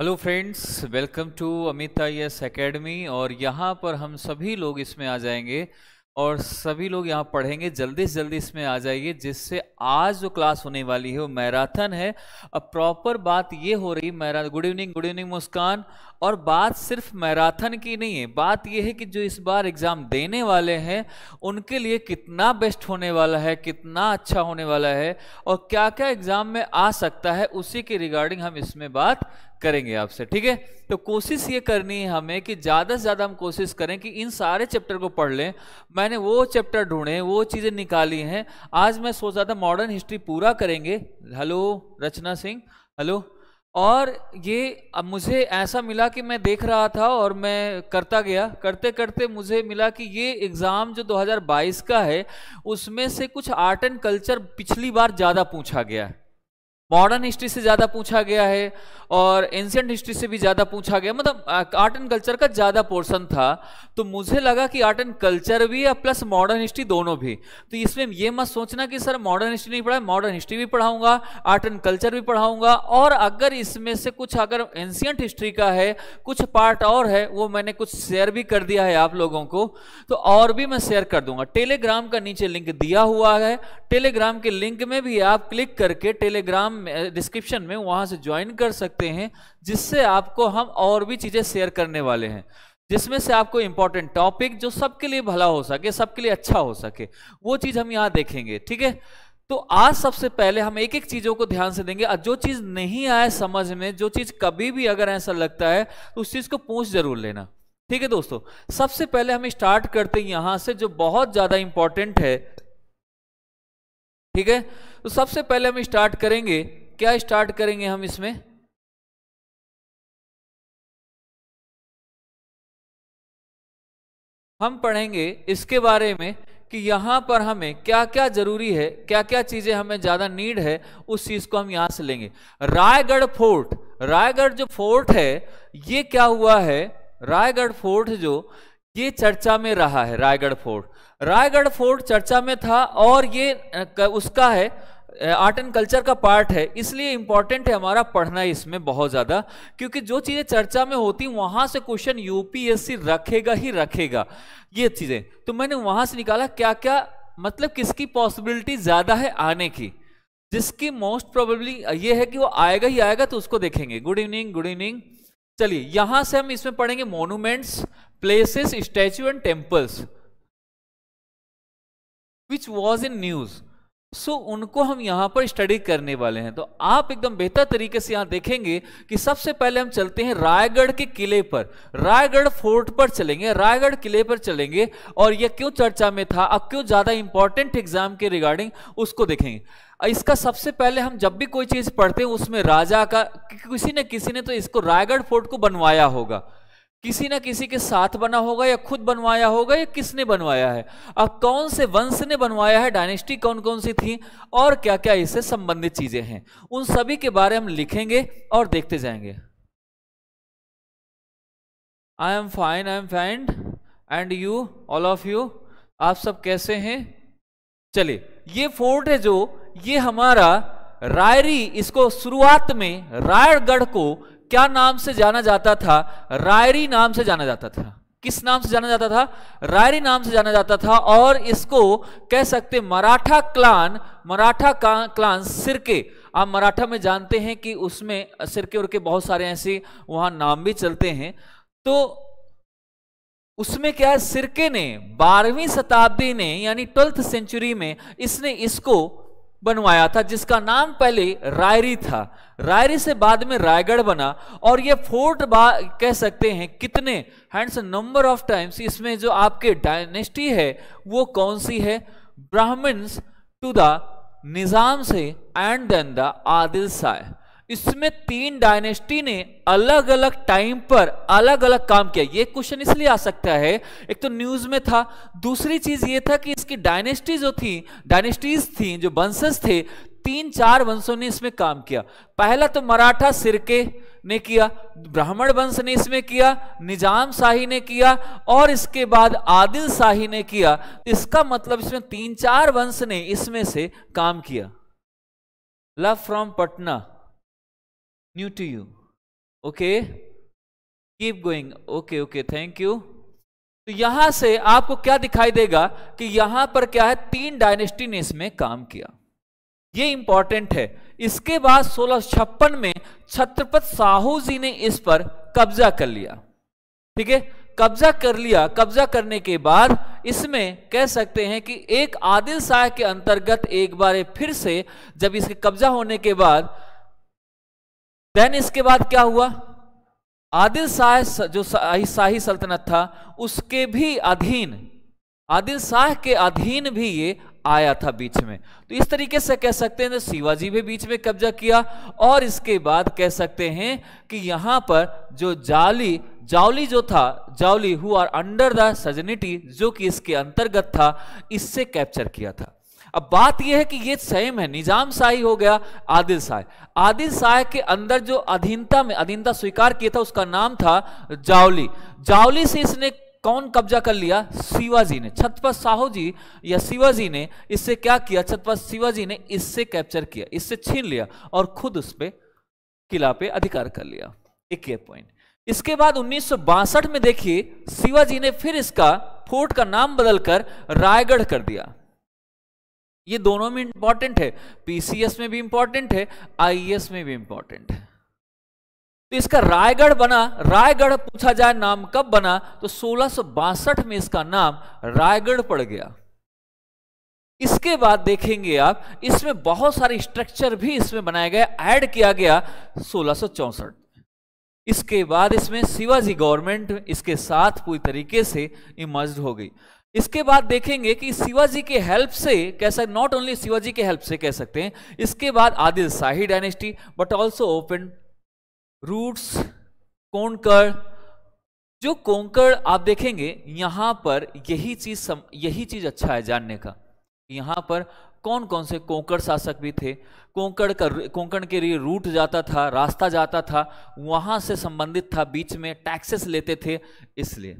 Hello friends welcome to Amit एस academy और यहाँ पर हम सभी लोग इसमें आ जाएंगे और सभी लोग यहाँ पढ़ेंगे जल्दी से जल्दी इसमें आ जाइए जिससे आज जो क्लास होने वाली है वो मैराथन है अब प्रॉपर बात ये हो रही मैरा good evening good evening Muskan और बात सिर्फ मैराथन की नहीं है बात यह है कि जो इस बार एग्ज़ाम देने वाले हैं उनके लिए कितना बेस्ट होने वाला है कितना अच्छा होने वाला है और क्या क्या एग्ज़ाम में आ सकता है उसी के रिगार्डिंग हम इसमें बात करेंगे आपसे ठीक है तो कोशिश ये करनी है हमें कि ज़्यादा से ज़्यादा हम कोशिश करें कि इन सारे चैप्टर को पढ़ लें मैंने वो चैप्टर ढूंढे वो चीज़ें निकाली हैं आज मैं सोच रहा था मॉडर्न हिस्ट्री पूरा करेंगे हेलो रचना सिंह हेलो और ये अब मुझे ऐसा मिला कि मैं देख रहा था और मैं करता गया करते करते मुझे मिला कि ये एग्ज़ाम जो 2022 का है उसमें से कुछ आर्ट एंड कल्चर पिछली बार ज़्यादा पूछा गया है मॉडर्न हिस्ट्री से ज़्यादा पूछा गया है और एंशियंट हिस्ट्री से भी ज़्यादा पूछा गया मतलब आर्ट एंड कल्चर का ज़्यादा पोर्शन था तो मुझे लगा कि आर्ट एंड कल्चर भी या प्लस मॉडर्न हिस्ट्री दोनों भी तो इसमें यह मत सोचना कि सर मॉडर्न हिस्ट्री नहीं पढ़ा मॉडर्न हिस्ट्री भी पढ़ाऊंगा आर्ट एंड कल्चर भी पढ़ाऊंगा और अगर इसमें से कुछ अगर एंशियंट हिस्ट्री का है कुछ पार्ट और है वो मैंने कुछ शेयर भी कर दिया है आप लोगों को तो और भी मैं शेयर कर दूंगा टेलीग्राम का नीचे लिंक दिया हुआ है टेलीग्राम के लिंक में भी आप क्लिक करके टेलीग्राम डिस्क्रिप्शन में वहां से ज्वाइन कर सकते हैं जिससे आपको हम और भी चीज़ें शेयर करने वाले हैं जिसमें से आपको इंपॉर्टेंट टॉपिक जो सबके लिए भला हो सके सबके लिए अच्छा हो सके वो चीज़ हम यहां देखेंगे ठीक है तो आज सबसे पहले हम एक एक चीज़ों को ध्यान से देंगे जो चीज़ नहीं आए समझ में जो चीज़ कभी भी अगर ऐसा लगता है तो उस चीज़ को पूछ जरूर लेना ठीक है दोस्तों सबसे पहले हम स्टार्ट करते हैं यहां से जो बहुत ज़्यादा इंपॉर्टेंट है ठीक है तो सबसे पहले हम स्टार्ट करेंगे क्या स्टार्ट करेंगे हम इसमें हम पढ़ेंगे इसके बारे में कि यहां पर हमें क्या क्या जरूरी है क्या क्या चीज़ें हमें ज़्यादा नीड है उस चीज़ को हम यहां से लेंगे रायगढ़ फोर्ट रायगढ़ जो फोर्ट है ये क्या हुआ है रायगढ़ फोर्ट जो ये चर्चा में रहा है रायगढ़ फोर्ट रायगढ़ फोर्ट चर्चा में था और ये उसका है आर्ट एंड कल्चर का पार्ट है इसलिए इंपॉर्टेंट है हमारा पढ़ना इसमें बहुत ज़्यादा क्योंकि जो चीज़ें चर्चा में होती वहां से क्वेश्चन यूपीएससी रखेगा ही रखेगा ये चीज़ें तो मैंने वहां से निकाला क्या क्या मतलब किसकी पॉसिबिलिटी ज़्यादा है आने की जिसकी मोस्ट प्रोबेबली ये है कि वो आएगा ही आएगा तो उसको देखेंगे गुड इवनिंग गुड इवनिंग चलिए यहाँ से हम इसमें पढ़ेंगे monuments places statue and temples which was in news so उनको हम यहां पर स्टडी करने वाले हैं तो आप एकदम बेहतर तरीके से यहां देखेंगे कि सबसे पहले हम चलते हैं रायगढ़ के किले पर रायगढ़ फोर्ट पर चलेंगे रायगढ़ किले पर चलेंगे और यह क्यों चर्चा में था अब क्यों ज़्यादा इंपॉर्टेंट एग्जाम के रिगार्डिंग उसको देखेंगे इसका सबसे पहले हम जब भी कोई चीज़ पढ़ते हैं उसमें राजा का किसी न किसी ने तो इसको रायगढ़ फोर्ट को बनवाया होगा किसी ना किसी के साथ बना होगा या खुद बनवाया होगा या किसने बनवाया है अब कौन से वंश ने बनवाया है डायनेस्टी कौन कौन सी थी और क्या क्या इससे संबंधित चीजें हैं उन सभी के बारे हम लिखेंगे और देखते जाएंगे I am fine I am fine and you all of you आप सब कैसे हैं चलिए ये फोर्ट है जो ये हमारा रायरी इसको शुरुआत में रायगढ़ को क्या नाम से जाना जाता था रायरी नाम से जाना जाता था किस नाम से जाना जाता था रायरी नाम से जाना जाता था और इसको कह सकते मराठा क्लान मराठा क्लान सिरके आप मराठा में जानते हैं कि उसमें सिरके उरके बहुत सारे ऐसे वहां नाम भी चलते हैं तो उसमें क्या है सिरके ने बारहवीं शताब्दी ने यानी ट्वेल्थ सेंचुरी में इसने इसको बनवाया था जिसका नाम पहले रायरी था रायरी से बाद में रायगढ़ बना और ये फोर्ट कह सकते हैं कितने हैंड्स नंबर ऑफ टाइम्स इसमें जो आपके डायनेस्टी है वो कौन सी है ब्राह्मण्स टू द निज़ाम से and then the Adil Shah इसमें तीन डायनेस्टी ने अलग अलग टाइम पर अलग अलग काम किया ये क्वेश्चन इसलिए आ सकता है एक तो न्यूज में था दूसरी चीज ये था कि इसकी डायनेस्टी जो थी डायनेस्टीज थी जो वंशज थे तीन चार वंशों ने इसमें काम किया पहला तो मराठा सिरके ने किया ब्राह्मण वंश ने इसमें किया निजाम शाही ने किया और इसके बाद आदिल शाही ने किया इसका मतलब इसमें तीन चार वंश ने इसमें से काम किया love from Patna new to you okay keep going okay okay thank you तो यहां से आपको क्या दिखाई देगा कि यहां पर क्या है तीन डायनेस्टी ने इसमें काम किया ये इंपॉर्टेंट है इसके बाद सोलह में छत्रपत साहू जी ने इस पर कब्जा कर लिया ठीक है कब्जा कर लिया कब्जा करने के बाद इसमें कह सकते हैं कि एक आदिल शाह के अंतर्गत एक बार फिर से जब इसके कब्जा होने के बाद देन इसके बाद क्या हुआ आदिल शाह जो शाही सल्तनत था उसके भी अधीन आदिल शाह के अधीन भी ये आया था बीच में तो इस तरीके से कह सकते हैं तो शिवाजी भी बीच में कब्जा किया और इसके बाद कह सकते हैं कि यहां पर जो जाली जावली जो था Javali who are under the suzerainty जो कि इसके अंतर्गत था इससे कैप्चर किया था अब बात यह है कि ये सेम है निजाम शाही हो गया आदिल शाह आदिल शाह के अंदर जो अधीनता में अधीनता स्वीकार किया था उसका नाम था जावली जावली से इसने कौन कब्जा कर लिया शिवाजी ने छतपत साहू जी या शिवाजी ने इससे क्या किया छतपत शिवाजी ने इससे कैप्चर किया इससे छीन लिया और खुद उस पर किला पे अधिकार कर लिया एक ये पॉइंट इसके बाद उन्नीस में देखिए शिवाजी ने फिर इसका फोर्ट का नाम बदलकर रायगढ़ कर दिया ये दोनों में इंपॉर्टेंट है पीसीएस में भी इंपॉर्टेंट है आईएएस e में भी इंपॉर्टेंट है तो इसका रायगढ़ बना रायगढ़ पूछा जाए नाम कब बना तो सोलह में इसका नाम रायगढ़ पड़ गया इसके बाद देखेंगे आप इसमें बहुत सारे स्ट्रक्चर भी इसमें बनाए गए ऐड किया गया सोलह इसके बाद इसमें शिवाजी गवर्नमेंट इसके साथ पूरी तरीके से इमर्ज हो गई इसके बाद देखेंगे कि शिवाजी के हेल्प से कैसा नॉट ओनली शिवाजी के हेल्प से कह सकते हैं इसके बाद Adil Shahi dynasty but also open routes conquer जो कोंकर आप देखेंगे यहां पर यही चीज सम, यही चीज अच्छा है जानने का यहां पर कौन कौन से कोंकण शासक भी थे कोंकण का कोंकण के लिए रूट जाता था रास्ता जाता था वहां से संबंधित था बीच में टैक्सेस लेते थे इसलिए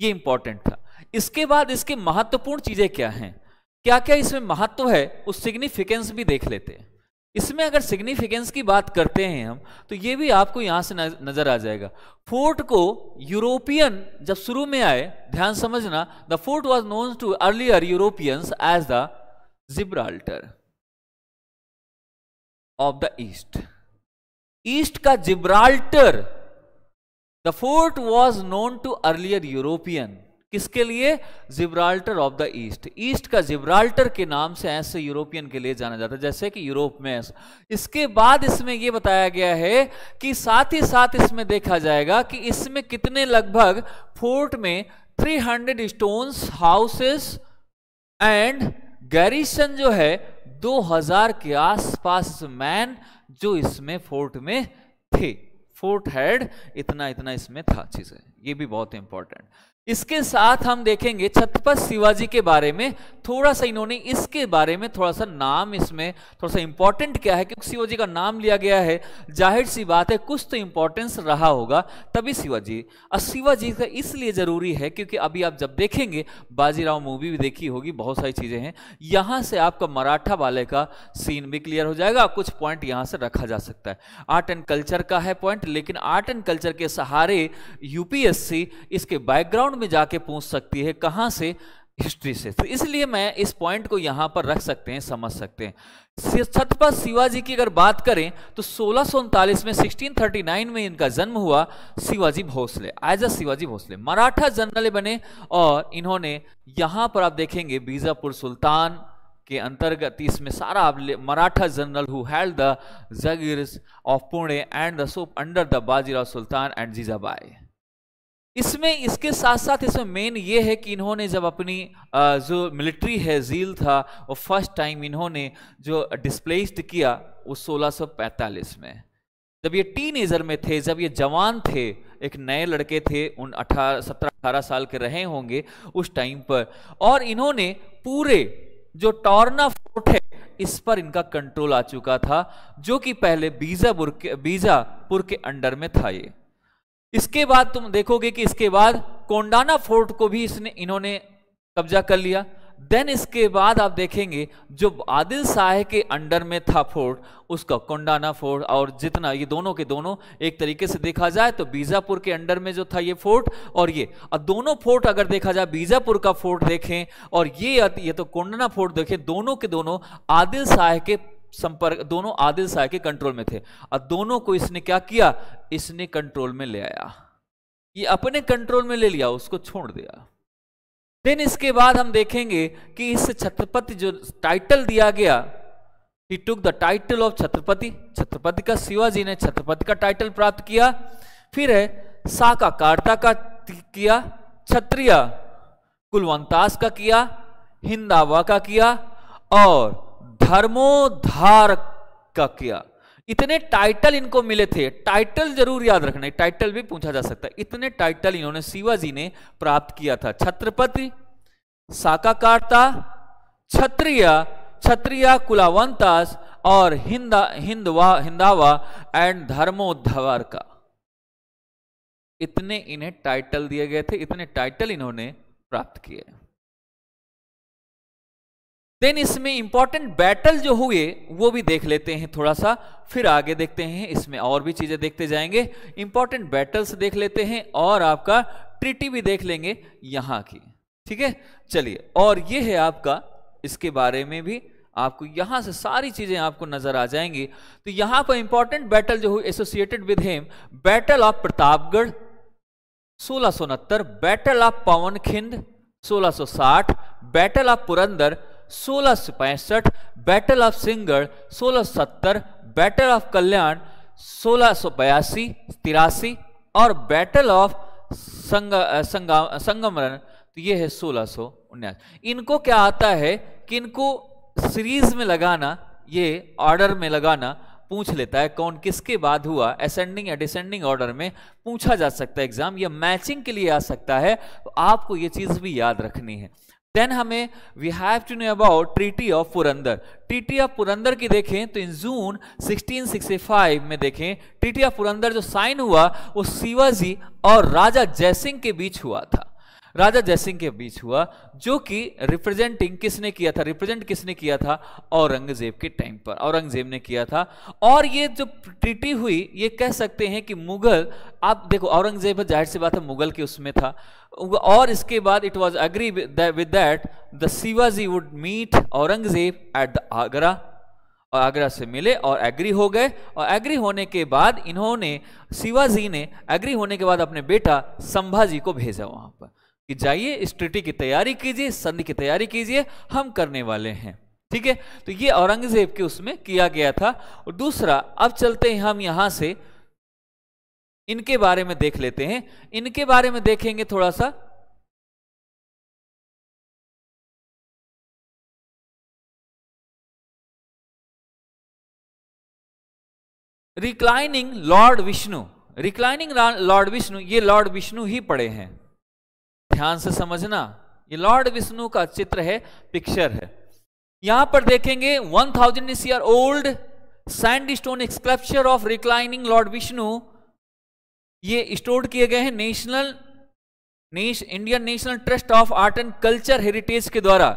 ये इंपॉर्टेंट था इसके बाद इसके महत्वपूर्ण चीजें क्या हैं क्या क्या इसमें महत्व है उस सिग्निफिकेंस भी देख लेते हैं इसमें अगर सिग्निफिकेंस की बात करते हैं हम तो ये भी आपको यहां से नजर आ जाएगा फोर्ट को यूरोपियन जब शुरू में आए ध्यान समझना the fort was known to earlier Europeans as the Gibraltar of the east east का Gibraltar the fort was known to earlier European किसके लिए Gibraltar of the east east का जिब्राल्टर के नाम से ऐसे यूरोपियन के लिए जाना जाता है जैसे कि यूरोप में इसके बाद इसमें यह बताया गया है कि साथ ही साथ इसमें देखा जाएगा कि इसमें कितने लगभग फोर्ट में 300 स्टोन्स हाउसेस एंड गैरिसन जो है 2000 के आसपास मैन जो इसमें फोर्ट में थे फोर्ट हेड इतना इतना इसमें था चीज़ें ये भी बहुत इंपॉर्टेंट इसके साथ हम देखेंगे छत्रपत शिवाजी के बारे में थोड़ा सा इन्होंने इसके बारे में थोड़ा सा नाम इसमें थोड़ा सा इंपॉर्टेंट क्या है क्योंकि शिवाजी का नाम लिया गया है जाहिर सी बात है कुछ तो इंपॉर्टेंस रहा होगा तभी शिवाजी और शिवाजी का इसलिए ज़रूरी है क्योंकि अभी आप जब देखेंगे बाजीराव मूवी भी देखी होगी बहुत सारी चीज़ें हैं यहाँ से आपका मराठा वाले का सीन भी क्लियर हो जाएगा कुछ पॉइंट यहाँ से रखा जा सकता है आर्ट एंड कल्चर का है पॉइंट लेकिन आर्ट एंड कल्चर के सहारे यूपीएससी इसके बैकग्राउंड बैकग्राउंड में जाके पूछ सकती है कहां से हिस्ट्री से तो इसलिए मैं इस पॉइंट को यहां पर रख सकते हैं समझ सकते हैं छत्रपत शिवाजी की अगर बात करें तो सोलह में 1639 में इनका जन्म हुआ Shivaji Bhosale as a Shivaji Bhosale Maratha general बने और इन्होंने यहां पर आप देखेंगे बीजापुर सुल्तान के अंतर्गत इसमें सारा आप Maratha general who held the jagir of Pune and the soap under the Bajirao Sultan and Jijabai इसमें इसके साथ साथ इसमें मेन ये है कि इन्होंने जब अपनी जो मिलिट्री है जील था वो फर्स्ट टाइम इन्होंने जो डिस्प्लेस्ड किया वो 1645 में जब ये एजर में थे जब ये जवान थे एक नए लड़के थे उन अठारह सत्रह अठारह साल के रहे होंगे उस टाइम पर और इन्होंने पूरे जो टॉर्ना फोर्ट है इस पर इनका कंट्रोल आ चुका था जो कि पहले बीजापुर के बीजापुर के अंडर में था ये इसके बाद तुम देखोगे कि इसके बाद कोंडाना फोर्ट को भी इसने इन्होंने कब्जा कर लिया देन इसके बाद आप देखेंगे जो आदिल शाह के अंडर में था फोर्ट उसका कोंडाना फोर्ट और जितना ये दोनों के दोनों एक तरीके से देखा जाए तो बीजापुर के अंडर में जो था ये फोर्ट और ये और दोनों फोर्ट अगर देखा जाए बीजापुर का फोर्ट देखें और ये ये तो कोंडाना फोर्ट देखें दोनों के दोनों आदिल शाह के संपर्क दोनों आदिल शाह के कंट्रोल में थे और दोनों को इसने क्या किया इसने कंट्रोल में ले आया ये अपने कंट्रोल में ले लिया उसको छोड़ दिया देन इसके बाद हम देखेंगे कि इस छत्रपति जो टाइटल दिया गया he took the title of Chhatrapati Chhatrapati का शिवाजी ने छत्रपति का टाइटल प्राप्त किया फिर है सा का कार्ता का किया क्षत्रिय कुलवंतास का किया हिंदावा का किया और धर्मोधार का किया इतने टाइटल इनको मिले थे टाइटल जरूर याद रखना टाइटल भी पूछा जा सकता है इतने टाइटल इन्होंने शिवाजी ने प्राप्त किया था छत्रपति साकाकारता क्षत्रिय क्षत्रिय कुलावंतास और हिंदा हिंदवा हिंदावा एंड धर्मोद्धवार का इतने इन्हें टाइटल दिए गए थे इतने टाइटल इन्होंने प्राप्त किए देन इसमें इंपॉर्टेंट बैटल जो हुए वो भी देख लेते हैं थोड़ा सा फिर आगे देखते हैं इसमें और भी चीजें देखते जाएंगे इंपॉर्टेंट बैटल्स देख लेते हैं और आपका ट्रिटी भी देख लेंगे यहां की ठीक है चलिए और ये है आपका इसके बारे में भी आपको यहां से सारी चीजें आपको नजर आ जाएंगी तो यहां पर इंपॉर्टेंट बैटल जो हुई associated with them battle of Pratapgarh सोलह battle of Pavankhind 1660 battle of Purandar सोलह सौ पैंसठ बैटल ऑफ सिंगड़ सोलह सत्तर बैटल ऑफ कल्याण सोलह सौ बयासी तिरासी और बैटल ऑफ संग, संगमरन तो ये है सोलह सो इनको क्या आता है कि इनको सीरीज में लगाना ये ऑर्डर में लगाना पूछ लेता है कौन किसके बाद हुआ असेंडिंग या डिसेंडिंग ऑर्डर में पूछा जा सकता है एग्जाम या मैचिंग के लिए आ सकता है तो आपको ये चीज़ भी याद रखनी है देन हमें we have to know about treaty of Purandar treaty of Purandar की देखें तो इन जून 1665 में देखें ट्रीटी ऑफ पुरंदर जो साइन हुआ वो शिवाजी और राजा जयसिंह के बीच हुआ था राजा जयसिंह के बीच हुआ जो कि रिप्रेजेंटिंग किसने किया था रिप्रेजेंट किसने किया था औरंगजेब के टाइम पर औरंगजेब ने किया था और ये जो ट्रीटी हुई ये कह सकते हैं कि मुगल आप देखो औरंगजेब जाहिर सी बात है मुगल के उसमें था और इसके बाद it was agree with that the Shivaji would meet Aurangzeb at the Agra और आगरा से मिले और एग्री हो गए और एग्री होने के बाद इन्होंने शिवाजी ने एग्री होने के बाद अपने बेटा संभाजी को भेजा वहां पर कि जाइए स्ट्रिटी की तैयारी कीजिए संधि की तैयारी कीजिए हम करने वाले हैं ठीक है तो ये औरंगजेब के उसमें किया गया था और दूसरा अब चलते हैं हम यहां से इनके बारे में देख लेते हैं इनके बारे में देखेंगे थोड़ा सा reclining lord Vishnu reclining lord Vishnu ये लॉर्ड विष्णु ही पड़े हैं ध्यान से समझना ये लॉर्ड विष्णु का चित्र है पिक्चर है यहां पर देखेंगे 1000 thousand year old sandstone sculpture of reclining lord Vishnu ये स्टोर किए गए हैं नेशनल नेश, Indian national trust of art and culture heritage के द्वारा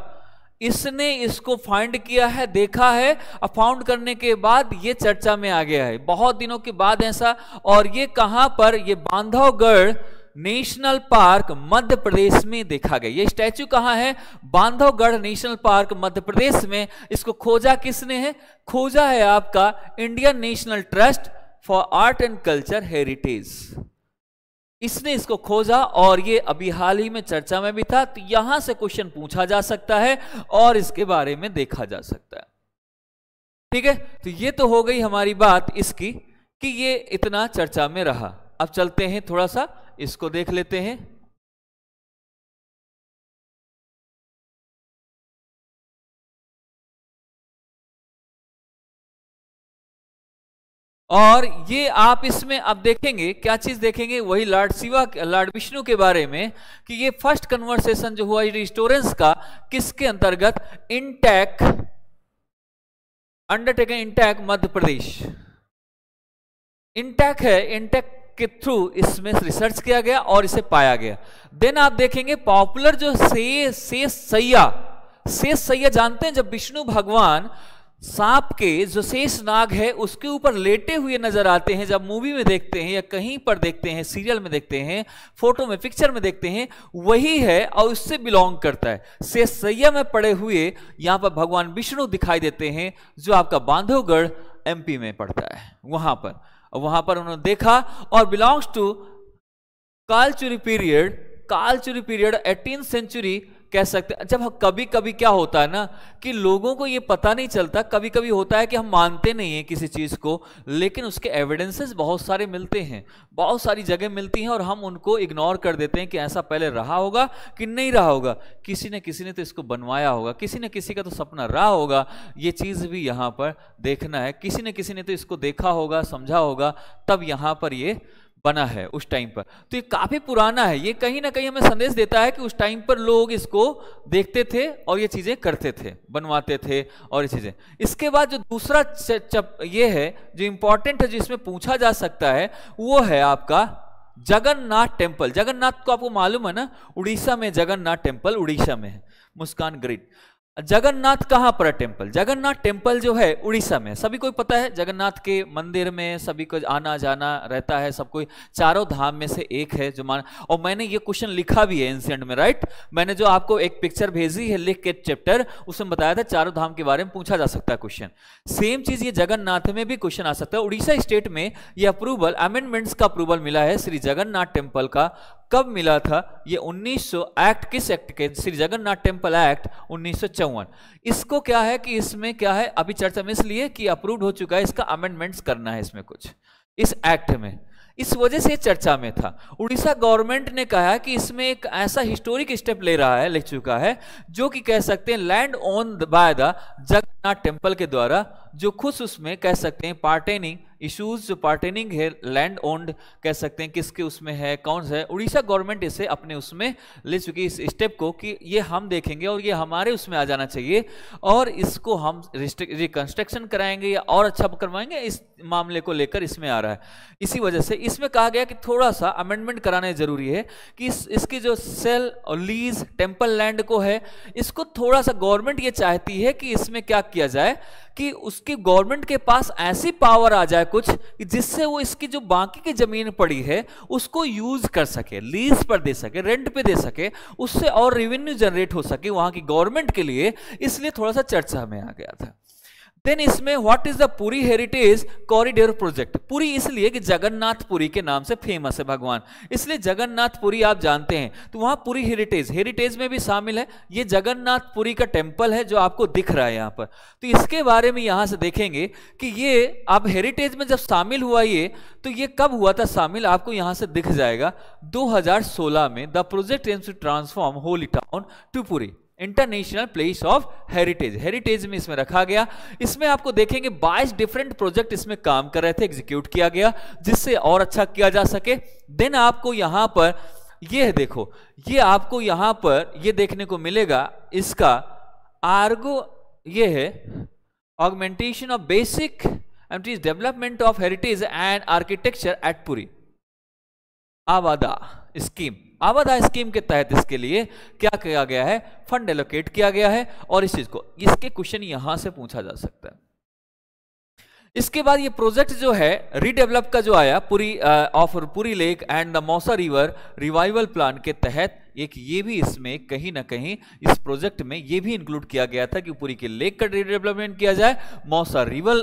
इसने इसको फाइंड किया है देखा है और फाउंड करने के बाद यह चर्चा में आ गया है बहुत दिनों के बाद ऐसा और ये कहां पर ये बांधवगढ़ नेशनल पार्क मध्य प्रदेश में देखा गया ये स्टैचू कहां है बांधवगढ़ नेशनल पार्क मध्य प्रदेश में इसको खोजा किसने है खोजा है आपका Indian national trust for art and culture heritage इसने इसको खोजा और ये अभी हाल ही में चर्चा में भी था तो यहां से क्वेश्चन पूछा जा सकता है और इसके बारे में देखा जा सकता है ठीक है तो ये तो हो गई हमारी बात इसकी कि ये इतना चर्चा में रहा अब चलते हैं थोड़ा सा इसको देख लेते हैं और ये आप इसमें अब देखेंगे क्या चीज देखेंगे वही लॉर्ड शिवा लॉर्ड विष्णु के बारे में कि ये फर्स्ट कन्वर्सेशन जो हुआ रिस्टोरेंस का किसके अंतर्गत इंटैक अंडरटेकिंग इंटैक मध्य प्रदेश इंटैक है इंटैक के थ्रू इसमें रिसर्च किया गया और इसे पाया गया देन आप देखेंगे पॉपुलर जो से से सैया से सैया जानते हैं जब विष्णु भगवान सांप के जो शेष नाग है उसके ऊपर लेटे हुए नजर आते हैं जब मूवी में देखते हैं या कहीं पर देखते हैं सीरियल में देखते हैं फोटो में पिक्चर में देखते हैं वही है और उससे बिलोंग करता है से सैया में पड़े हुए यहां पर भगवान विष्णु दिखाई देते हैं जो आपका बांधवगढ़ एमपी में पड़ता है वहां पर वहां पर उन्होंने देखा और belongs to Kalachuri period Kalachuri period eighteen century कह सकते हैं जब कभी कभी क्या होता है ना कि लोगों को ये पता नहीं चलता कभी कभी होता है कि हम मानते नहीं हैं किसी चीज़ को लेकिन उसके एविडेंसेस बहुत सारे मिलते हैं बहुत सारी जगह मिलती हैं और हम उनको इग्नोर कर देते हैं कि ऐसा पहले रहा होगा कि नहीं रहा होगा किसी न किसी ने तो इसको बनवाया होगा किसी न किसी का तो सपना रहा होगा ये चीज़ भी यहाँ पर देखना है किसी न किसी ने तो इसको देखा होगा समझा होगा तब यहाँ पर ये बना है उस टाइम पर तो ये काफ़ी पुराना है ये कहीं ना कहीं हमें संदेश देता है कि उस टाइम पर लोग इसको देखते थे और ये चीज़ें करते थे बनवाते थे और ये चीज़ें इसके बाद जो दूसरा चप ये है जो इंपॉर्टेंट है जिसमें पूछा जा सकता है वो है आपका जगन्नाथ टेम्पल जगन्नाथ को आपको मालूम है ना उड़ीसा में जगन्नाथ टेम्पल उड़ीसा में है मुस्कान ग्रिड जगन्नाथ कहाँ पर है टेम्पल जगन्नाथ टेम्पल जो है उड़ीसा में सभी को पता है जगन्नाथ के मंदिर में सभी को आना जाना रहता है सब कोई चारों धाम में से एक है जो मान और मैंने ये क्वेश्चन लिखा भी है एंसियंट में राइट मैंने जो आपको एक पिक्चर भेजी है लिख के चैप्टर उसमें बताया था चारों धाम के बारे में पूछा जा सकता है क्वेश्चन सेम चीज ये जगन्नाथ में भी क्वेश्चन आ सकता है उड़ीसा स्टेट में ये अप्रूवल अमेंडमेंट्स का अप्रूवल मिला है श्री जगन्नाथ टेम्पल का कब मिला था ये 1900 एक्ट किस एक्ट के श्री जगन्नाथ टेम्पल एक्ट उन्नीस इसको क्या है कि इसमें क्या है अभी चर्चा में इसलिए कि अप्रूव्ड हो चुका है इसका अमेंडमेंट्स करना है इसमें कुछ इस एक्ट में इस वजह से चर्चा में था उड़ीसा गवर्नमेंट ने कहा कि इसमें एक ऐसा हिस्टोरिक स्टेप ले रहा है ले चुका है जो कि कह सकते हैं land own by the Jagannath temple के द्वारा जो खुश उसमें कह सकते हैं पार्टेनिंग इश्यूज जो पार्टेनिंग है लैंड ओन्ड कह सकते हैं किसके उसमें है कौन सा है उड़ीसा गवर्नमेंट इसे अपने उसमें ले चुकी इस स्टेप को कि ये हम देखेंगे और ये हमारे उसमें आ जाना चाहिए और इसको हम रिकन्स्ट्रक्शन कराएंगे या और अच्छा करवाएंगे इस मामले को लेकर इसमें आ रहा है इसी वजह से इसमें कहा गया कि थोड़ा सा अमेंडमेंट कराना जरूरी है कि इस, इसकी जो सेल और लीज टेम्पल लैंड को है इसको थोड़ा सा गवर्नमेंट ये चाहती है कि इसमें क्या किया जाए कि उसकी गवर्नमेंट के पास ऐसी पावर आ जाए कुछ जिससे वो इसकी जो बाकी की ज़मीन पड़ी है उसको यूज़ कर सके लीज पर दे सके रेंट पे दे सके उससे और रेवेन्यू जनरेट हो सके वहां की गवर्नमेंट के लिए इसलिए थोड़ा सा चर्चा में आ गया था देन इसमें what is the Puri heritage corridor project Puri इसलिए कि जगन्नाथपुरी के नाम से फेमस है भगवान इसलिए जगन्नाथपुरी आप जानते हैं तो वहां पुरी हेरिटेज हेरिटेज में भी शामिल है ये जगन्नाथपुरी का टेम्पल है जो आपको दिख रहा है यहाँ पर तो इसके बारे में यहाँ से देखेंगे कि ये आप हेरिटेज में जब शामिल हुआ ये तो ये कब हुआ था शामिल आपको यहाँ से दिख जाएगा दो में the project aims to transform holy town to Puri international place of heritage heritage में इसमें रखा गया इसमें आपको देखेंगे 22 डिफरेंट प्रोजेक्ट इसमें काम कर रहे थे एग्जीक्यूट किया गया जिससे और अच्छा किया जा सके देन आपको यहां पर यह देखो ये आपको यहां पर ये देखने को मिलेगा इसका आर्गो ये है augmentation of basic and development of heritage and architecture at Puri Abadha scheme Abadha scheme के तहत इसके लिए क्या किया गया है फंड एलोकेट किया गया है और इस चीज को इसके क्वेश्चन यहां से पूछा जा सकता है इसके बाद ये प्रोजेक्ट जो है रीडेवलप का जो आया Puri of Puri lake and the Musi river revival plan के तहत एक ये भी इसमें कहीं ना कहीं इस प्रोजेक्ट में ये भी इंक्लूड किया गया था कि पूरी के लेक का रीडेवलपमेंट किया जाए मौसा रिवर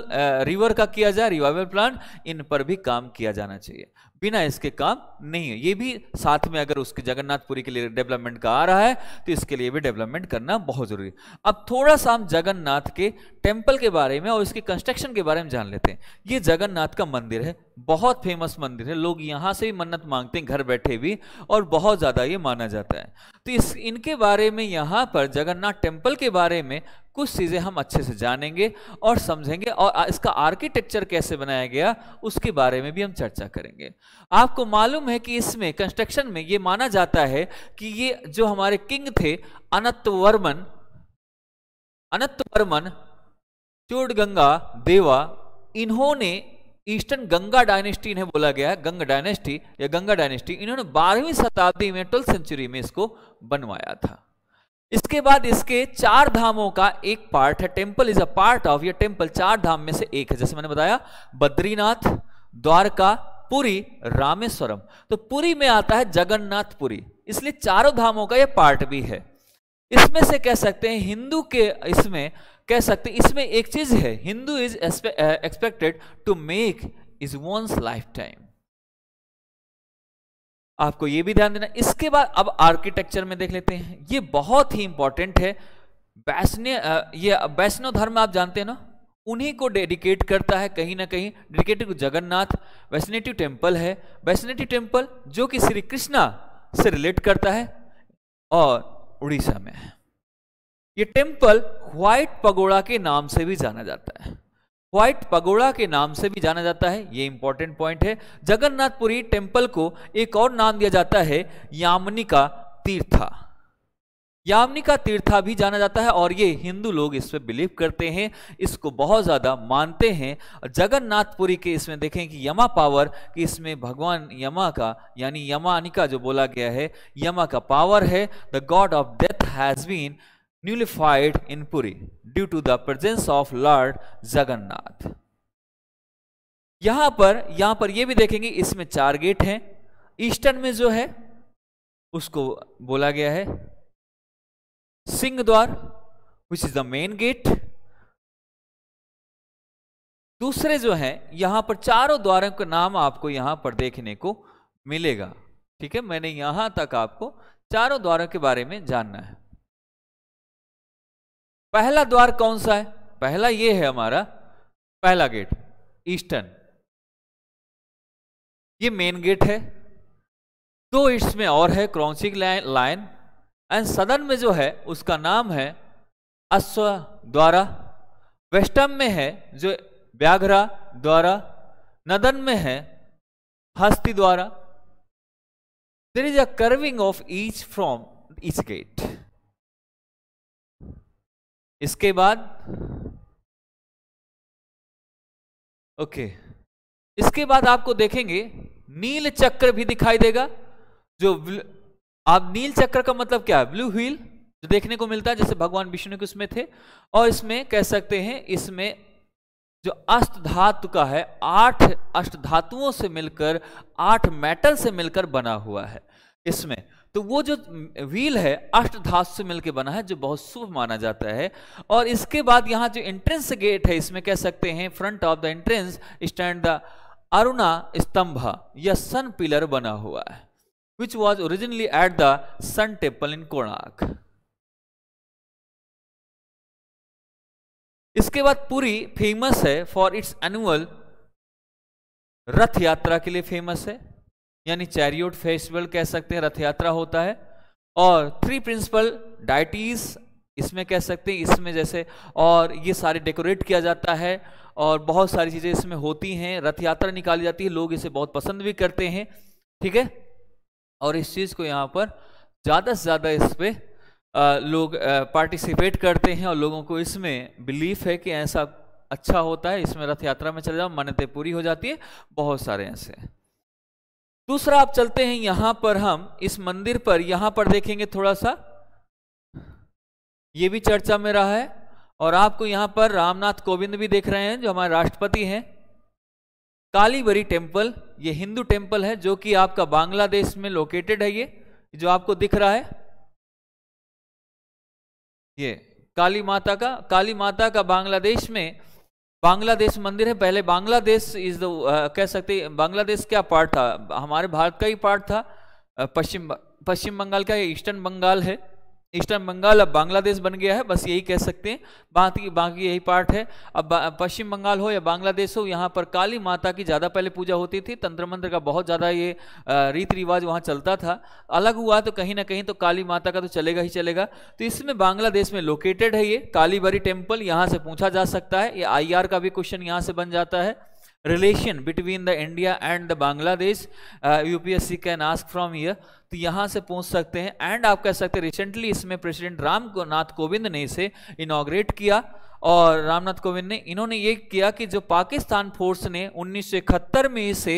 रिवर का किया जाए रिवाइवल प्लान इन पर भी काम किया जाना चाहिए बिना इसके काम नहीं है ये भी साथ में अगर उसके जगन्नाथपुरी के लिए डेवलपमेंट का आ रहा है तो इसके लिए भी डेवलपमेंट करना बहुत जरूरी है अब थोड़ा सा हम जगन्नाथ के टेम्पल के बारे में और इसके कंस्ट्रक्शन के बारे में जान लेते हैं ये जगन्नाथ का मंदिर है बहुत फेमस मंदिर है लोग यहाँ से भी मन्नत मांगते हैं घर बैठे भी और बहुत ज़्यादा ये माना जाता है तो इस इनके बारे में यहाँ पर जगन्नाथ टेम्पल के बारे में कुछ चीज़ें हम अच्छे से जानेंगे और समझेंगे और इसका आर्किटेक्चर कैसे बनाया गया उसके बारे में भी हम चर्चा करेंगे आपको मालूम है कि इसमें कंस्ट्रक्शन में ये माना जाता है कि ये जो हमारे किंग थे अनंतवर्मन अनंतवर्मन गंगा देवा इन्होंने ईस्टर्न गंगा डायनेस्टी इन्हें बोला गया है गंगा डायनेस्टी या गंगा डायनेस्टी इन्होंने बारहवीं शताब्दी में ट्वेल्थ सेंचुरी में इसको बनवाया था इसके बाद इसके चार धामों का एक पार्ट है temple is a part of ये टेम्पल चार धाम में से एक है जैसे मैंने बताया बद्रीनाथ द्वारका पुरी रामेश्वरम तो पुरी में आता है जगन्नाथपुरी इसलिए चारों धामों का यह पार्ट भी है इसमें से कह सकते हैं हिंदू के इसमें कह सकते हैं इसमें एक चीज है Hindu is expected to make is once lifetime आपको ये भी ध्यान देना इसके बाद अब आर्किटेक्चर में देख लेते हैं ये बहुत ही इंपॉर्टेंट है वैष्ण्य ये वैष्णव धर्म आप जानते हैं ना उन्हीं को डेडिकेट करता है कहीं ना कहीं डेडिकेटेड जगन्नाथ वैष्णेटिव टेम्पल है वैष्णेटिव टेम्पल जो कि श्री कृष्णा से रिलेट करता है और उड़ीसा में है ये टेम्पल व्हाइट पगोड़ा के नाम से भी जाना जाता है व्हाइट पगोड़ा के नाम से भी जाना जाता है ये इंपॉर्टेंट पॉइंट है जगन्नाथपुरी टेम्पल को एक और नाम दिया जाता है यामनी का तीर्था यामनी का तीर्था भी जाना जाता है और ये हिंदू लोग इस पर बिलीव करते हैं इसको बहुत ज़्यादा मानते हैं जगन्नाथपुरी के इसमें देखें कि यमा पावर कि इसमें भगवान यमा का यानी यमानिका जो बोला गया है यमा का पावर है the god of death has been nullified in Puri due to the presence of Lord Jagannath. यहां पर यहां पर यह भी देखेंगे इसमें चार गेट हैं ईस्टर्न में जो है उसको बोला गया है Singh Dwar which is the main gate दूसरे जो है यहां पर चारों द्वारों का नाम आपको यहां पर देखने को मिलेगा ठीक है मैंने यहां तक आपको चारों द्वारों के बारे में जानना है पहला द्वार कौन सा है पहला ये है हमारा पहला गेट ईस्टर्न ये मेन गेट है दो तो ईस्ट में और है क्रॉसिंग लाइन एंड सदन में जो है उसका नाम है अश्व द्वारा वेस्टर्न में है जो व्याघ्रा द्वारा नदन में है Hasti Dwara there is a carving of each from each gate इसके बाद ओके इसके बाद आपको देखेंगे नील चक्र भी दिखाई देगा जो आप नील चक्र का मतलब क्या है ब्लू व्हील जो देखने को मिलता है जैसे भगवान विष्णु के उसमें थे और इसमें कह सकते हैं इसमें जो अष्ट धातु का है आठ अष्ट धातुओं से मिलकर आठ मेटल से मिलकर बना हुआ है इसमें तो वो जो व्हील है अष्ट धातु से मिलकर बना है जो बहुत शुभ माना जाता है और इसके बाद यहां जो एंट्रेंस गेट है इसमें कह सकते हैं front of the entrance stand the Aruna Stambha या सन पिलर बना हुआ है which was originally at the sun temple in Konark इसके बाद पूरी फेमस है फॉर इट्स एनुअल रथ यात्रा के लिए फेमस है यानी चैरियोट फेस्टिवल कह सकते हैं रथ यात्रा होता है और थ्री प्रिंसिपल डाइटीज इसमें कह सकते हैं इसमें जैसे और ये सारे डेकोरेट किया जाता है और बहुत सारी चीज़ें इसमें होती हैं रथ यात्रा निकाली जाती है लोग इसे बहुत पसंद भी करते हैं ठीक है और इस चीज़ को यहाँ पर ज़्यादा से ज़्यादा इस पर लोग पार्टिसिपेट करते हैं और लोगों को इसमें बिलीफ है कि ऐसा अच्छा होता है इसमें रथ यात्रा में चले जाओ मान्यता पूरी हो जाती है बहुत सारे ऐसे हैं दूसरा आप चलते हैं यहां पर हम इस मंदिर पर यहां पर देखेंगे थोड़ा सा ये भी चर्चा में रहा है और आपको यहां पर रामनाथ कोविंद भी देख रहे हैं जो हमारे राष्ट्रपति हैं कालीबरी टेम्पल ये हिंदू टेम्पल है जो कि आपका बांग्लादेश में लोकेटेड है ये जो आपको दिख रहा है ये काली माता का काली माता का बांग्लादेश में बांग्लादेश मंदिर है पहले बांग्लादेश इज द uh, कह सकते बांग्लादेश क्या पार्ट था हमारे भारत का ही पार्ट था पश्चिम पश्चिम बंगाल का ईस्टर्न बंगाल है इस टाइम बंगाल अब बांग्लादेश बन गया है बस यही कह सकते हैं बाकी बाकी यही पार्ट है अब पश्चिम बंगाल हो या बांग्लादेश हो यहाँ पर काली माता की ज़्यादा पहले पूजा होती थी तंत्र मंत्र का बहुत ज़्यादा ये रीति रिवाज वहाँ चलता था अलग हुआ तो कहीं ना कहीं तो काली माता का तो चलेगा ही चलेगा तो इसमें बांग्लादेश में लोकेटेड है ये कालीबरी टेम्पल यहाँ से पूछा जा सकता है ये आई का भी क्वेश्चन यहाँ से बन जाता है relation between the India and the Bangladesh UPSC can ask from year तो यहाँ से पूछ सकते हैं एंड आप कह सकते हैं रिसेंटली इसमें प्रेसिडेंट रामनाथ कोविंद ने इसे इनाग्रेट किया और रामनाथ कोविंद ने इन्होंने ये किया कि जो पाकिस्तान फोर्स ने उन्नीस सौ इकहत्तर में इसे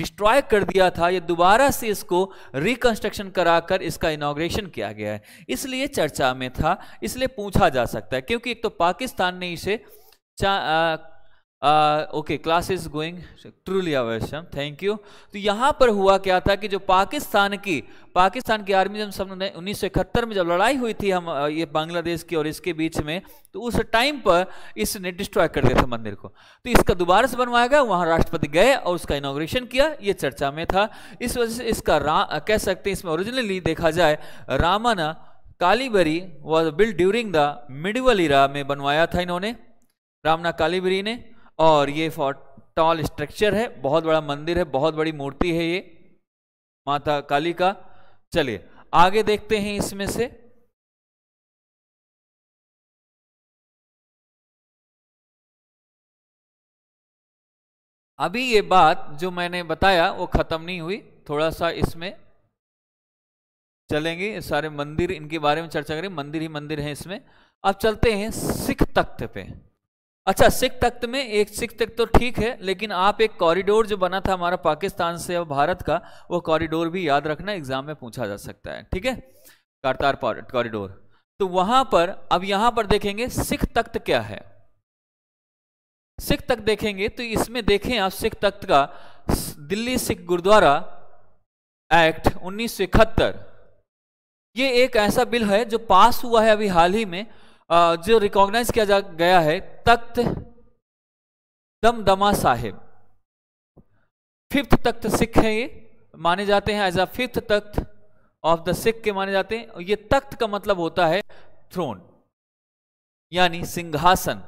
डिस्ट्रॉय कर दिया था ये दोबारा से इसको करा कराकर इसका इनाग्रेशन किया गया है इसलिए चर्चा में था इसलिए पूछा जा सकता है क्योंकि एक तो पाकिस्तान ने इसे okay class is going truly अवश्यम थैंक यू तो यहाँ पर हुआ क्या था कि जो पाकिस्तान की पाकिस्तान की आर्मी जब सब उन्नीस में जब लड़ाई हुई थी हम uh, ये बांग्लादेश की और इसके बीच में तो उस टाइम पर इसने डिस्ट्रॉय कर दिया था मंदिर को तो इसका दोबारा से बनवाया गया वहां राष्ट्रपति गए और उसका इनोग्रेशन किया ये चर्चा में था इस वजह से इसका कह सकते हैं इसमें ओरिजिनली देखा जाए Ramna Kalibari was build during the medieval era में बनवाया था इन्होंने रामना कालीबरी ने और ये फॉर टॉल स्ट्रक्चर है बहुत बड़ा मंदिर है बहुत बड़ी मूर्ति है ये माता काली का चलिए आगे देखते हैं इसमें से अभी ये बात जो मैंने बताया वो खत्म नहीं हुई थोड़ा सा इसमें चलेंगे सारे मंदिर इनके बारे में चर्चा करें मंदिर ही मंदिर है इसमें अब चलते हैं सिख तख्त पे अच्छा सिख तख्त में एक सिख तख्त तो ठीक है लेकिन आप एक कॉरिडोर जो बना था हमारा पाकिस्तान से और भारत का वो कॉरिडोर भी याद रखना एग्जाम में पूछा जा सकता है ठीक है करतार कॉरिडोर तो वहां पर अब यहां पर देखेंगे सिख तख्त क्या है सिख तख्त देखेंगे तो इसमें देखें आप सिख तख्त का दिल्ली सिख गुरुद्वारा एक्ट उन्नीस ये एक ऐसा बिल है जो पास हुआ है अभी हाल ही में जो रिकॉग्नाइज किया जा गया है तख्त दमदमा साहेब फिफ्थ तख्त सिख है ये माने जाते हैं as a fifth Takht of the Sikh के माने जाते हैं ये तख्त का मतलब होता है थ्रोन यानी सिंहासन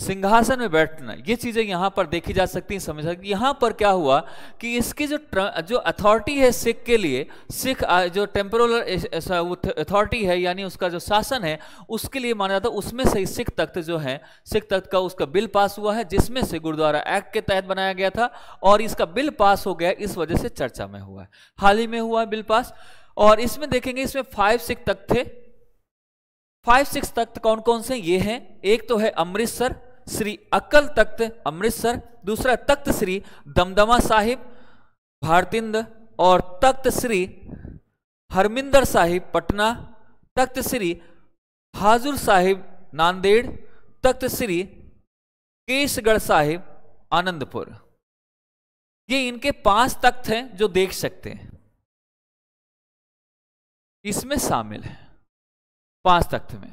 सिंहासन में बैठना ये चीजें यहां पर देखी जा सकती हैं समझ सकती यहां पर क्या हुआ कि इसकी जो जो अथॉरिटी है सिख के लिए सिख जो टेम्पोरल अथॉरिटी है यानी उसका जो शासन है उसके लिए माना जाता है उसमें से सिख तख्त जो है सिख तख्त का उसका बिल पास हुआ है जिसमें से गुरुद्वारा एक्ट के तहत बनाया गया था और इसका बिल पास हो गया इस वजह से चर्चा में हुआ है हाल ही में हुआ है बिल पास और इसमें देखेंगे इसमें फाइव सिख तख्त थे फाइव सिक्स तख्त कौन कौन से ये हैं एक तो है अमृतसर श्री अकल तख्त अमृतसर दूसरा तख्त श्री दमदमा साहिब भारतिंद और तख्त श्री हरमिंदर साहिब पटना तख्त श्री हाजुर साहिब नांदेड़ तख्त श्री केशगढ़ साहिब आनंदपुर ये इनके पांच तख्त हैं जो देख सकते हैं इसमें शामिल है पांच तख्त में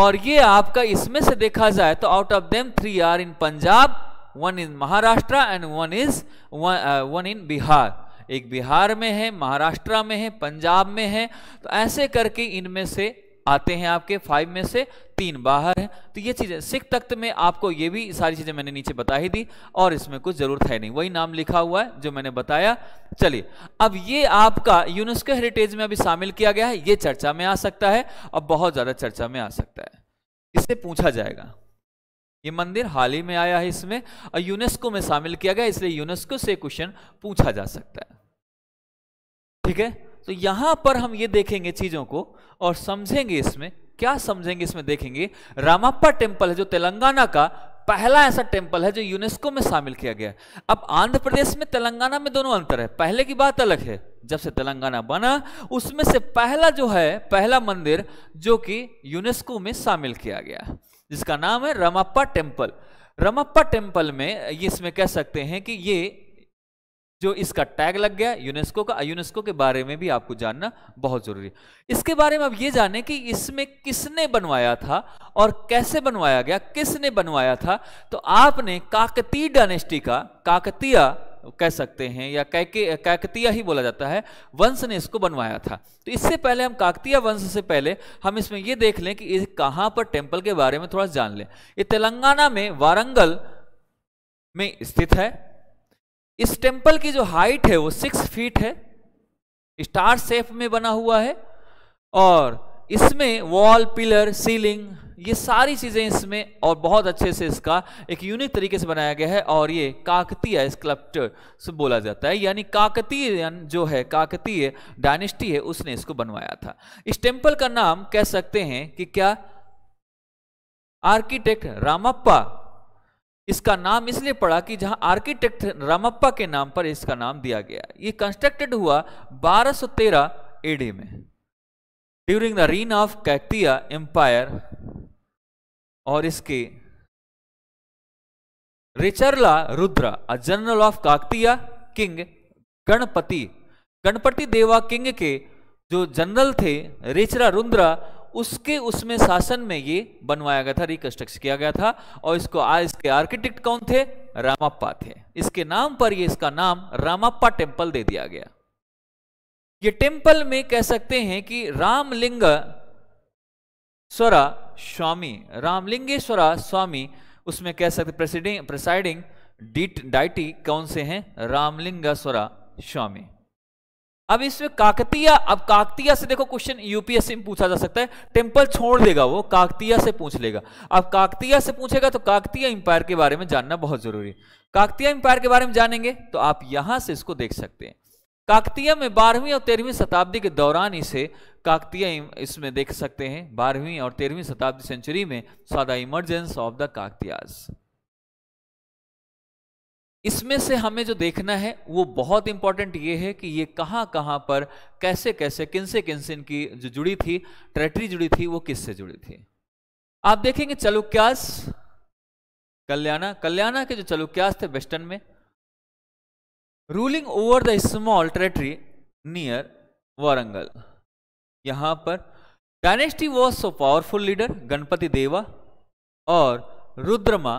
और ये आपका इसमें से देखा जाए तो out of them three are in Punjab one in Maharashtra and one is one in Bihar एक बिहार में है महाराष्ट्र में है पंजाब में है तो ऐसे करके इनमें से आते हैं आपके फाइव में से तीन बाहर है तो ये चीज़ें सिख तख्त में आपको ये भी सारी चीज़ें मैंने नीचे बता ही दी और इसमें कुछ ज़रूरत है नहीं वही नाम लिखा हुआ है जो मैंने बताया चलिए अब ये आपका यूनेस्को हेरिटेज में अभी शामिल किया गया है ये चर्चा में आ सकता है और बहुत ज़्यादा चर्चा में आ सकता है इससे पूछा जाएगा ये मंदिर हाल ही में आया है इसमें और यूनेस्को में शामिल किया गया इसलिए यूनेस्को से क्वेश्चन पूछा जा सकता है ठीक है तो यहां पर हम ये देखेंगे चीजों को और समझेंगे इसमें क्या समझेंगे इसमें देखेंगे रामाप्पा टेम्पल है जो तेलंगाना का पहला ऐसा टेम्पल है जो यूनेस्को में शामिल किया गया अब आंध्र प्रदेश में तेलंगाना में दोनों अंतर है पहले की बात अलग है जब से तेलंगाना बना उसमें से पहला जो है पहला मंदिर जो कि यूनेस्को में शामिल किया गया जिसका नाम है रमाप्पा टेम्पल रमाप्पा टेम्पल में ये इसमें कह सकते हैं कि ये जो इसका टैग लग गया यूनेस्को का यूनेस्को के बारे में भी आपको जानना बहुत जरूरी है इसके बारे में आप ये जाने कि इसमें किसने बनवाया था और कैसे बनवाया गया किसने बनवाया था तो आपने काकतीय डायनेस्टी का काकतीय कह सकते हैं या कैके काकतीय ही बोला जाता है वंश ने इसको बनवाया था तो इससे पहले हम काकतीय वंश से पहले हम इसमें यह देख लें कि कहाँ पर टेम्पल के बारे में थोड़ा जान लें ये तेलंगाना में वारंगल में स्थित है इस टेम्पल की जो हाइट है वो सिक्स फीट है स्टार सेफ में बना हुआ है और इसमें वॉल पिलर सीलिंग ये सारी चीज़ें इसमें और बहुत अच्छे से इसका एक यूनिक तरीके से बनाया गया है और ये काकतीय स्कल्प्टर से बोला जाता है यानी काकतीय जो है काकतीय डायनेस्टी है उसने इसको बनवाया था इस टेम्पल का नाम कह सकते हैं कि क्या आर्किटेक्ट रामप्पा इसका नाम इसलिए पड़ा कि जहां आर्किटेक्ट रामप्पा के नाम पर इसका नाम दिया गया ये कंस्ट्रक्टेड हुआ 1213 एडी में during the reign of Kakatiya empire और इसके Recherla Rudra a general of Kakatiya king Ganapati Ganapati Deva king के जो जनरल थे रिचरा रुद्रा उसके उसमें शासन में ये बनवाया गया था रिकंस्ट्रक्शन किया गया था और इसको आज इसके आर्किटेक्ट कौन थे रामाप्पा थे इसके नाम पर ये इसका नाम रामाप्पा टेम्पल दे दिया गया ये टेम्पल में कह सकते हैं कि रामलिंग स्वरा स्वामी रामलिंगेश्वरा स्वामी उसमें कह सकते प्रेसिडिंग प्रेसाइडिंग डाइटी कौन से हैं स्वरा स्वामी अब इसमें काकतीय अब काकतीय से देखो क्वेश्चन यूपीएससी में पूछा जा सकता है टेम्पल छोड़ देगा वो काकतीय से पूछ लेगा अब काकतीय से पूछेगा तो काकतीय एम्पायर के बारे में जानना बहुत जरूरी है काकतीय एम्पायर के बारे में जानेंगे तो आप यहां से इसको देख सकते हैं काकतीय में बारहवीं और तेरहवीं शताब्दी के दौरान इसे काकतीय इसमें देख सकते हैं बारहवीं और तेरहवीं शताब्दी सेंचुरी में सादा इमरजेंस ऑफ द काकतियाज इसमें से हमें जो देखना है वो बहुत इंपॉर्टेंट ये है कि ये कहाँ कहाँ पर कैसे कैसे किनसे किनसे इनकी जो जुड़ी थी टेरेटरी जुड़ी थी वो किससे जुड़ी थी आप देखेंगे चलुक्यास कल्याणा कल्याणा के जो चलुक्यास थे वेस्टर्न में ruling over the small territory near Warangal यहां पर dynasty was so powerful leader Ganapati Deva और रुद्रमा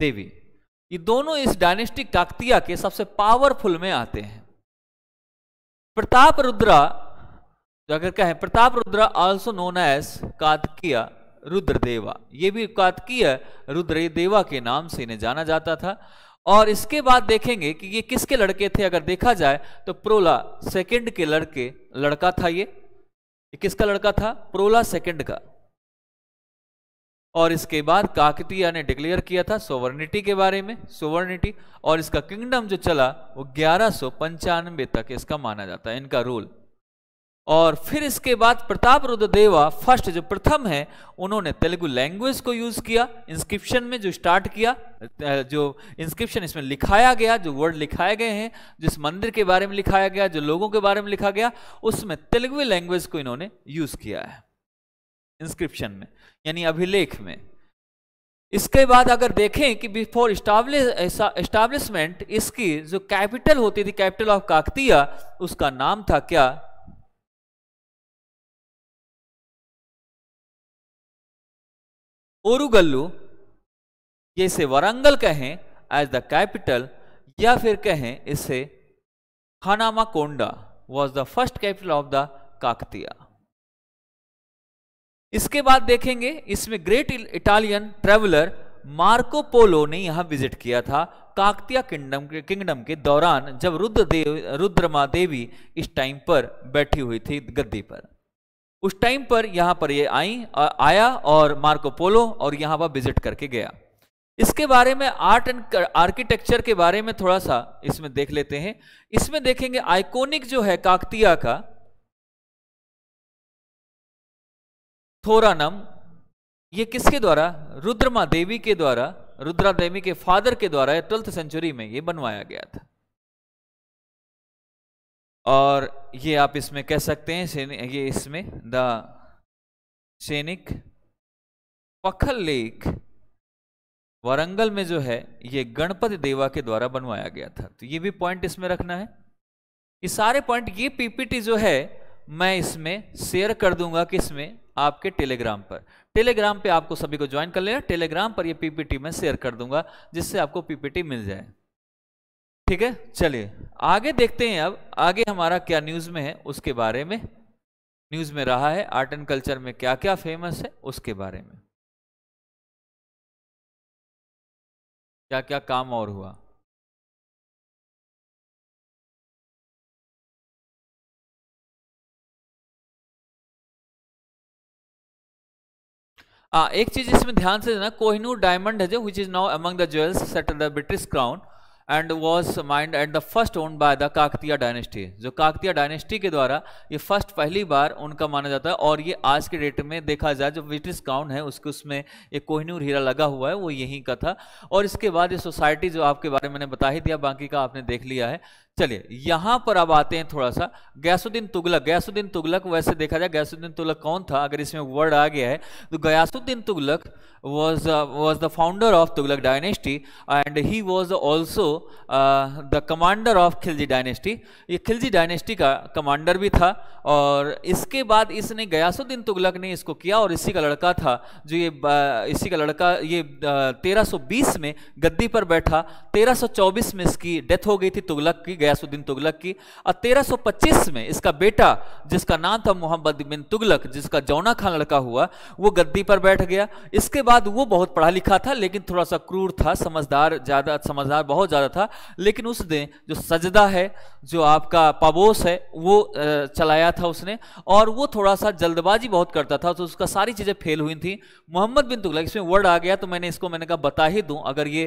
देवी ये दोनों इस डायनेस्टिक काकतिया के सबसे पावरफुल में आते हैं प्रताप रुद्रा जो अगर कहें Pratap Rudra also known as Kakatiya Rudradeva ये भी कातकीय रुद्रदेवा के नाम से इन्हें जाना जाता था और इसके बाद देखेंगे कि ये किसके लड़के थे अगर देखा जाए तो प्रोला सेकंड के लड़के लड़का था ये, ये किसका लड़का था प्रोला सेकंड का और इसके बाद काकतिया ने डिक्लेयर किया था सोवर्निटी के बारे में सोवर्निटी और इसका किंगडम जो चला वो ग्यारह तक इसका माना जाता है इनका रूल और फिर इसके बाद प्रताप रुद्रदेवा फर्स्ट जो प्रथम है उन्होंने तेलुगु लैंग्वेज को यूज किया इंस्क्रिप्शन में जो स्टार्ट किया जो इंस्क्रिप्शन इसमें लिखाया गया जो वर्ड लिखाए गए हैं जिस मंदिर के बारे में लिखाया गया जो लोगों के बारे में लिखा गया उसमें तेलुगु लैंग्वेज को इन्होंने यूज किया है इंस्क्रिप्शन में यानी अभिलेख में इसके बाद अगर देखें कि बिफोर इस्टाब्लिशमेंट इसकी जो कैपिटल होती थी कैपिटल ऑफ काकतिया उसका नाम था क्या ओरुगल्लू इसे वरंगल कहें एज द कैपिटल या फिर कहें इसे Hanamakonda was the first capital of the Kakatiya इसके बाद देखेंगे इसमें great Italian traveller Marco Polo ने यहाँ विजिट किया था काकतिया किंगडम के किंगडम के दौरान जब रुद्रदेव रुद्रमा देवी इस टाइम पर बैठी हुई थी गद्दी पर उस टाइम पर यहाँ पर ये आई आया और मार्को पोलो और यहाँ पर विजिट करके गया इसके बारे में आर्ट एंड आर्किटेक्चर के बारे में थोड़ा सा इसमें देख लेते हैं इसमें देखेंगे आइकोनिक जो है काकतिया का थोरानम ये किसके द्वारा रुद्रमा देवी के द्वारा रुद्रा देवी के फादर के द्वारा ट्वेल्थ सेंचुरी में ये बनवाया गया था और ये आप इसमें कह सकते हैं ये इसमें द सैनिक पखल लेख वारंगल में जो है ये गणपति देवा के द्वारा बनवाया गया था तो ये भी पॉइंट इसमें रखना है ये सारे पॉइंट ये पीपीटी जो है मैं इसमें शेयर कर दूंगा किसमें आपके टेलीग्राम पर टेलीग्राम पे आपको सभी को ज्वाइन कर लेना टेलीग्राम पर ये पीपीटी में शेयर कर दूंगा जिससे आपको पीपीटी मिल जाए ठीक है चलिए आगे देखते हैं अब आगे हमारा क्या न्यूज़ में है उसके बारे में न्यूज़ में रहा है आर्ट एंड कल्चर में क्या क्या फेमस है उसके बारे में क्या क्या काम और हुआ आ, एक चीज इसमें ध्यान से देना कोहिनूर डायमंड है जो which is now among the jewels set the British crown and was mined at the first own by the Kakatiya dynasty जो काकतिया डायनेस्टी के द्वारा ये फर्स्ट पहली बार उनका माना जाता है और ये आज के डेट में देखा जाए जो ब्रिटिश क्राउन है उसके उसमें एक कोहिनूर हीरा लगा हुआ है वो यहीं का था और इसके बाद ये सोसाइटी जो आपके बारे में मैंने बता ही दिया बाकी का आपने देख लिया है चलिए यहां पर अब आते हैं थोड़ा सा गयासुद्दीन तुगलक गयासुद्दीन तुगलक वैसे देखा जाए गयासुद्दीन तुगलक कौन था अगर इसमें वर्ड आ गया है तो Ghiyasuddin Tughlaq was was the founder of Tughlaq dynasty and he was also the commander of Khilji dynasty ये खिलजी डायनेस्टी का कमांडर भी था और इसके बाद इसने गयासुद्दीन तुगलक ने इसको किया और इसी का लड़का था जो ये uh, इसी का लड़का ये uh, बीस में गद्दी पर बैठा चौबीस में इसकी डेथ हो गई थी तुगलक की गयासुद्दीन तुगलक की और 1325 में इसका बेटा जिसका नाम था मोहम्मद बिन तुगलक जिसका जौना खान लड़का हुआ वो गद्दी पर बैठ गया इसके बाद वो बहुत पढ़ा लिखा था लेकिन थोड़ा सा क्रूर था समझदार ज़्यादा समझदार बहुत ज़्यादा था लेकिन उस दिन जो सजदा है जो आपका पाबोस है वो चलाया था उसने और वो थोड़ा सा जल्दबाजी बहुत करता था तो उसका सारी चीज़ें फेल हुई थी मोहम्मद बिन तुगलक इसमें वर्ड आ गया तो मैंने इसको मैंने कहा बता ही दूँ अगर ये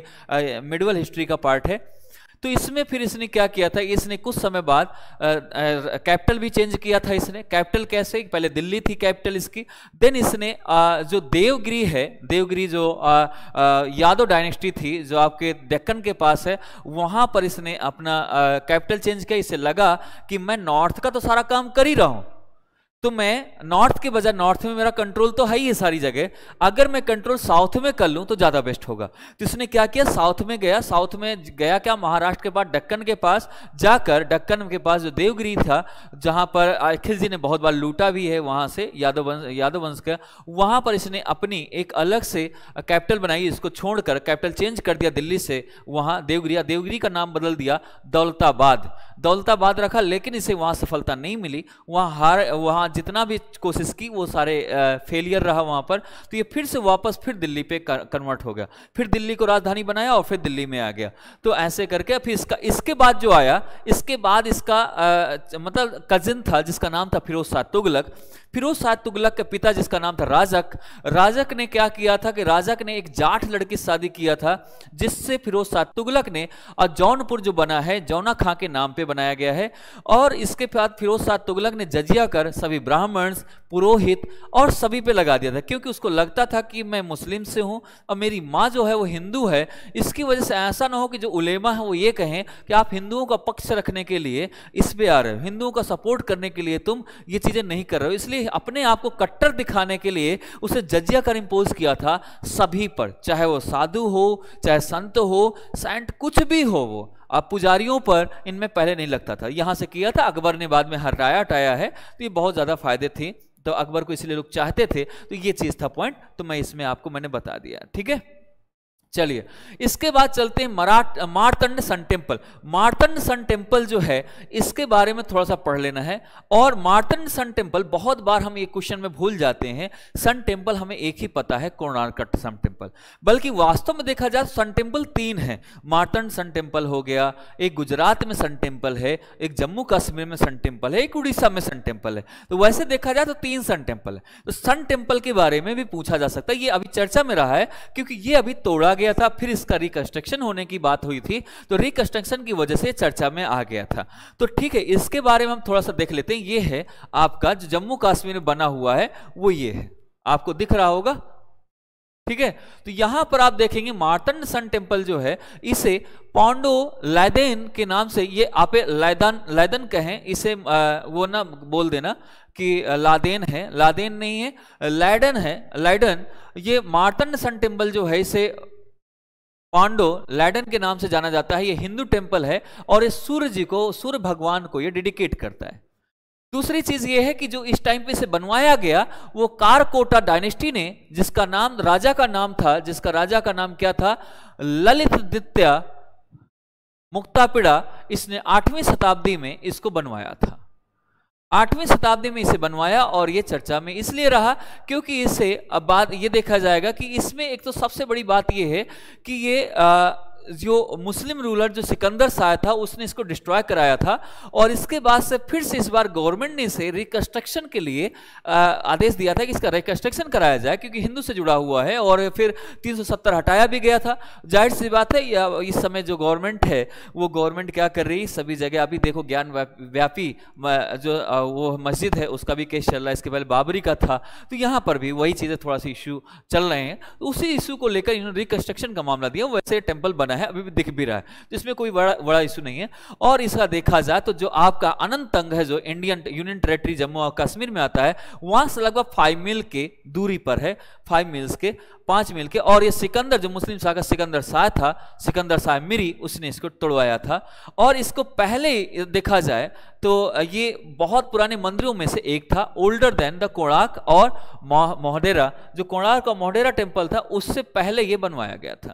मिडवल हिस्ट्री का पार्ट है तो इसमें फिर इसने क्या किया था इसने कुछ समय बाद कैपिटल भी चेंज किया था इसने कैपिटल कैसे पहले दिल्ली थी कैपिटल इसकी देन इसने आ, जो देवगिरी है देवगिरी जो आ, आ, यादव डायनेस्टी थी जो आपके दक्कन के पास है वहां पर इसने अपना कैपिटल चेंज किया इसे लगा कि मैं नॉर्थ का तो सारा काम कर ही रहा हूं तो मैं नॉर्थ के बजाय नॉर्थ में मेरा कंट्रोल तो है ही है सारी जगह अगर मैं कंट्रोल साउथ में कर लूँ तो ज़्यादा बेस्ट होगा तो इसने क्या किया साउथ में गया साउथ में गया क्या महाराष्ट्र के पास डक्कन के पास जाकर डक्कन के पास जो देवगिरी था जहाँ पर अखिल जी ने बहुत बार लूटा भी है वहाँ से यादव वंश यादव वंश का वहाँ पर इसने अपनी एक अलग से कैपिटल बनाई इसको छोड़कर कैपिटल चेंज कर दिया दिल्ली से वहाँ देवगिरी देवगिरी का नाम बदल दिया दौलताबाद दौलताबाद रखा लेकिन इसे वहाँ सफलता नहीं मिली वहाँ हार वहाँ जितना भी कोशिश की वो सारे फेलियर रहा वहां पर तो ये फिर से वापस फिर दिल्ली पे कन्वर्ट हो गया फिर दिल्ली को राजधानी बनाया और फिर दिल्ली में आ गया तो ऐसे करके फिर इसका इसके बाद जो आया इसके बाद इसका आ, मतलब कजिन था जिसका नाम था फिरोज शाह तुगलक फिरोज शाह तुगलक के पिता जिसका नाम था राजक राजक ने क्या किया था कि राजक ने एक जाठ लड़की शादी किया था जिससे फिरोज शाह तुगलक ने और जौनपुर जो बना है जौना खां के नाम पे बनाया गया है और इसके बाद फिरोज शाह तुगलक ने जजिया कर सभी ब्राह्मण्स पुरोहित और सभी पे लगा दिया था क्योंकि उसको लगता था कि मैं मुस्लिम से हूँ और मेरी माँ जो है वो हिंदू है इसकी वजह से ऐसा ना हो कि जो उलेमा है वो ये कहें कि आप हिंदुओं का पक्ष रखने के लिए इस पे आ रहे हो हिंदुओं का सपोर्ट करने के लिए तुम ये चीज़ें नहीं कर रहे हो इसलिए अपने आप को कट्टर दिखाने के लिए उसे जजिया कर इम्पोज किया था सभी पर चाहे वो साधु हो चाहे संत हो सेंट कुछ भी हो वो अब पुजारियों पर इनमें पहले नहीं लगता था यहाँ से किया था अकबर ने बाद में हटाया हटाया है तो ये बहुत ज़्यादा फायदे थे तो अकबर को इसलिए लोग चाहते थे तो ये चीज़ था पॉइंट तो मैं इसमें आपको मैंने बता दिया ठीक है चलिए इसके बाद चलते हैं मराठ मारतंड सन टेम्पल मारतंड सन टेम्पल जो है इसके बारे में थोड़ा सा पढ़ लेना है और मारतंड सन टेम्पल बहुत बार हम ये क्वेश्चन में भूल जाते हैं सन टेम्पल हमें एक ही पता है कोणार्क सन टेम्पल बल्कि वास्तव में देखा जाए सन टेम्पल तीन है मारतंड सन टेम्पल हो गया एक गुजरात में सन टेम्पल है एक जम्मू कश्मीर में सन टेम्पल है एक उड़ीसा में सन टेम्पल है तो वैसे देखा जाए तो तीन सन टेम्पल है तो सन टेम्पल के बारे में भी पूछा जा सकता है ये अभी चर्चा में रहा है क्योंकि ये अभी तोड़ा गया गया था फिर इसका रिकंस्ट्रक्शन होने की बात हुई थी तो रिकंस्ट्रक्शन की वजह से चर्चा में आ गया था तो ठीक है इसके बारे में हम थोड़ा सा देख लेते हैं ये है आपका जो जम्मू कश्मीर में बना हुआ है वो ये है आपको दिख रहा होगा ठीक है तो यहां पर आप देखेंगे मार्तंड सन टेम्पल जो है इसे पौंडो लैदेन के नाम से ये आप लैदन लैदन कहें इसे वो ना बोल देना कि लादेन है लादेन नहीं है लैडन है लैडन ये मार्तंड सन टेम्पल जो है इसे पांडो लैडन के नाम से जाना जाता है ये हिंदू टेम्पल है और ये सूर्य जी को सूर्य भगवान को ये डेडिकेट करता है दूसरी चीज ये है कि जो इस टाइम पे से बनवाया गया वो कारकोटा डायनेस्टी ने जिसका नाम राजा का नाम था जिसका राजा का नाम क्या था ललित दित्या मुक्तापिड़ा इसने आठवीं शताब्दी में इसको बनवाया था आठवीं शताब्दी में इसे बनवाया और ये चर्चा में इसलिए रहा क्योंकि इसे अब बात ये देखा जाएगा कि इसमें एक तो सबसे बड़ी बात ये है कि ये आ, जो मुस्लिम रूलर जो सिकंदर शाह था उसने इसको डिस्ट्रॉय कराया था और इसके बाद से फिर से इस बार गवर्नमेंट ने इसे रिकंस्ट्रक्शन के लिए आदेश दिया था कि इसका रिकंस्ट्रक्शन कराया जाए क्योंकि हिंदू से जुड़ा हुआ है और फिर 370 हटाया भी गया था जाहिर सी बात है इस समय जो गवर्नमेंट है वो गवर्नमेंट क्या कर रही सभी जगह अभी देखो ज्ञान व्यापी जो वो मस्जिद है उसका भी केस चल रहा है इसके पहले बाबरी का था तो यहाँ पर भी वही चीज़ें थोड़ा सा इशू चल रहे हैं तो उसी इशू को लेकर इन्होंने रिकंस्ट्रक्शन का मामला दिया वैसे टेम्पल बना करना है अभी भी दिख भी रहा है तो इसमें कोई बड़ा बड़ा इशू नहीं है और इसका देखा जाए तो जो आपका अनंत अंग है जो इंडियन यूनियन टेरेटरी जम्मू और कश्मीर में आता है वहां से लगभग फाइव मील के दूरी पर है फाइव मील्स के पांच मील के और ये सिकंदर जो मुस्लिम शाह का सिकंदर शाह था सिकंदर शाह मिरी उसने इसको तोड़वाया था और इसको पहले देखा जाए तो ये बहुत पुराने मंदिरों में से एक था ओल्डर देन द कोणार्क और मोहडेरा जो कोणार्क और मोहडेरा टेम्पल था उससे पहले ये बनवाया गया था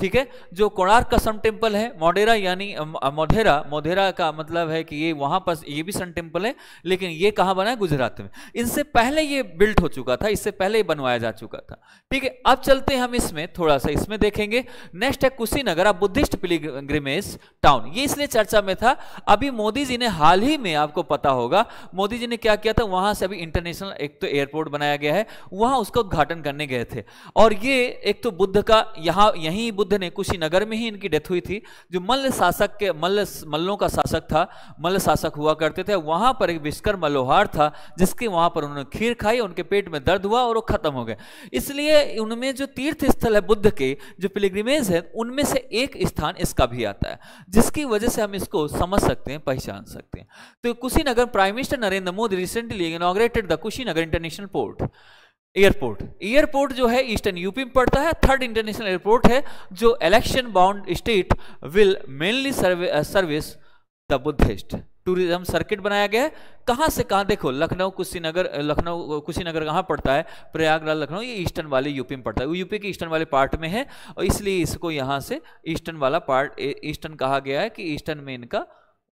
ठीक है जो कोणार्क का सन टेम्पल है मोडेरा यानी मोधेरा मोधेरा का मतलब है कि ये वहां पर ये भी सन टेम्पल है लेकिन ये कहाँ बना है गुजरात में इनसे पहले ये बिल्ट हो चुका था इससे पहले ये बनवाया जा चुका था ठीक है अब चलते हैं हम इसमें थोड़ा सा इसमें देखेंगे नेक्स्ट है कुशीनगर बुद्धिस्ट पिलीग्रिमेज टाउन ये इसलिए चर्चा में था अभी मोदी जी ने हाल ही में आपको पता होगा मोदी जी ने क्या किया था वहां से अभी इंटरनेशनल एक तो एयरपोर्ट बनाया गया है वहां उसका उद्घाटन करने गए थे और ये एक तो बुद्ध का यहाँ यहीं बुद्ध बुद्ध ने कुशीनगर में ही इनकी डेथ हुई थी जो मल्ल शासक के मल्ल मल्लों का शासक था मल्ल शासक हुआ करते थे वहां पर एक विश्वकर्मा लोहार था जिसके वहां पर उन्होंने खीर खाई उनके पेट में दर्द हुआ और वो खत्म हो गए इसलिए उनमें जो तीर्थ स्थल है बुद्ध के जो पिलिग्रिमेज है उनमें से एक स्थान इसका भी आता है जिसकी वजह से हम इसको समझ सकते हैं पहचान सकते हैं तो Kushinagar prime minister Narendra Modi recently inaugurated the Kushinagar international port airport airport जो है ईस्टर्न यूपी में पड़ता है थर्ड इंटरनेशनल एयरपोर्ट है जो election bound state will mainly service the Buddhist tourism circuit बनाया गया है कहाँ से कहाँ देखो लखनऊ कुशीनगर लखनऊ कुशीनगर कहाँ पड़ता है प्रयागराज लखनऊ ये ईस्टर्न वाले यूपी में पड़ता है वो यूपी के ईस्टर्न वाले पार्ट में है और इसलिए इसको यहाँ से ईस्टर्न वाला पार्ट ईस्टर्न कहा गया है कि ईस्टर्न में इनका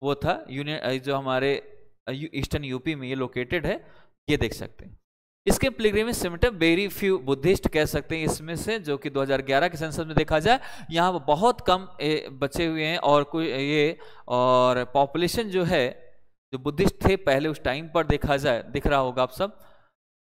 वो था यूनियन जो हमारे ईस्टर्न यूपी में ये लोकेटेड है ये देख सकते हैं इसके पिलग्रिमेज सिमटम वेरी फ्यू बुद्धिस्ट कह सकते हैं इसमें से जो कि 2011 के सेंसस में देखा जाए यहाँ बहुत कम बचे हुए हैं और कोई ये और पॉपुलेशन जो है जो बुद्धिस्ट थे पहले उस टाइम पर देखा जाए दिख रहा होगा आप सब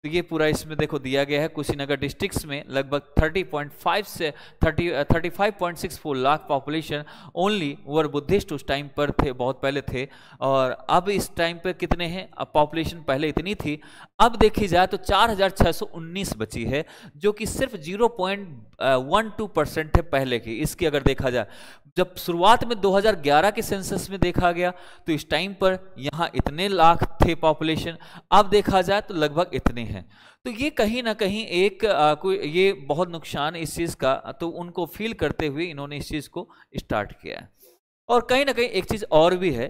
तो ये पूरा इसमें देखो दिया गया है कुशीनगर डिस्ट्रिक्ट्स में लगभग 30.5 से 30 35.64 uh, lakh population only were Buddhist उस टाइम पर थे बहुत पहले थे और अब इस टाइम पर कितने हैं अब पॉपुलेशन पहले इतनी थी अब देखी जाए तो 4,619 बची है जो कि सिर्फ 0.12 परसेंट थे पहले की इसकी अगर देखा जाए जब शुरुआत में 2011 के सेंसस में देखा गया तो इस टाइम पर यहाँ इतने लाख थे पॉपुलेशन अब देखा जाए तो लगभग इतने हैं तो ये कहीं ना कहीं एक आ, कोई ये बहुत नुकसान इस चीज़ का तो उनको फील करते हुए इन्होंने इस चीज़ को स्टार्ट किया है और कहीं ना कहीं एक चीज़ और भी है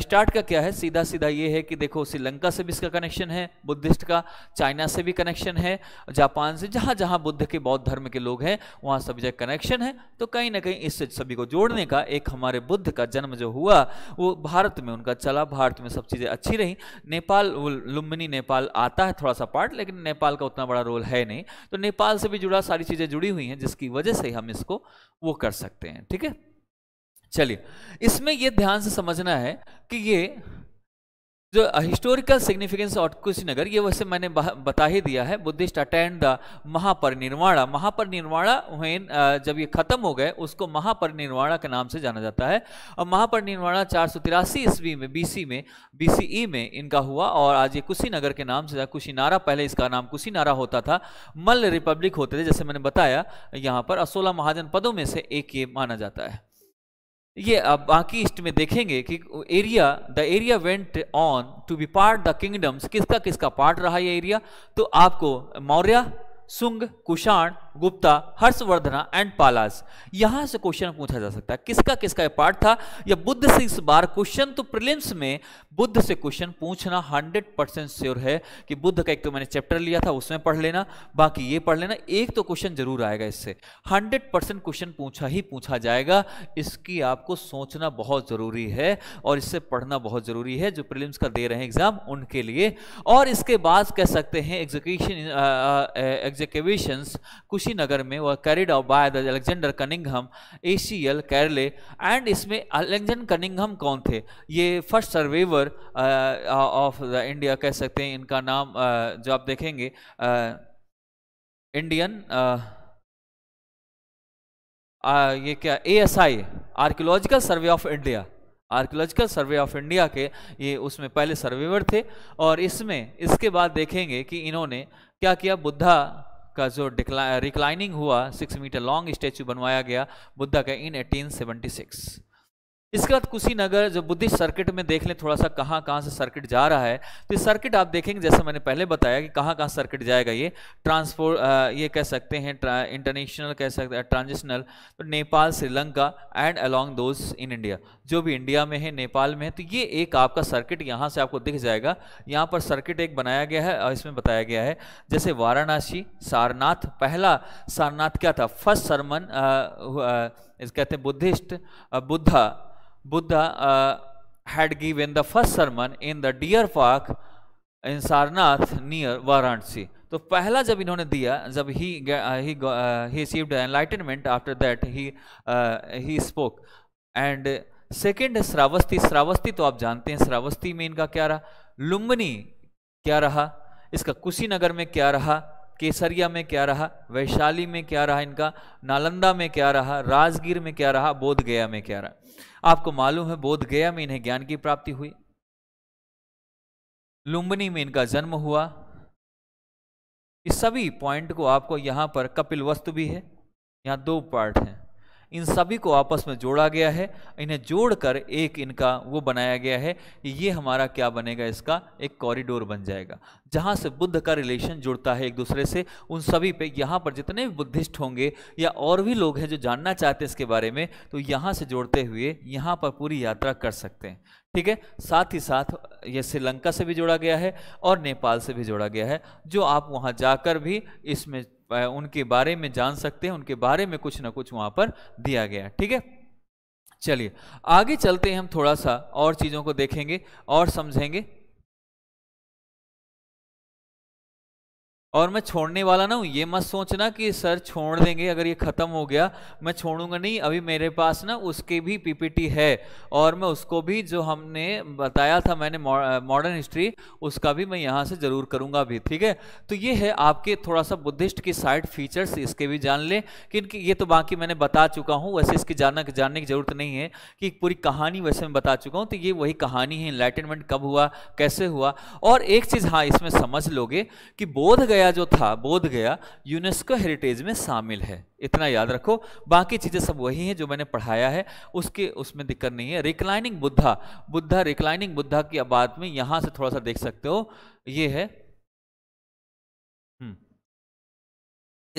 स्टार्ट का क्या है सीधा सीधा ये है कि देखो श्रीलंका से भी इसका कनेक्शन है बुद्धिस्ट का चाइना से भी कनेक्शन है जापान से जहाँ जहाँ बुद्ध के बौद्ध धर्म के लोग हैं वहाँ सब जगह कनेक्शन है तो कहीं ना कहीं इससे सभी को जोड़ने का एक हमारे बुद्ध का जन्म जो हुआ वो भारत में उनका चला भारत में सब चीज़ें अच्छी रहीं नेपाल लुम्बिनी नेपाल आता है थोड़ा सा पार्ट लेकिन नेपाल का उतना बड़ा रोल है नहीं तो नेपाल से भी जुड़ा सारी चीज़ें जुड़ी हुई हैं जिसकी वजह से हम इसको वो कर सकते हैं ठीक है चलिए इसमें यह ध्यान से समझना है कि ये जो हिस्टोरिकल सिग्निफिकेंस ऑफ कुशीनगर ये वैसे मैंने बता ही दिया है Buddhist attend the Mahaparinirvana Mahaparinirvana Hiuen जब ये खत्म हो गए उसको महापरिनिर्वाणा के नाम से जाना जाता है और महापरिनिर्वाणा चार सौ तिरासी ईस्वी में बीसी में बीसीई e में इनका हुआ और आज ये कुशीनगर के नाम से कुशीनारा पहले इसका नाम कुशीनारा होता था मल्ल रिपब्लिक होते थे जैसे मैंने बताया यहाँ पर असोला सोलह महाजन पदों में से एक ये माना जाता है ये अब बाकी ईस्ट में देखेंगे कि area the area went on to be part the kingdoms किसका किसका पार्ट रहा ये एरिया तो आपको मौर्य सुंग कुषाण गुप्ता हर्षवर्धना एंड पालास यहां से क्वेश्चन पूछा जा सकता है किसका किसका पार्ट था या बुद्ध से इस बार क्वेश्चन तो प्रिलिम्स में बुद्ध से क्वेश्चन पूछना हंड्रेड परसेंट श्योर है कि बुद्ध का एक तो मैंने चैप्टर लिया था उसमें पढ़ लेना बाकी ये पढ़ लेना एक तो क्वेश्चन जरूर आएगा इससे हंड्रेड परसेंट क्वेश्चन पूछा ही पूछा जाएगा इसकी आपको सोचना बहुत जरूरी है और इससे पढ़ना बहुत जरूरी है जो प्रिलिम्स का दे रहे हैं एग्जाम उनके लिए और इसके बाद कह सकते हैं एग्जीक्यूशन एग्जीक्यूशन कुछ कुशीनगर में वह carried out by the Alexander Cunningham A C L Carlleyle and इसमें अलेक्जेंडर कनिंगहम कौन थे ये first surveyor of the India कह सकते हैं इनका नाम uh, जो आप देखेंगे इंडियन uh, uh, uh, ये क्या A S I archaeological survey of India archaeological survey of India के ये उसमें पहले सर्वेवर थे और इसमें इसके बाद देखेंगे कि इन्होंने क्या किया बुद्धा का जो रिक्लाइनिंग हुआ सिक्स मीटर लॉन्ग स्टेच्यू बनवाया गया बुद्धा का इन 1876 इसके बाद कुशीनगर जो बुद्धिस्ट सर्किट में देख लें थोड़ा सा कहाँ कहाँ से सर्किट जा रहा है तो ये सर्किट आप देखेंगे जैसे मैंने पहले बताया कि कहाँ कहाँ सर्किट जाएगा ये ट्रांसपोर्ट ये कह सकते हैं इंटरनेशनल कह सकते हैं ट्रांजिशनल तो Nepal Sri Lanka and along those in India जो भी इंडिया में है नेपाल में है तो ये एक आपका सर्किट यहाँ से आपको दिख जाएगा यहाँ पर सर्किट एक बनाया गया है और इसमें बताया गया है जैसे वाराणसी सारनाथ पहला सारनाथ क्या था फर्स्ट सरमन कहते हैं Buddhist Buddha Buddha uh, had given the first sermon in the deer park in Sarnath near Varanasi. तो पहला जब इन्होंने दिया जब ही ही ही enlightenment after that he he spoke and second Shravasti Shravasti तो आप जानते हैं श्रावस्ती में इनका क्या रहा लुम्बनी क्या रहा इसका कुशीनगर में क्या रहा केसरिया में क्या रहा वैशाली में क्या रहा इनका नालंदा में क्या रहा राजगीर में क्या रहा बोधगया में क्या रहा आपको मालूम है बोध गया में इन्हें ज्ञान की प्राप्ति हुई लुम्बनी में इनका जन्म हुआ इस सभी पॉइंट को आपको यहां पर कपिल वस्तु भी है यहां दो पार्ट हैं इन सभी को आपस में जोड़ा गया है इन्हें जोड़कर एक इनका वो बनाया गया है ये हमारा क्या बनेगा इसका एक कॉरिडोर बन जाएगा जहाँ से बुद्ध का रिलेशन जुड़ता है एक दूसरे से उन सभी पे यहाँ पर जितने भी बुद्धिस्ट होंगे या और भी लोग हैं जो जानना चाहते हैं इसके बारे में तो यहाँ से जोड़ते हुए यहाँ पर पूरी यात्रा कर सकते हैं ठीक है साथ ही साथ ये श्रीलंका से भी जोड़ा गया है और नेपाल से भी जोड़ा गया है जो आप वहाँ जाकर भी इसमें उनके बारे में जान सकते हैं उनके बारे में कुछ ना कुछ वहां पर दिया गया ठीक है चलिए आगे चलते हैं हम थोड़ा सा और चीज़ों को देखेंगे और समझेंगे और मैं छोड़ने वाला ना हूँ ये मत सोचना कि सर छोड़ देंगे अगर ये ख़त्म हो गया मैं छोड़ूंगा नहीं अभी मेरे पास ना उसके भी पीपीटी है और मैं उसको भी जो हमने बताया था मैंने मॉडर्न हिस्ट्री उसका भी मैं यहाँ से ज़रूर करूँगा अभी ठीक है तो ये है आपके थोड़ा सा बुद्धिस्ट की साइड फीचर्स इसके भी जान लें कि ये तो बाकी मैंने बता चुका हूँ वैसे इसकी जानना जानने की ज़रूरत नहीं है कि पूरी कहानी वैसे मैं बता चुका हूँ तो ये वही कहानी है इन्लाइटेनमेंट कब हुआ कैसे हुआ और एक चीज़ हाँ इसमें समझ लोगे कि बोध गया गया जो था बोध गया यूनेस्को हेरिटेज में शामिल है इतना याद रखो बाकी चीज़ें सब वही हैं जो मैंने पढ़ाया है उसके उसमें दिक्कत नहीं है रिक्लाइनिंग बुद्धा बुद्धा रिक्लाइनिंग बुद्धा की बात में यहाँ से थोड़ा सा देख सकते हो ये है हम्म।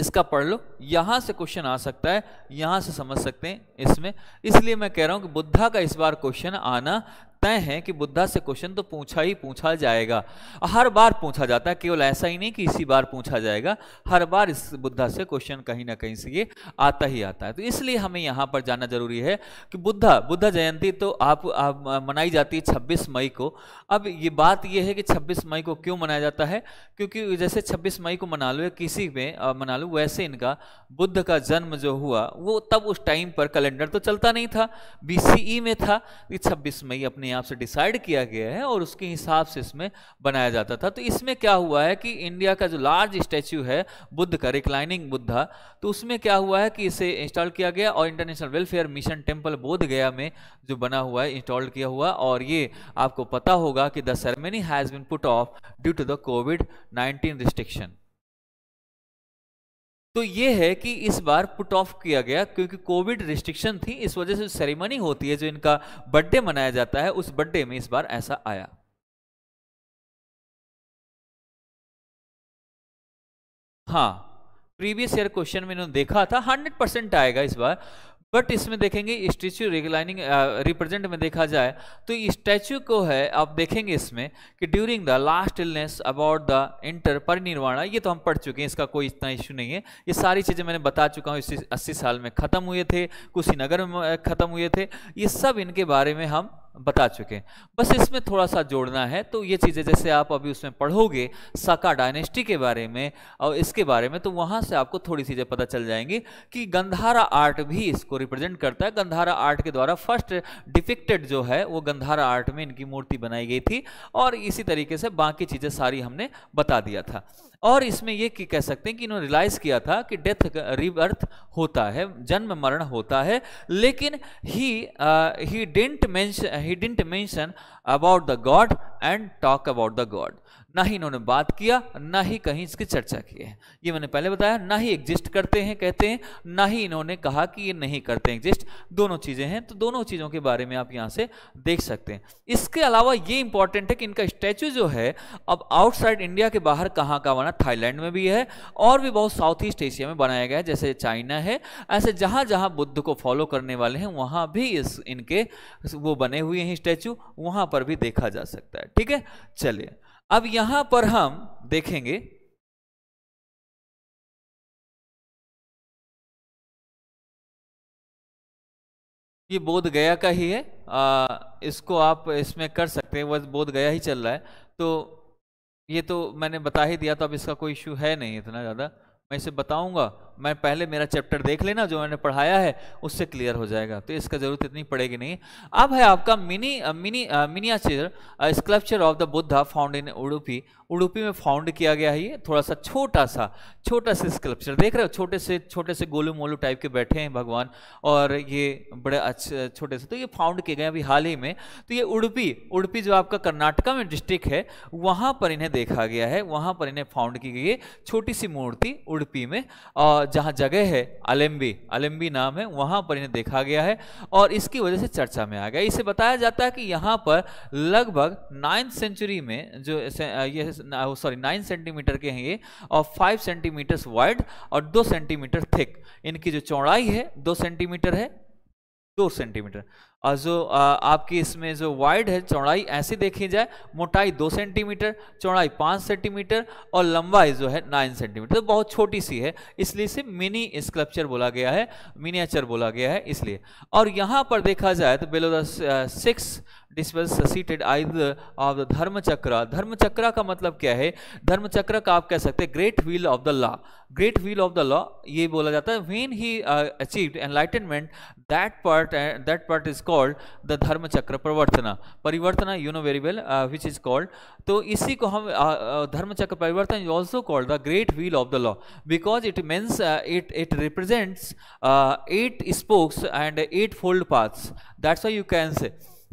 इसका पढ़ लो यहां से क्वेश्चन आ सकता है यहां से समझ सकते हैं इसमें इसलिए मैं कह रहा हूं कि बुद्धा का इस बार क्वेश्चन आना तय है कि बुद्धा से क्वेश्चन तो पूछा ही पूछा जाएगा हर बार पूछा जाता है केवल ऐसा ही नहीं कि इसी बार पूछा जाएगा हर बार इस बुद्धा से क्वेश्चन कहीं ना कहीं से ये आता ही आता है तो इसलिए हमें यहाँ पर जाना जरूरी है कि बुद्धा बुद्धा जयंती तो आप, आप मनाई जाती है छब्बीस मई को अब ये बात यह है कि छब्बीस मई को क्यों मनाया जाता है क्योंकि जैसे छब्बीस मई को मना लो किसी में मना लो वैसे इनका बुद्ध का जन्म जो हुआ वो तब उस टाइम पर कैलेंडर तो चलता नहीं था बीसीई में था ये छब्बीस मई अपने आप से डिसाइड किया गया है और उसके हिसाब से इसमें बनाया जाता था तो इसमें क्या हुआ है कि इंडिया का जो लार्ज स्टैच्यू है बुद्ध का रिक्लाइनिंग बुद्धा तो उसमें क्या हुआ है कि इसे इंस्टॉल किया गया और इंटरनेशनल वेलफेयर मिशन टेम्पल बोध गया में जो बना हुआ है इंस्टॉल किया हुआ और ये आपको पता होगा कि the ceremony has been put off due to the COVID nineteen restriction तो ये है कि इस बार पुट ऑफ किया गया क्योंकि कोविड रिस्ट्रिक्शन थी इस वजह से सेरेमनी होती है जो इनका बर्थडे मनाया जाता है उस बर्थडे में इस बार ऐसा आया हाँ प्रीवियस ईयर क्वेश्चन में इन्होंने देखा था 100 परसेंट आएगा इस बार बट इसमें देखेंगे स्टैचू रिगलाइनिंग रिप्रेजेंट में देखा जाए तो स्टैच्यू को है आप देखेंगे इसमें कि during the last illness about the inter Parinirvana ये तो हम पढ़ चुके हैं इसका कोई इतना इश्यू नहीं है ये सारी चीज़ें मैंने बता चुका हूँ इसी अस्सी साल में ख़त्म हुए थे कुशीनगर में ख़त्म हुए थे ये सब इनके बारे में हम बता चुके हैं बस इसमें थोड़ा सा जोड़ना है तो ये चीज़ें जैसे आप अभी उसमें पढ़ोगे साका डायनेस्टी के बारे में और इसके बारे में तो वहाँ से आपको थोड़ी चीज़ें पता चल जाएंगी कि गंधारा आर्ट भी इसको रिप्रेजेंट करता है गंधारा आर्ट के द्वारा फर्स्ट डिफिक्टेड जो है वो गंधारा आर्ट में इनकी मूर्ति बनाई गई थी और इसी तरीके से बाकी चीज़ें सारी हमने बता दिया था और इसमें ये कह सकते हैं कि इन्होंने रियलाइज किया था कि डेथ रिबर्थ होता है जन्म मरण होता है लेकिन he he didn't mention he didn't mention about the god and talk about the god ना ही इन्होंने बात किया ना ही कहीं इसकी चर्चा की है ये मैंने पहले बताया ना ही एग्जिस्ट करते हैं कहते हैं ना ही इन्होंने कहा कि ये नहीं करते एग्जिस्ट दोनों चीज़ें हैं तो दोनों चीज़ों के बारे में आप यहाँ से देख सकते हैं इसके अलावा ये इंपॉर्टेंट है कि इनका स्टैचू जो है अब आउटसाइड इंडिया के बाहर कहाँ का बना थाईलैंड में भी है और भी बहुत साउथ ईस्ट एशिया में बनाया गया है जैसे चाइना है ऐसे जहाँ जहाँ बुद्ध को फॉलो करने वाले हैं वहाँ भी इस इनके वो बने हुए हैं स्टैचू वहाँ पर भी देखा जा सकता है ठीक है चलिए अब यहां पर हम देखेंगे ये बोध गया का ही है आ, इसको आप इसमें कर सकते हैं वह बोध गया ही चल रहा है तो ये तो मैंने बता ही दिया तो अब इसका कोई इश्यू है नहीं इतना ज़्यादा मैं इसे बताऊंगा मैं पहले मेरा चैप्टर देख लेना जो मैंने पढ़ाया है उससे क्लियर हो जाएगा तो इसका ज़रूरत इतनी पड़ेगी नहीं अब है आपका mini mini miniature sculpture of the Buddha found in Udupi Udupi में फाउंड किया गया है ये थोड़ा सा छोटा सा छोटा सा स्कल्पचर देख रहे हो छोटे से छोटे से गोलू मोलू टाइप के बैठे हैं भगवान और ये बड़े अच्छे छोटे से तो ये फाउंड किए गए अभी हाल ही में तो ये उड़पी उड़पी जो आपका कर्नाटका में डिस्ट्रिक्ट है वहाँ पर इन्हें देखा गया है वहाँ पर इन्हें फाउंड की गई है छोटी सी मूर्ति उड़पी में और जहाँ जगह है अलेम्बी अलेम्बी नाम है वहाँ पर इन्हें देखा गया है और इसकी वजह से चर्चा में आ गया इसे बताया जाता है कि यहाँ पर लगभग नाइन्थ सेंचुरी में जो ये सॉरी नाइन सेंटीमीटर के हैं ये और फाइव सेंटीमीटर वाइड और दो सेंटीमीटर थिक इनकी जो चौड़ाई है दो सेंटीमीटर है दो सेंटीमीटर और जो आपकी इसमें जो वाइड है चौड़ाई ऐसी देखी जाए मोटाई दो सेंटीमीटर चौड़ाई पाँच सेंटीमीटर और लंबाई जो है नाइन सेंटीमीटर तो बहुत छोटी सी है इसलिए इसे मिनी स्कल्पचर बोला गया है मिनिएचर बोला गया है इसलिए और यहाँ पर देखा जाए तो below the six disciple seated of the Dharma Chakra धर्म चक्र का मतलब क्या है धर्म चक्र का आप कह सकते हैं great wheel of the law great wheel of the law ये बोला जाता है when he achieve enlightenment that part that part is call called the Dharma Chakra Pravartana Parivartana you know very well which is called तो इसी को हम Dharma Chakra Parivartan is also called the great wheel of the law because it means it it represents eight spokes and eightfold path that's why you can say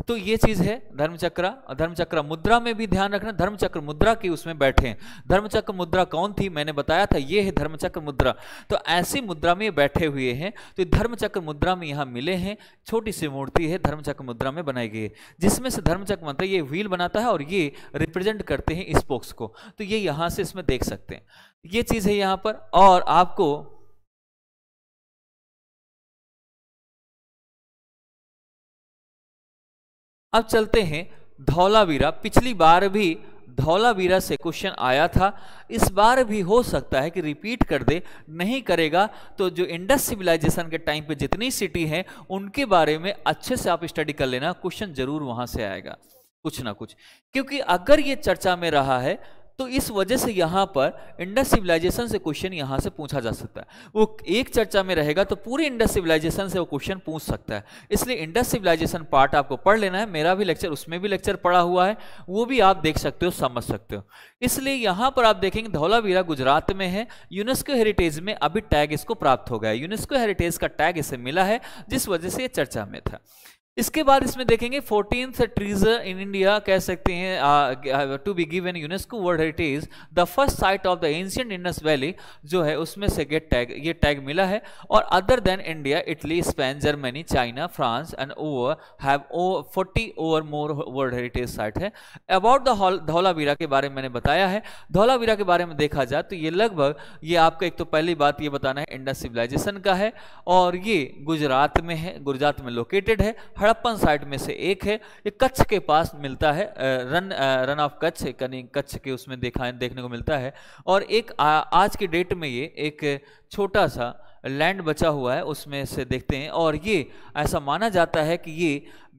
तो ये चीज है धर्मचक्र धर्मचक्र मुद्रा में भी ध्यान रखना धर्मचक्र मुद्रा की उसमें बैठे हैं धर्मचक्र मुद्रा कौन थी मैंने बताया था ये है धर्मचक्र मुद्रा तो ऐसी मुद्रा में बैठे हुए हैं तो धर्मचक्र मुद्रा में यहाँ मिले हैं छोटी सी मूर्ति है धर्मचक्र मुद्रा में बनाई गई है जिसमें से धर्मचक्र मंत्र ये व्हील बनाता है और ये रिप्रेजेंट करते हैं स्पोक्स को तो ये यहाँ से इसमें देख सकते हैं ये चीज़ है यहाँ पर और आपको अब चलते हैं धौलावीरा पिछली बार भी धौलावीरा से क्वेश्चन आया था इस बार भी हो सकता है कि रिपीट कर दे नहीं करेगा तो जो इंडस सिविलाइजेशन के टाइम पे जितनी सिटी हैं उनके बारे में अच्छे से आप स्टडी कर लेना क्वेश्चन जरूर वहाँ से आएगा कुछ ना कुछ क्योंकि अगर ये चर्चा में रहा है तो इस वजह से यहां पर इंडस सिविलाइजेशन से क्वेश्चन यहां से पूछा जा सकता है वो एक चर्चा में रहेगा तो पूरी इंडस सिविलाइजेशन से वो क्वेश्चन पूछ सकता है इसलिए इंडस सिविलाइजेशन पार्ट आपको पढ़ लेना है मेरा भी लेक्चर उसमें भी लेक्चर पढ़ा हुआ है वो भी आप देख सकते हो समझ सकते हो इसलिए यहां पर आप देखेंगे धौलावीरा गुजरात में है यूनेस्को हेरिटेज में अभी टैग इसको प्राप्त हो गया यूनेस्को हेरिटेज का टैग इसे मिला है जिस वजह से यह चर्चा में था इसके बाद इसमें देखेंगे फोर्टीन ट्रीज इन इंडिया कह सकते हैं to be given UNESCO world heritage the first site of the ancient Indus valley जो है उसमें से गेट टैग ये टैग मिला है और other than India Italy Spain Germany China France and over have forty over more world heritage site है about the Dholavira के बारे में मैंने बताया है धौलावीरा के बारे में देखा जाए तो ये लगभग ये आपका एक तो पहली बात ये बताना है इंडस सिविलाइजेशन का है और ये गुजरात में है गुजरात में लोकेटेड है हड़प्पन साइट में से एक है ये कच्छ के पास मिलता है रन रन ऑफ कच्छ कहीं कच्छ के उसमें देखा देखने को मिलता है और एक आ, आज के डेट में ये एक छोटा सा लैंड बचा हुआ है उसमें से देखते हैं और ये ऐसा माना जाता है कि ये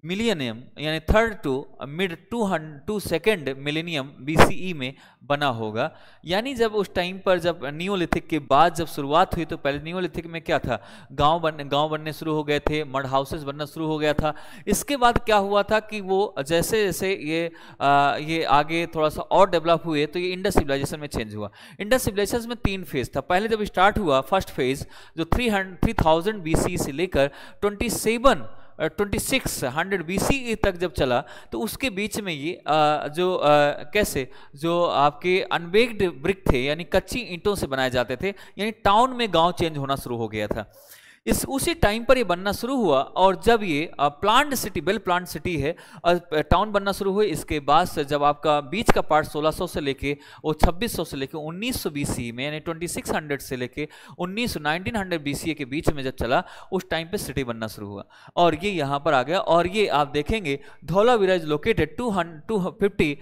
मिलियनियम यानी थर्ड टू मिड टू हंड टू सेकेंड मिलेनियम बी में बना होगा यानी जब उस टाइम पर जब न्यूलिथिक के बाद जब शुरुआत हुई तो पहले न्यूलिथिक में क्या था गांव बन गांव बनने शुरू हो गए थे मड हाउसेस बनना शुरू हो गया था इसके बाद क्या हुआ था कि वो जैसे जैसे ये आ, ये आगे थोड़ा सा और डेवलप हुए तो ये इंडस सिविलाइजेशन में चेंज हुआ इंडस सिविलाइजेशन में तीन फेज था पहले जब स्टार्ट हुआ फर्स्ट फेज जो थ्री हंड थ्री थाउजेंड बी से लेकर twenty seven twenty six hundred B तक जब चला तो उसके बीच में ये जो कैसे जो आपके अनबेग्ड ब्रिक थे यानी कच्ची ईंटों से बनाए जाते थे यानी टाउन में गांव चेंज होना शुरू हो गया था इस उसी टाइम पर ये बनना शुरू हुआ और जब ये planned city well planned city है टाउन बनना शुरू हुई इसके बाद से जब आपका बीच का पार्ट 1600 से लेके वो 2600 से लेके 1900 बीसी में यानी 2600 से लेके 1900 1900 बीसी के बीच में जब चला उस टाइम पे सिटी बनना शुरू हुआ और ये यहाँ पर आ गया और ये आप देखेंगे Dholavira is located two fifty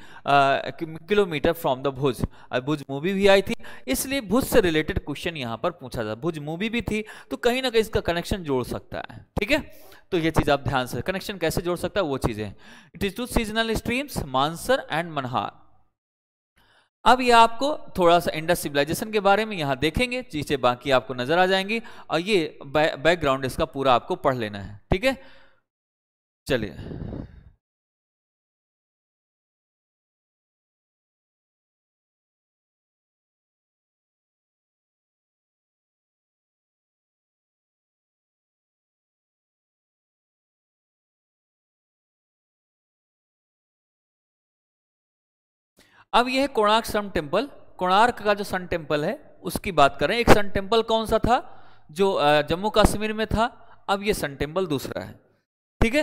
kilometre from the Bhuj Bhuj movie भी आई थी इसलिए भुज से रिलेटेड क्वेश्चन यहाँ पर पूछा था भुज मूवी भी थी तो कहीं ना कहीं इसका कनेक्शन जोड़ सकता है ठीक है तो ये चीज आप ध्यान से कनेक्शन कैसे जोड़ सकता है वो चीजें it is two seasonal streams Mansar and Manhar अब ये आपको थोड़ा सा इंडस सिविलाइजेशन के बारे में यहां देखेंगे चीज़ें बाकी आपको नजर आ जाएंगी और ये बैकग्राउंड इसका पूरा आपको पढ़ लेना है ठीक है चलिए अब यह है कोणार्क सन टेम्पल कोणार्क का जो सन टेम्पल है उसकी बात करें एक सन टेम्पल कौन सा था जो जम्मू कश्मीर में था अब यह सन टेम्पल दूसरा है ठीक है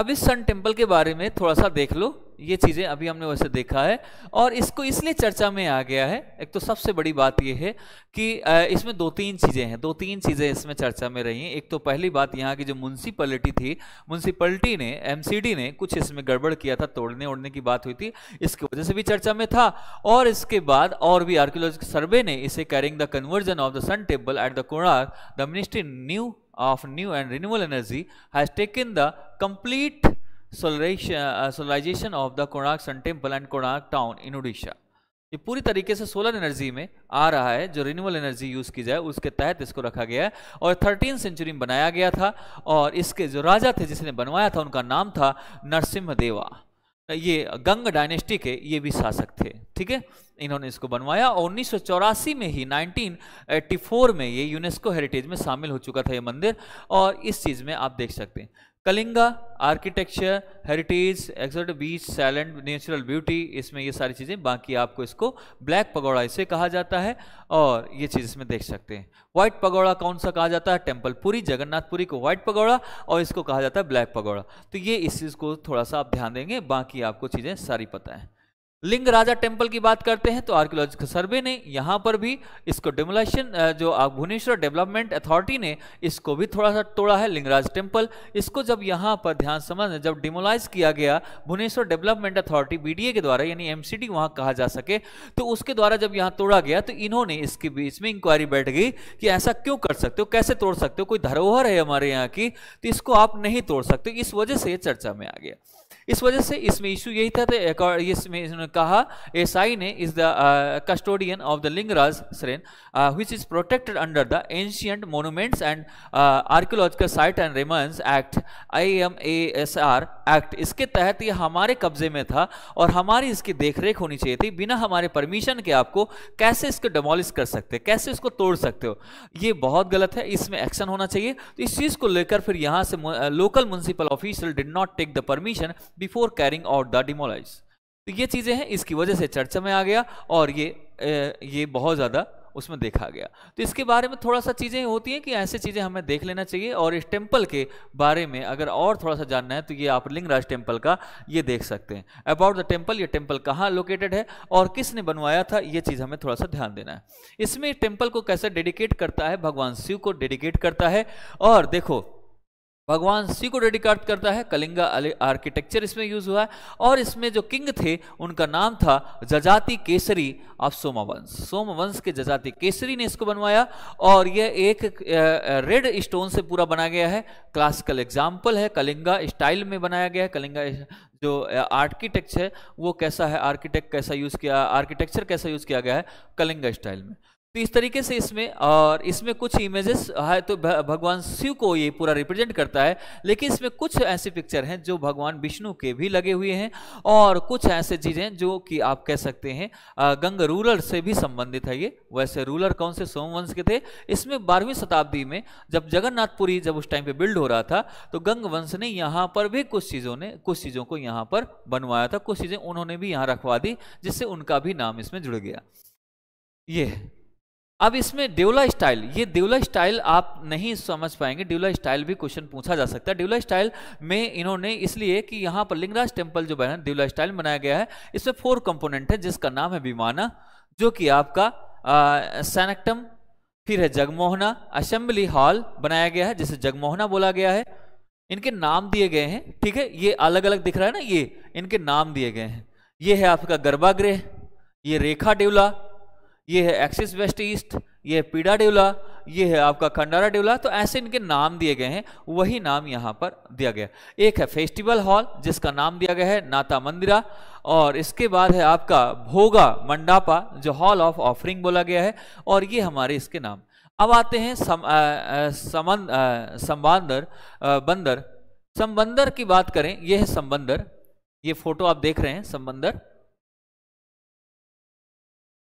अब इस सन टेम्पल के बारे में थोड़ा सा देख लो ये चीज़ें अभी हमने वैसे देखा है और इसको इसलिए चर्चा में आ गया है एक तो सबसे बड़ी बात यह है कि इसमें दो तीन चीज़ें हैं दो तीन चीज़ें इसमें चर्चा में रही हैं एक तो पहली बात यहाँ की जो म्यूनसिपलिटी थी म्यूनसिपलिटी ने एमसीडी ने कुछ इसमें गड़बड़ किया था तोड़ने ओड़ने की बात हुई थी इसकी वजह से भी चर्चा में था और इसके बाद और भी आर्क्योलॉजिकल सर्वे ने इसे carrying the conversion of the sun temple at the Konark the ministry new of new and renewable energy has taken the complete solarization, uh, solarization of the Konark sun temple and Konark town in Orissa ये पूरी तरीके से solar energy में आ रहा है जो renewal energy use की जाए उसके तहत इसको रखा गया है और थर्टीन सेंचुरी में बनाया गया था और इसके जो राजा थे जिसने बनवाया था उनका नाम था नरसिम्हदेवा ये गंग डायनेस्टी के ये भी शासक थे ठीक है इन्होंने इसको बनवाया और उन्नीस में ही 1984 में ये यूनेस्को हेरिटेज में शामिल हो चुका था ये मंदिर और इस चीज़ में आप देख सकते हैं Kalinga architecture heritage exotic beach salient natural beauty इसमें ये सारी चीज़ें बाकी आपको इसको ब्लैक पगौड़ा इसे कहा जाता है और ये चीज़ इसमें देख सकते हैं व्हाइट पगौड़ा कौन सा कहा जाता है टेम्पल पुरी जगन्नाथपुरी को व्हाइट पगौड़ा और इसको कहा जाता है ब्लैक पगौड़ा तो ये इस चीज़ को थोड़ा सा आप ध्यान देंगे बाकी आपको चीज़ें सारी पता है लिंग राजा टेम्पल की बात करते हैं तो आर्कियोलॉजिकल सर्वे ने यहाँ पर भी इसको डेमोलेशन जो भुवनेश्वर डेवलपमेंट अथॉरिटी ने इसको भी थोड़ा सा तोड़ा है लिंगराज टेम्पल इसको जब यहाँ पर ध्यान समझ जब डिमोलाइज किया गया भुवनेश्वर डेवलपमेंट अथॉरिटी बीडीए के द्वारा यानी एम वहाँ कहा जा सके तो उसके द्वारा जब यहाँ तोड़ा गया तो इन्होंने इसके बीच में इंक्वायरी बैठ गई कि ऐसा क्यों कर सकते हो कैसे तोड़ सकते हो कोई धरोहर है हमारे यहाँ की तो इसको आप नहीं तोड़ सकते इस वजह से चर्चा में आ गया इस वजह से इसमें इशू यही था तो इसमें कहा एस आई ने is the custodian of the Lingaraj shrine which is protected under the ancient monuments and archaeological site and remains act A M A S R act इसके तहत ये हमारे कब्जे में था और हमारी इसकी देखरेख होनी चाहिए थी बिना हमारे परमिशन के आपको कैसे इसको डिमोलिश कर सकते कैसे इसको तोड़ सकते हो ये बहुत गलत है इसमें एक्शन होना चाहिए तो इस चीज़ को लेकर फिर यहाँ से local municipal official did not take the permission before carrying out the demolish तो ये चीज़ें हैं इसकी वजह से चर्चा में आ गया और ये ये बहुत ज़्यादा उसमें देखा गया तो इसके बारे में थोड़ा सा चीज़ें होती हैं कि ऐसे चीज़ें हमें देख लेना चाहिए और इस टेम्पल के बारे में अगर और थोड़ा सा जानना है तो ये आप लिंगराज टेम्पल का ये देख सकते हैं अबाउट द टेम्पल ये टेम्पल कहाँ लोकेटेड है और किसने बनवाया था ये चीज़ हमें थोड़ा सा ध्यान देना है इसमें टेम्पल को कैसे डेडिकेट करता है भगवान शिव को डेडिकेट करता है और देखो भगवान सी को डेडिकार्ट करता है कलिंगा आर्किटेक्चर इसमें यूज हुआ है और इसमें जो किंग थे उनका नाम था जजाति केसरी ऑफ सोमावंश सोमवंश के जजाति केसरी ने इसको बनवाया और यह एक रेड स्टोन से पूरा बनाया गया है क्लासिकल एग्जाम्पल है कलिंगा स्टाइल में बनाया गया है कलिंगा जो आर्किटेक्चर है वो कैसा है आर्किटेक्ट कैसा यूज़ किया आर्किटेक्चर कैसा यूज़ किया गया है कलिंगा स्टाइल में तो इस तरीके से इसमें और इसमें कुछ इमेजेस है तो भगवान शिव को ये पूरा रिप्रेजेंट करता है लेकिन इसमें कुछ ऐसे पिक्चर हैं जो भगवान विष्णु के भी लगे हुए हैं और कुछ ऐसे चीज़ें जो कि आप कह सकते हैं गंग रूलर से भी संबंधित है ये वैसे रूलर कौन से सोमवंश के थे इसमें बारहवीं शताब्दी में जब जगन्नाथपुरी जब उस टाइम पर बिल्ड हो रहा था तो गंग वंश ने यहाँ पर भी कुछ चीज़ों ने कुछ चीज़ों को यहाँ पर बनवाया था कुछ चीज़ें उन्होंने भी यहाँ रखवा दी जिससे उनका भी नाम इसमें जुड़ गया ये अब इसमें डेवला स्टाइल ये देवला स्टाइल आप नहीं समझ पाएंगे डेवला स्टाइल भी क्वेश्चन पूछा जा सकता है डेवला स्टाइल में इन्होंने इसलिए कि यहाँ पर लिंगराज टेम्पल जो बना डेवला स्टाइल बनाया गया है इसमें फोर कंपोनेंट है जिसका नाम है विमाना जो कि आपका सैनक्टम फिर है जगमोहना असेंबली हॉल बनाया गया है जिसे जगमोहना बोला गया है इनके नाम दिए गए हैं ठीक है ये अलग अलग दिख रहा है ना ये इनके नाम दिए गए हैं ये है आपका गर्भागृह ये रेखा डेवला ये है एक्सिस वेस्ट ईस्ट ये है पीडा डेवला ये है आपका खंडारा डेवला तो ऐसे इनके नाम दिए गए हैं वही नाम यहाँ पर दिया गया एक है फेस्टिवल हॉल जिसका नाम दिया गया है नाता मंदिरा और इसके बाद है आपका भोगा मंडापा जो हॉल ऑफ ऑफरिंग बोला गया है और ये हमारे इसके नाम अब आते हैं सम, संबंदर बंदर संबंदर की बात करें यह है संबंदर ये फोटो आप देख रहे हैं संबंदर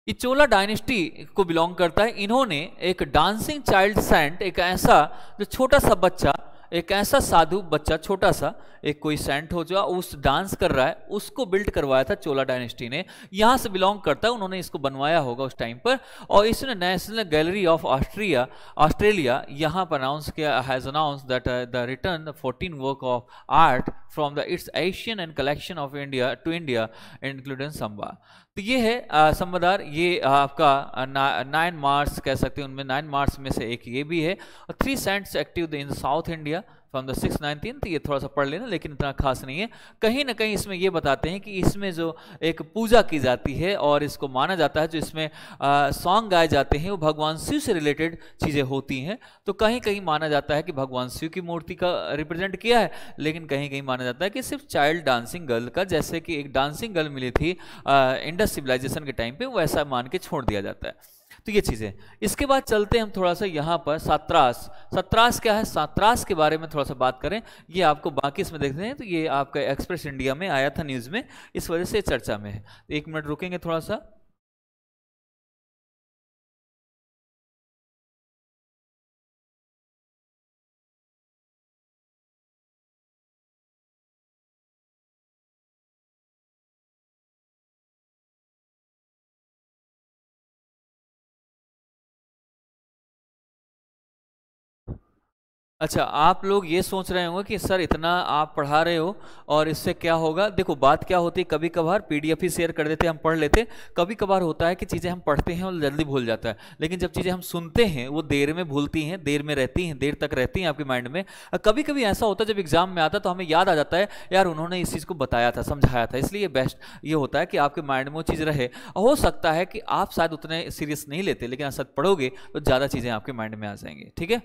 ये चोला डायनेस्टी को बिलोंग करता है इन्होंने एक डांसिंग चाइल्ड सेंट एक ऐसा जो छोटा सा बच्चा एक ऐसा साधु बच्चा छोटा सा एक कोई सेंट हो जो उस डांस कर रहा है उसको बिल्ड करवाया था चोला डायनेस्टी ने यहाँ से बिलोंग करता है उन्होंने इसको बनवाया होगा उस टाइम पर और इसने national gallery of Austria Australia यहाँ पर अनाउंस किया has announce that the return fourteen work of art from the its Asian and collection of India to India including संबा तो ये है संवादार ये आपका नाइन मार्स कह सकते हैं उनमें नाइन मार्स में से एक ये भी है और three saints active in south India from the six nineteen तो ये थोड़ा सा पढ़ लेना लेकिन इतना खास नहीं है कहीं ना कहीं इसमें ये बताते हैं कि इसमें जो एक पूजा की जाती है और इसको माना जाता है जो इसमें सॉन्ग गाए जाते हैं वो भगवान शिव से रिलेटेड चीज़ें होती हैं तो कहीं कहीं माना जाता है कि भगवान शिव की मूर्ति का रिप्रेजेंट किया है लेकिन कहीं कहीं माना जाता है कि सिर्फ चाइल्ड डांसिंग गर्ल का जैसे कि एक डांसिंग गर्ल मिली थी इंडस सिविलाइजेशन के टाइम पर वैसा मान के छोड़ दिया जाता है तो ये चीज़ें इसके बाद चलते हैं हम थोड़ा सा यहाँ पर सात्रास सत्रास क्या है सात्रास के बारे में थोड़ा सा बात करें ये आपको बाकी इसमें देखते हैं तो ये आपका एक्सप्रेस इंडिया में आया था न्यूज़ में इस वजह से चर्चा में है एक मिनट रुकेंगे थोड़ा सा अच्छा आप लोग ये सोच रहे होंगे कि सर इतना आप पढ़ा रहे हो और इससे क्या होगा देखो बात क्या होती है कभी कभार पीडीएफ ही शेयर कर देते हम पढ़ लेते कभी कभार होता है कि चीज़ें हम पढ़ते हैं और जल्दी भूल जाता है लेकिन जब चीज़ें हम सुनते हैं वो देर में भूलती हैं देर में रहती हैं देर तक रहती हैं आपके माइंड में कभी कभी ऐसा होता है जब एग्जाम में आता तो हमें याद आ जाता है यार उन्होंने इस चीज़ को बताया था समझाया था इसलिए बेस्ट ये होता है कि आपके माइंड में वो चीज़ रहे हो सकता है कि आप शायद उतने सीरियस नहीं लेते लेकिन असर पढ़ोगे तो ज़्यादा चीज़ें आपके माइंड में आ जाएंगी ठीक है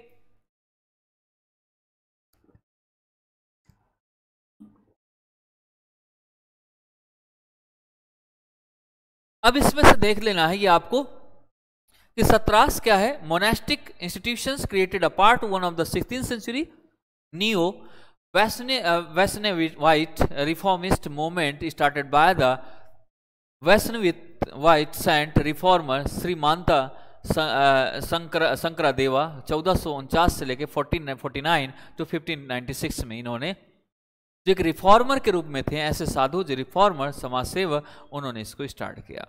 अब इसमें से देख लेना है ये आपको कि सत्रास क्या है monastic institutions created a part one of the sixteen century neo Vaishnavite Vaishnavite reformist movement started by the Vaishnavite saint reformer Srimanta Sankar संकरा देवा चौदह से लेकर फोर्टीन फोर्टी फिफ्टीन में इन्होंने जो एक रिफॉर्मर के रूप में थे ऐसे साधु जो रिफॉर्मर समाज सेवक उन्होंने इसको स्टार्ट किया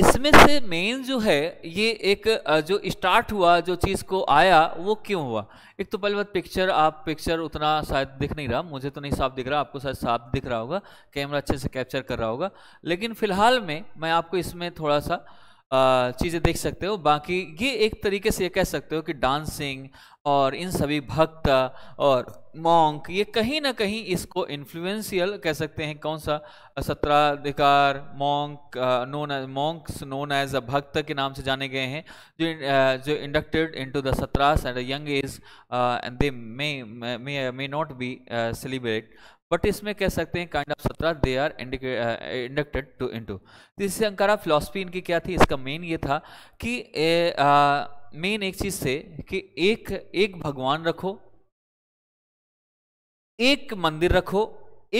इसमें से मेन जो है ये एक जो स्टार्ट हुआ जो चीज़ को आया वो क्यों हुआ एक तो पहले बात पिक्चर आप पिक्चर उतना शायद दिख नहीं रहा मुझे तो नहीं साफ दिख रहा आपको शायद साफ दिख रहा होगा कैमरा अच्छे से कैप्चर कर रहा होगा लेकिन फिलहाल में मैं आपको इसमें थोड़ा सा चीज़ें देख सकते हो बाकी ये एक तरीके से कह सकते हो कि डांसिंग और इन सभी भक्त और मॉन्क ये कहीं ना कहीं इसको इन्फ्लुएंशियल कह सकते हैं कौन सा Sattradhikar monk known monks known as a bhakta के नाम से जाने गए हैं जो जो inducted into the sattras and young age and they may may not be celebrate but इसमें कह सकते हैं काइंड ऑफ सत्रह they are inducted to in to this अंकारा फिलोसफी इनकी क्या थी इसका मेन ये था कि मेन एक चीज से कि एक एक भगवान रखो एक मंदिर रखो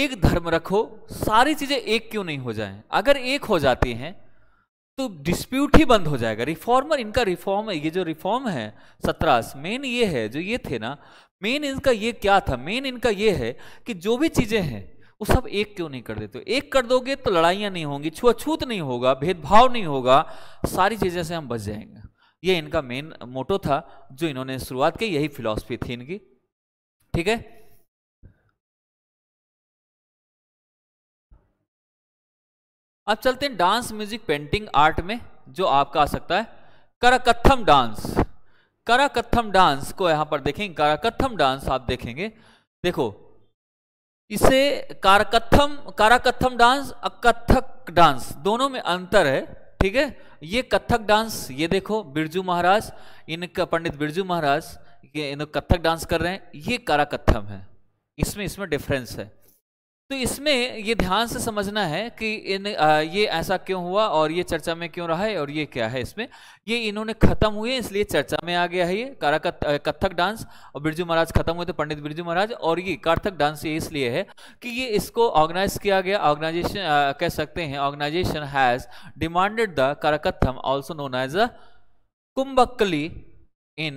एक धर्म रखो सारी चीजें एक क्यों नहीं हो जाएं? अगर एक हो जाती हैं तो डिस्प्यूट ही बंद हो जाएगा रिफॉर्मर इनका रिफॉर्म ये जो रिफॉर्म है सत्रास मेन ये है जो ये थे ना मेन इनका ये क्या था मेन इनका ये है कि जो भी चीज़ें हैं वो सब एक क्यों नहीं कर देते एक कर दोगे तो लड़ाइयां नहीं होंगी छुआछूत नहीं होगा भेदभाव नहीं होगा सारी चीज़ें से हम बच जाएंगे ये इनका मेन मोटो था जो इन्होंने शुरुआत की यही फिलॉसफी थी इनकी ठीक है अब चलते हैं डांस म्यूजिक पेंटिंग आर्ट में जो आपका आ सकता है करकथम डांस कराकथम डांस को यहां पर देखेंगे कराकत्थम डांस आप देखेंगे देखो इसे काराकथम काराकथम डांस और कथक डांस दोनों में अंतर है ठीक है ये कथक डांस ये देखो बिरजू महाराज इनका पंडित बिरजू महाराज ये इन कथक डांस कर रहे हैं ये काराकत्थम है इसमें इसमें डिफरेंस है तो इसमें ये ध्यान से समझना है कि इन आ, ये ऐसा क्यों हुआ और ये चर्चा में क्यों रहा है और ये क्या है इसमें ये इन्होंने खत्म हुए इसलिए चर्चा में आ गया है ये कारा कत्थक डांस और बिरजू महाराज खत्म हुए थे पंडित बिरजू महाराज और ये कार्थक डांस ये इसलिए है कि ये इसको ऑर्गेनाइज किया गया ऑर्गेनाइजेशन कह सकते हैं organisation has demanded the Karakatham also known as a Kumbhakali in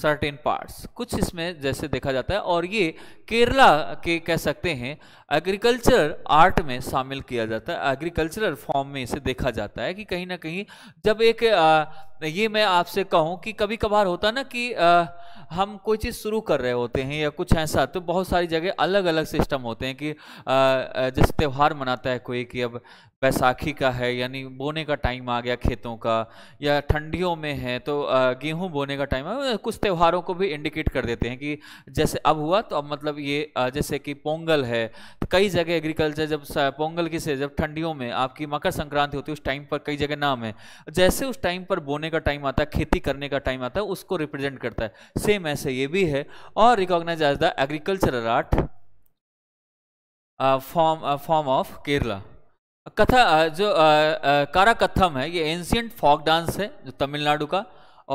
certain parts कुछ इसमें जैसे देखा जाता है और ये केरला के कह सकते हैं एग्रीकल्चर आर्ट में शामिल किया जाता है एग्रीकल्चरल फॉर्म में इसे देखा जाता है कि कहीं ना कहीं जब एक आ, ये मैं आपसे कहूँ कि कभी कभार होता ना कि आ, हम कोई चीज़ शुरू कर रहे होते हैं या कुछ ऐसा तो बहुत सारी जगह अलग अलग सिस्टम होते हैं कि आ, जैसे त्यौहार मनाता है कोई कि अब बैसाखी का है यानी बोने का टाइम आ गया खेतों का या ठंडियों में है तो गेहूं बोने का टाइम कुछ त्योहारों को भी इंडिकेट कर देते हैं कि जैसे अब हुआ तो अब मतलब ये जैसे कि पोंगल है कई जगह एग्रीकल्चर जब पोंगल की से जब ठंडियों में आपकी मकर संक्रांति होती है उस टाइम पर कई जगह नाम है जैसे उस टाइम पर बोने का टाइम आता है खेती करने का टाइम आता है उसको रिप्रेजेंट करता है सेम ऐसे ये भी है और recognise as the agricultural art form form of Kerala कथा uh, जो uh, uh, कारा कथम है ये एंशियंट फॉक डांस है जो तमिलनाडु का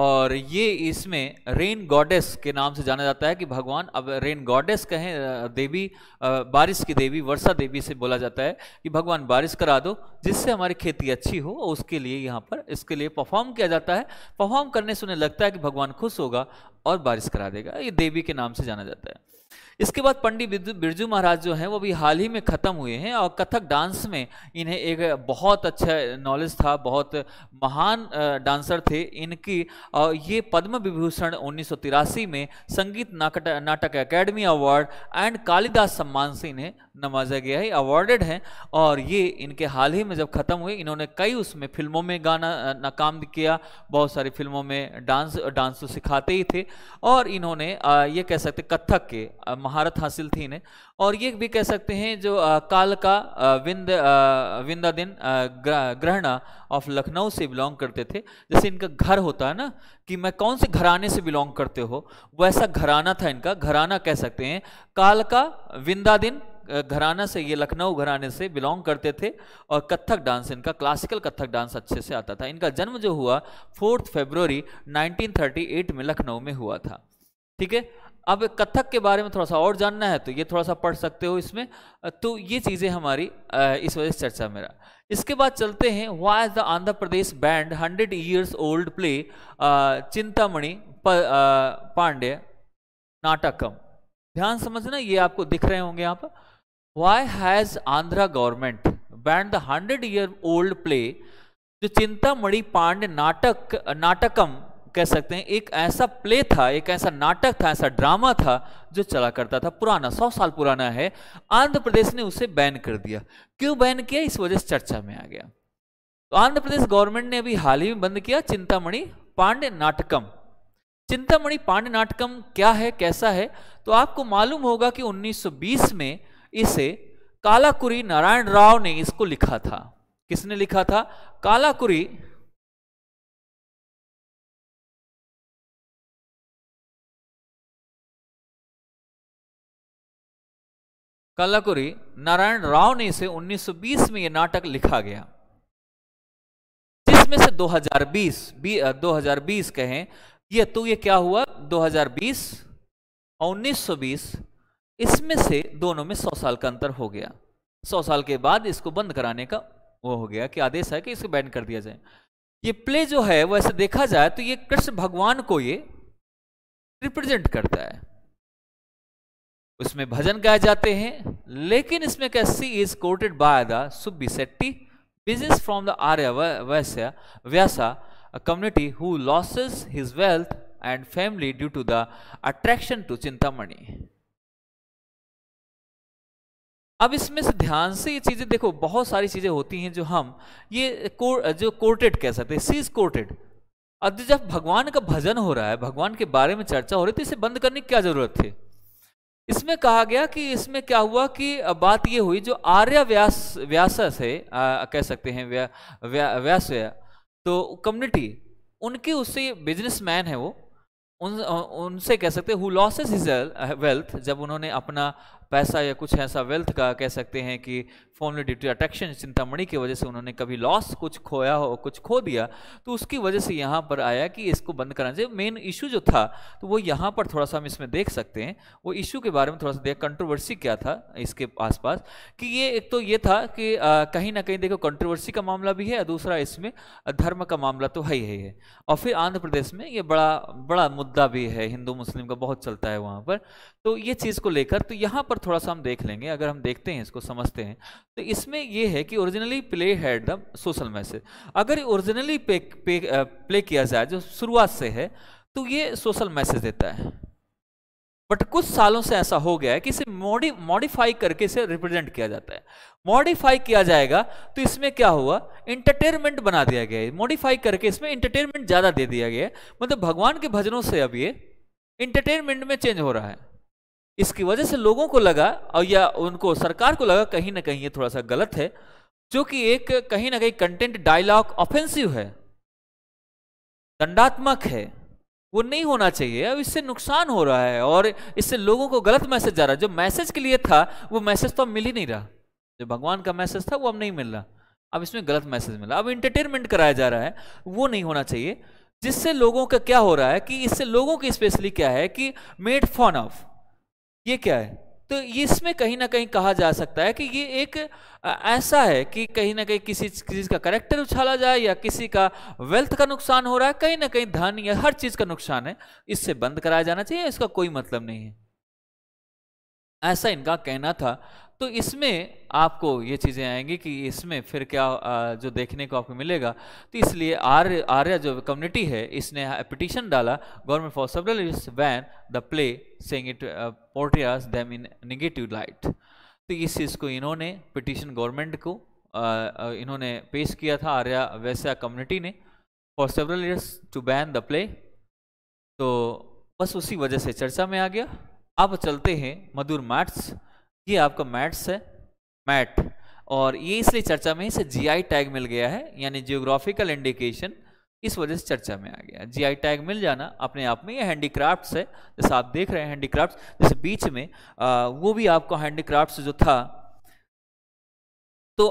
और ये इसमें रेन गॉडेस के नाम से जाना जाता है कि भगवान अब रेन गॉडेस कहें देवी बारिश की देवी वर्षा देवी से बोला जाता है कि भगवान बारिश करा दो जिससे हमारी खेती अच्छी हो और उसके लिए यहाँ पर इसके लिए परफॉर्म किया जाता है परफॉर्म करने से उन्हें लगता है कि भगवान खुश होगा और बारिश करा देगा ये देवी के नाम से जाना जाता है इसके बाद पंडित बिरजू महाराज जो हैं वो भी हाल ही में ख़त्म हुए हैं और कथक डांस में इन्हें एक बहुत अच्छा नॉलेज था बहुत महान डांसर थे इनकी और ये पद्म विभूषण उन्नीस में संगीत नाटक नाटक अकेडमी अवार्ड एंड कालिदास सम्मान से इन्हें नवाजा गया है अवार्डेड हैं और ये इनके हाल ही में जब ख़त्म हुए इन्होंने कई उसमें फिल्मों में गाना नाकाम किया बहुत सारी फिल्मों में डांस डांस तो सिखाते ही थे और इन्होंने ये कह सकते कथक के महारत हासिल थी इन्हें और ये भी कह सकते हैं जो काल का विंद विंदा दिन ग्रहण ऑफ लखनऊ से बिलोंग करते थे जैसे इनका घर होता है ना कि मैं कौन से घराने से बिलोंग करते हो वैसा घराना था इनका घराना कह सकते हैं काल का विंदा दिन घराना से ये लखनऊ घराने से बिलोंग करते थे और कत्थक डांस इनका क्लासिकल कत्थक डांस अच्छे से आता था इनका जन्म जो हुआ फोर्थ फेब्रवरी 1938 में लखनऊ में हुआ था ठीक है अब कथक के बारे में थोड़ा सा और जानना है तो ये थोड़ा सा पढ़ सकते हो इसमें तो ये चीज़ें हमारी इस वजह से चर्चा मेरा इसके बाद चलते हैं why the Andhra Pradesh banned hundred years old play Chintamani Pande Natakam ध्यान समझना ये आपको दिख रहे होंगे यहाँ पर why has Andhra government banned the hundred year old play जो चिंतामणि पांडे नाटक नाटकम कह सकते हैं एक ऐसा प्ले था एक ऐसा नाटक था ऐसा ड्रामा था जो चला करता था पुराना सौ साल पुराना है आंध्र प्रदेश ने उसे बैन कर दिया क्यों बैन किया इस वजह से चर्चा में आ गया तो आंध्र प्रदेश गवर्नमेंट ने अभी हाल ही में बंद किया चिंतामणि पांडे नाटकम चिंतामणि पांडे नाटकम क्या है कैसा है तो आपको मालूम होगा कि 1920 में इसे कालाकुरी नारायण राव ने इसको लिखा था किसने लिखा था कालाकुरी कलाकुरी नारायण राव ने इसे 1920 में यह नाटक लिखा गया जिसमें से 2020 2020 कहें ये तो ये क्या हुआ 2020 और 1920 इसमें से दोनों में 100 साल का अंतर हो गया 100 साल के बाद इसको बंद कराने का वो हो गया कि आदेश है कि इसको बैन कर दिया जाए ये प्ले जो है वैसे देखा जाए तो ये कृष्ण भगवान को ये रिप्रेजेंट करता है उसमें भजन गाए जाते हैं लेकिन इसमें कैसी is coated by the Subbi Setty business from the Arya Vaishya Vysya community who loses his wealth and family due to the attraction to Chintamani अब इसमें से ध्यान से ये चीजें देखो बहुत सारी चीजें होती हैं जो हम ये को, जो कोटेड कह सकते हैं सी इज कोटेड अब जब भगवान का भजन हो रहा है भगवान के बारे में चर्चा हो रही थी इसे बंद करने की क्या जरूरत थी इसमें कहा गया कि इसमें क्या हुआ कि बात ये हुई जो आर्य व्यास व्यास से आ, कह सकते हैं व्या, व्या, व्यास तो कम्युनिटी उनके उससे बिजनेसमैन है वो उन उनसे कह सकते हु लॉसेस हिज वेल्थ जब उन्होंने अपना पैसा या कुछ ऐसा वेल्थ का कह सकते हैं कि फोन ड्यू टू अट्रैक्शन चिंतामणि की वजह से उन्होंने कभी लॉस कुछ खोया हो कुछ खो दिया तो उसकी वजह से यहाँ पर आया कि इसको बंद कराना चाहिए मेन इशू जो था तो वो यहाँ पर थोड़ा सा हम इसमें देख सकते हैं वो इशू के बारे में थोड़ा सा देख कंट्रोवर्सी क्या था इसके आसपास कि ये एक तो ये था कि कहीं ना कहीं देखो कंट्रोवर्सी का मामला भी है दूसरा इसमें धर्म का मामला तो है ही है और फिर आंध्र प्रदेश में ये बड़ा बड़ा मुद्दा भी है हिंदू मुस्लिम का बहुत चलता है वहाँ पर तो ये चीज़ को लेकर तो यहाँ पर थोड़ा सा हम देख लेंगे अगर हम देखते हैं इसको समझते हैं तो इसमें यह है कि originally play had the social message अगर ओरिजिनली प्ले, प्ले किया जाए जो शुरुआत से है तो ये सोशल मैसेज देता है बट कुछ सालों से ऐसा हो गया है कि इसे मॉडिफाई करके इसे रिप्रेजेंट किया जाता है मॉडिफाई किया जाएगा तो इसमें क्या हुआ इंटरटेनमेंट बना दिया गया है मॉडिफाई करके इसमें इंटरटेनमेंट ज़्यादा दे दिया गया है मतलब भगवान के भजनों से अब ये इंटरटेनमेंट में चेंज हो रहा है इसकी वजह से लोगों को लगा और या उनको सरकार को लगा कहीं ना कहीं ये थोड़ा सा गलत है जो कि एक कहीं ना कहीं कंटेंट डायलॉग ऑफेंसिव है दंडात्मक है वो नहीं होना चाहिए अब इससे नुकसान हो रहा है और इससे लोगों को गलत मैसेज जा रहा है जो मैसेज के लिए था वो मैसेज तो अब मिल ही नहीं रहा जो भगवान का मैसेज था वो अब नहीं मिल रहा अब इसमें गलत मैसेज मिला अब इंटरटेनमेंट कराया जा रहा है वो नहीं होना चाहिए जिससे लोगों का क्या हो रहा है कि इससे लोगों की स्पेशली क्या है कि मेड फॉन ऑफ ये क्या है तो इसमें कहीं ना कहीं कहा जा सकता है कि ये एक ऐसा है कि कहीं ना कहीं किसी चीज़ का करेक्टर उछाला जाए या किसी का वेल्थ का नुकसान हो रहा है कहीं ना कहीं धन या हर चीज़ का नुकसान है इससे बंद कराया जाना चाहिए इसका कोई मतलब नहीं है ऐसा इनका कहना था तो इसमें आपको ये चीज़ें आएंगी कि इसमें फिर क्या जो देखने को आपको मिलेगा तो इसलिए आर्य आर्या जो कम्युनिटी है इसने पिटिशन डाला government for several ban the play since it portrays them in negative light तो इस चीज़ को इन्होंने पिटिशन गवर्नमेंट को इन्होंने पेश किया था आर्या वैसा कम्युनिटी ने for several years to ban the play तो बस उसी वजह से चर्चा में आ गया अब चलते हैं मधुर मैट्स ये आपका मैट्स है मैट और ये इसलिए चर्चा में इसे जीआई टैग मिल गया है यानी जियोग्राफिकल इंडिकेशन इस वजह से चर्चा में आ गया जीआई टैग मिल जाना अपने आप में ये हैंडीक्राफ्ट्स है जैसे आप देख रहे हैं हैंडीक्राफ्ट्स जैसे बीच में आ, वो भी आपको हैंडीक्राफ्ट्स जो था तो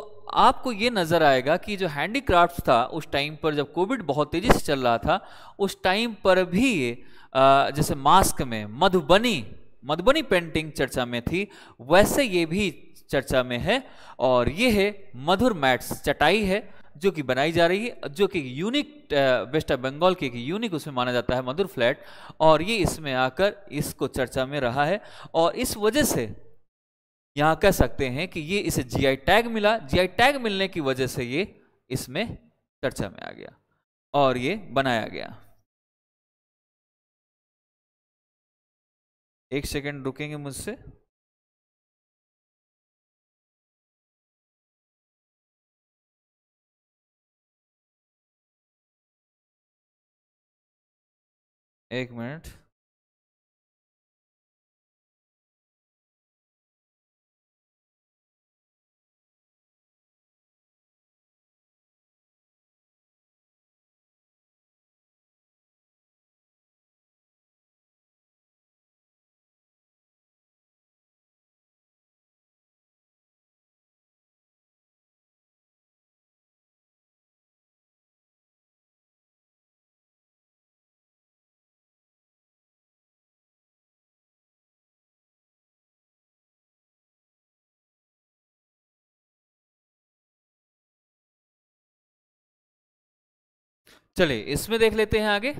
आपको ये नज़र आएगा कि जो हैंडीक्राफ्ट था उस टाइम पर जब कोविड बहुत तेज़ी से चल रहा था उस टाइम पर भी आ, जैसे मास्क में मधुबनी मधुबनी पेंटिंग चर्चा में थी वैसे ये भी चर्चा में है और ये है मधुर मैट्स चटाई है जो कि बनाई जा रही है जो कि यूनिक वेस्ट ऑफ बंगाल की एक यूनिक उसमें माना जाता है मधुर फ्लैट और ये इसमें आकर इसको चर्चा में रहा है और इस वजह से यहाँ कह सकते हैं कि ये इसे जीआई टैग मिला जीआई टैग मिलने की वजह से ये इसमें चर्चा में आ गया और ये बनाया गया एक सेकेंड रुकेंगे मुझसे एक मिनट चले इसमें देख लेते हैं आगे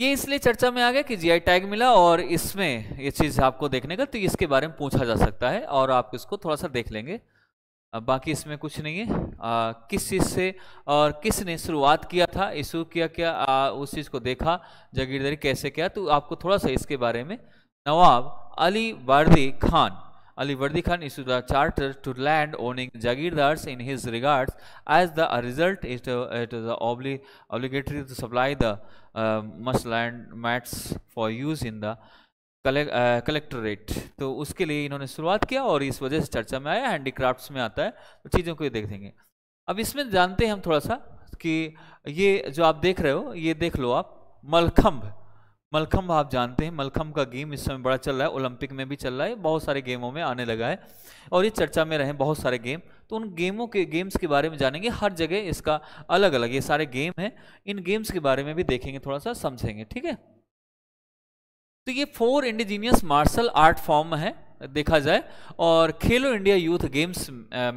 ये इसलिए चर्चा में आ गया कि जीआई टैग मिला और इसमें ये चीज आपको देखने का तो इसके बारे में पूछा जा सकता है और आप इसको थोड़ा सा देख लेंगे बाकी इसमें कुछ नहीं है आ, किस चीज़ से और किसने शुरुआत किया था इशू किया क्या आ, उस चीज़ को देखा जागीरदारी कैसे किया तो आपको थोड़ा सा इसके बारे में Nawab Ali Wardi Khan Ali Wardi Khan issued a charter to land owning Jagirdars in his regards as the a result it, uh, it is obli obligatory to supply the uh, must land mats for use in the collectorate तो उसके लिए इन्होंने शुरुआत किया और इस वजह से चर्चा में आया हैंडीक्राफ्ट्स में आता है तो चीज़ों को ये देख देंगे अब इसमें जानते हैं हम थोड़ा सा कि ये जो आप देख रहे हो ये देख लो आप मलखम्भ मलखम आप जानते हैं मलखम का गेम इस समय बड़ा चल रहा है ओलंपिक में भी चल रहा है बहुत सारे गेमों में आने लगा है और ये चर्चा में रहे बहुत सारे गेम तो उन गेमों के गेम्स के बारे में जानेंगे हर जगह इसका अलग अलग ये सारे गेम हैं इन गेम्स के बारे में भी देखेंगे थोड़ा सा समझेंगे ठीक है तो ये four indigenous martial art form है देखा जाए और खेलो इंडिया यूथ गेम्स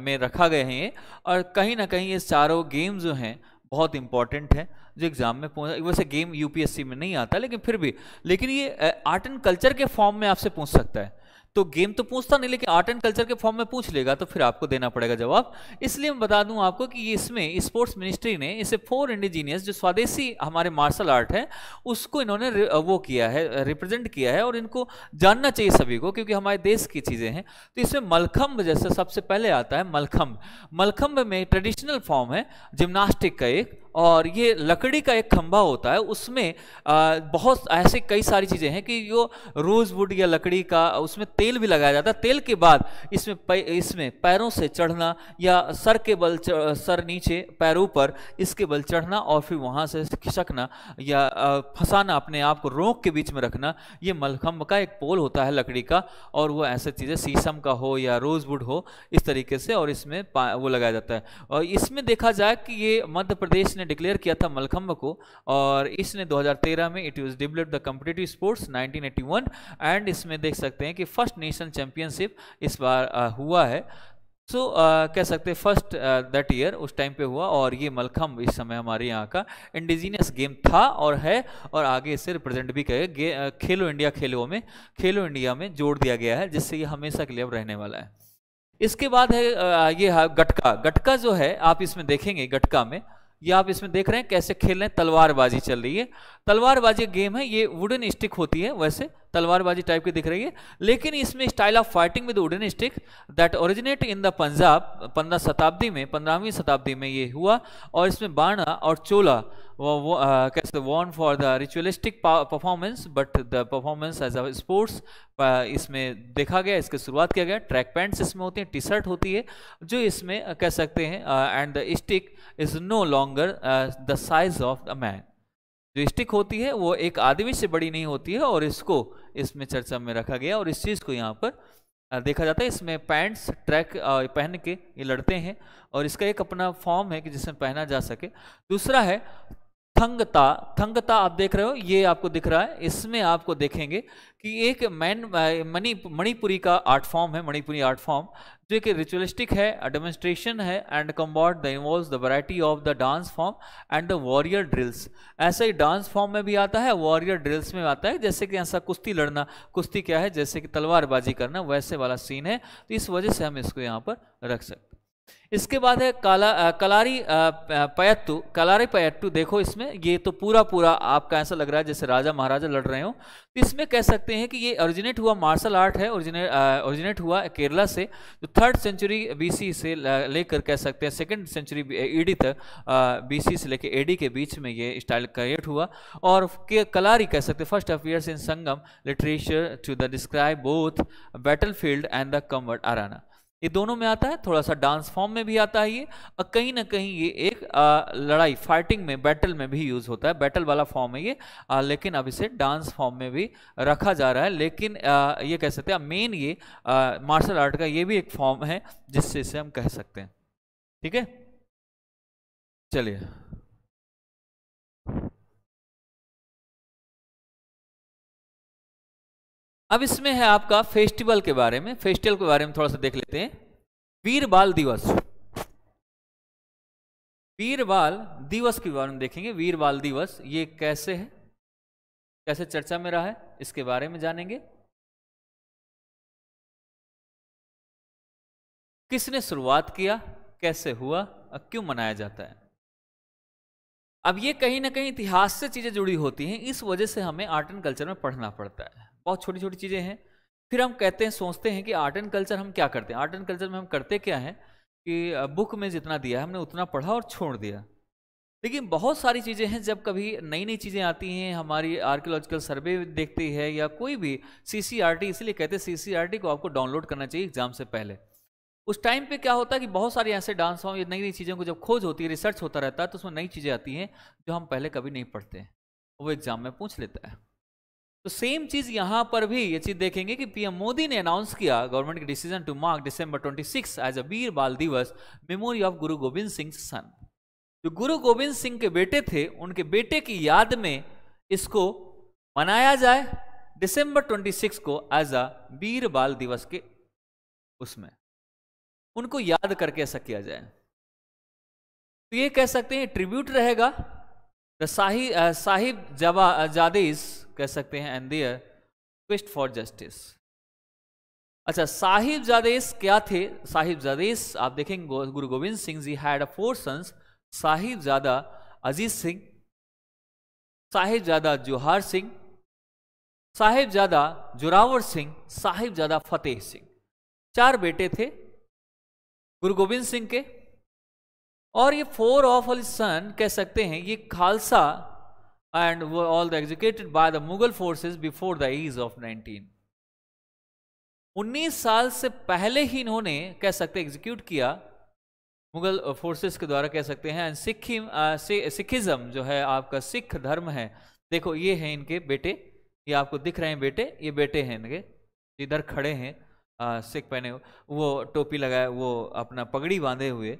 में रखा गए हैं ये और कहीं ना कहीं ये चारों गेम्स जो हैं बहुत इंपॉर्टेंट हैं जो एग्जाम में पूछा वैसे गेम यूपीएससी में नहीं आता लेकिन फिर भी लेकिन ये आर्ट एंड कल्चर के फॉर्म में आपसे पूछ सकता है तो गेम तो पूछता नहीं लेकिन आर्ट एंड कल्चर के फॉर्म में पूछ लेगा तो फिर आपको देना पड़ेगा जवाब इसलिए मैं बता दूं आपको कि इसमें स्पोर्ट्स मिनिस्ट्री ने इसे फोर इंडिजीनियस जो स्वदेशी हमारे मार्शल आर्ट है उसको इन्होंने वो किया है रिप्रेजेंट किया है और इनको जानना चाहिए सभी को क्योंकि हमारे देश की चीज़ें हैं तो इसमें मलखम्ब जैसे सबसे पहले आता है मलखम्ब मलखम्ब में ट्रेडिशनल फॉर्म है जिम्नास्टिक का एक और ये लकड़ी का एक खंभा होता है उसमें आ, बहुत ऐसे कई सारी चीज़ें हैं कि जो रोज़ वुड या लकड़ी का उसमें तेल भी लगाया जाता है तेल के बाद इसमें पै, इसमें पैरों से चढ़ना या सर के बल सर नीचे पैरों पर इसके बल चढ़ना और फिर वहाँ से खिसकना या फंसाना अपने आप को रोक के बीच में रखना ये मलखम्ब का एक पोल होता है लकड़ी का और वो ऐसे चीज़ें शीशम का हो या रोज वुड हो इस तरीके से और इसमें वो लगाया जाता है और इसमें देखा जाए कि ये मध्य प्रदेश ने डिक्लेयर किया था मलखम्ब को और इसने 2013 में it was develop the competitive sports 1981 and इसमें देख सकते हैं कि फर्स्ट नेशन चैम्पियनशिप इस बार आ, हुआ है सो so, uh, कह सकते हैं फर्स्ट दैट ईयर उस टाइम पे हुआ और ये मलखम इस समय हमारे यहाँ का इंडिजीनियस गेम था और है और आगे इसे रिप्रेजेंट भी करे खेलो इंडिया खेलों में खेलो इंडिया में जोड़ दिया गया है जिससे ये हमेशा के लिए अब रहने वाला है इसके बाद है ये है गटका गटका जो है आप इसमें देखेंगे गटका में ये आप इसमें देख रहे हैं कैसे खेल रहे हैं तलवारबाजी चल रही है तलवारबाजी गेम है ये वुडन स्टिक होती है वैसे तलवारबाजी टाइप की दिख रही है लेकिन इसमें style of fighting with wooden stick that originate in the Punjab पंद्रह शताब्दी में पंद्रहवीं शताब्दी में ये हुआ और इसमें बाणा और चोला कैसे worn for the ritualistic performance but the performance as a sports इसमें देखा गया इसके शुरुआत किया गया ट्रैक पैंट्स इसमें होती हैं टी शर्ट होती है जो इसमें कह सकते हैं and the stick is no longer the size of the man जो स्टिक होती है वो एक आदमी से बड़ी नहीं होती है और इसको इसमें चर्चा में रखा गया और इस चीज़ को यहाँ पर देखा जाता है इसमें पैंट्स ट्रैक पहन के ये लड़ते हैं और इसका एक अपना फॉर्म है कि जिसमें पहना जा सके दूसरा है थंगता थंगता आप देख रहे हो ये आपको दिख रहा है इसमें आपको देखेंगे कि एक मैन मणि मणिपुरी का आर्ट फॉर्म है मणिपुरी आर्ट फॉर्म जो कि रिचुअलिस्टिक है डेमोन्स्ट्रेशन है and combat the involve the variety of the dance form and the warrior drills ऐसा ही डांस फॉर्म में भी आता है वॉरियर ड्रिल्स में आता है जैसे कि ऐसा कुश्ती लड़ना कुश्ती क्या है जैसे कि तलवारबाजी करना वैसे वाला सीन है तो इस वजह से हम इसको यहाँ पर रख सकते इसके बाद है काला आ, कलारी पयत्तु कलारी पयत्तु देखो इसमें ये तो पूरा पूरा आपका ऐसा लग रहा है जैसे राजा महाराजा लड़ रहे हो तो इसमें कह सकते हैं कि ये ओरिजिनेट हुआ मार्शल आर्ट है ओरिजिनेट ओरिजिनेट हुआ केरला से जो थर्ड सेंचुरी बीसी से लेकर कह सकते हैं सेकेंड सेंचुरी ईडी तक बीसी से लेकर एडी के बीच में ये स्टाइल क्रिएट हुआ और के कलारी कह सकते first affairs in Sangam literature to the describe both battle field and the combat arena ये दोनों में आता है थोड़ा सा डांस फॉर्म में भी आता है ये और कहीं ना कहीं ये एक आ, लड़ाई फाइटिंग में बैटल में भी यूज होता है बैटल वाला फॉर्म है ये आ, लेकिन अब इसे डांस फॉर्म में भी रखा जा रहा है लेकिन आ, ये कह सकते हैं मेन ये मार्शल आर्ट का ये भी एक फॉर्म है जिससे इसे हम कह सकते हैं ठीक है चलिए अब इसमें है आपका फेस्टिवल के बारे में फेस्टिवल के बारे में थोड़ा सा देख लेते हैं वीर बाल दिवस वीर बाल दिवस के बारे में देखेंगे वीर बाल दिवस ये कैसे है कैसे चर्चा में रहा है इसके बारे में जानेंगे किसने शुरुआत किया कैसे हुआ और क्यों मनाया जाता है अब ये कहीं ना कहीं इतिहास से चीजें जुड़ी होती हैं इस वजह से हमें आर्ट एंड कल्चर में पढ़ना पड़ता है बहुत छोटी छोटी चीज़ें हैं फिर हम कहते हैं सोचते हैं कि आर्ट एंड कल्चर हम क्या करते हैं आर्ट एंड कल्चर में हम करते क्या हैं कि बुक में जितना दिया हमने उतना पढ़ा और छोड़ दिया लेकिन बहुत सारी चीज़ें हैं जब कभी नई नई चीज़ें आती हैं हमारी आर्कियोलॉजिकल सर्वे देखती है या कोई भी सी सी आर टी इसलिए कहते हैं सी सी आर टी को आपको डाउनलोड करना चाहिए एग्जाम से पहले उस टाइम पे क्या होता है कि बहुत सारे ऐसे डांस फॉर्म या नई नई चीज़ों को जब खोज होती है रिसर्च होता रहता है तो उसमें नई चीज़ें आती हैं जो हम पहले कभी नहीं पढ़ते हैं वो एग्ज़ाम में पूछ लेता है तो सेम चीज यहां पर भी ये चीज देखेंगे कि पीएम मोदी ने अनाउंस किया गवर्नमेंट की decision to mark December 26 as a Veer Baal Diwas memory of गुरु गोविंद सिंह सन जो गुरु गोविंद सिंह के बेटे थे उनके बेटे की याद में इसको मनाया जाए दिसंबर 26 को एज अ वीर बाल दिवस के उसमें उनको याद करके ऐसा किया जाए तो ये कह सकते हैं ट्रिब्यूट रहेगा साहिब जवा जादेस कह सकते हैं and their quest for justice अच्छा साहिब जादेश क्या थे साहिब जादेश आप देखेंगे Guru Gobind Singh ji had a four sons Sahibzada Ajit Singh Sahib जादा जोहार सिंह साहिब जादा जोरावर सिंह साहिब जादा फतेह सिंह चार बेटे थे गुरु गोविंद सिंह के और ये फोर ऑफ अल सन कह सकते हैं ये Khalsa and were all the executed by the Mughal forces before the age of 19. 19 साल से पहले ही इन्होंने कह सकते एग्जीक्यूट किया मुगल फोर्सेस के द्वारा कह सकते हैं एंड सिक्किम सिखिज्म जो है आपका सिख धर्म है देखो ये है इनके बेटे ये आपको दिख रहे हैं बेटे ये बेटे हैं इनके इधर खड़े हैं सिख पहने वो टोपी लगाए वो अपना पगड़ी बांधे हुए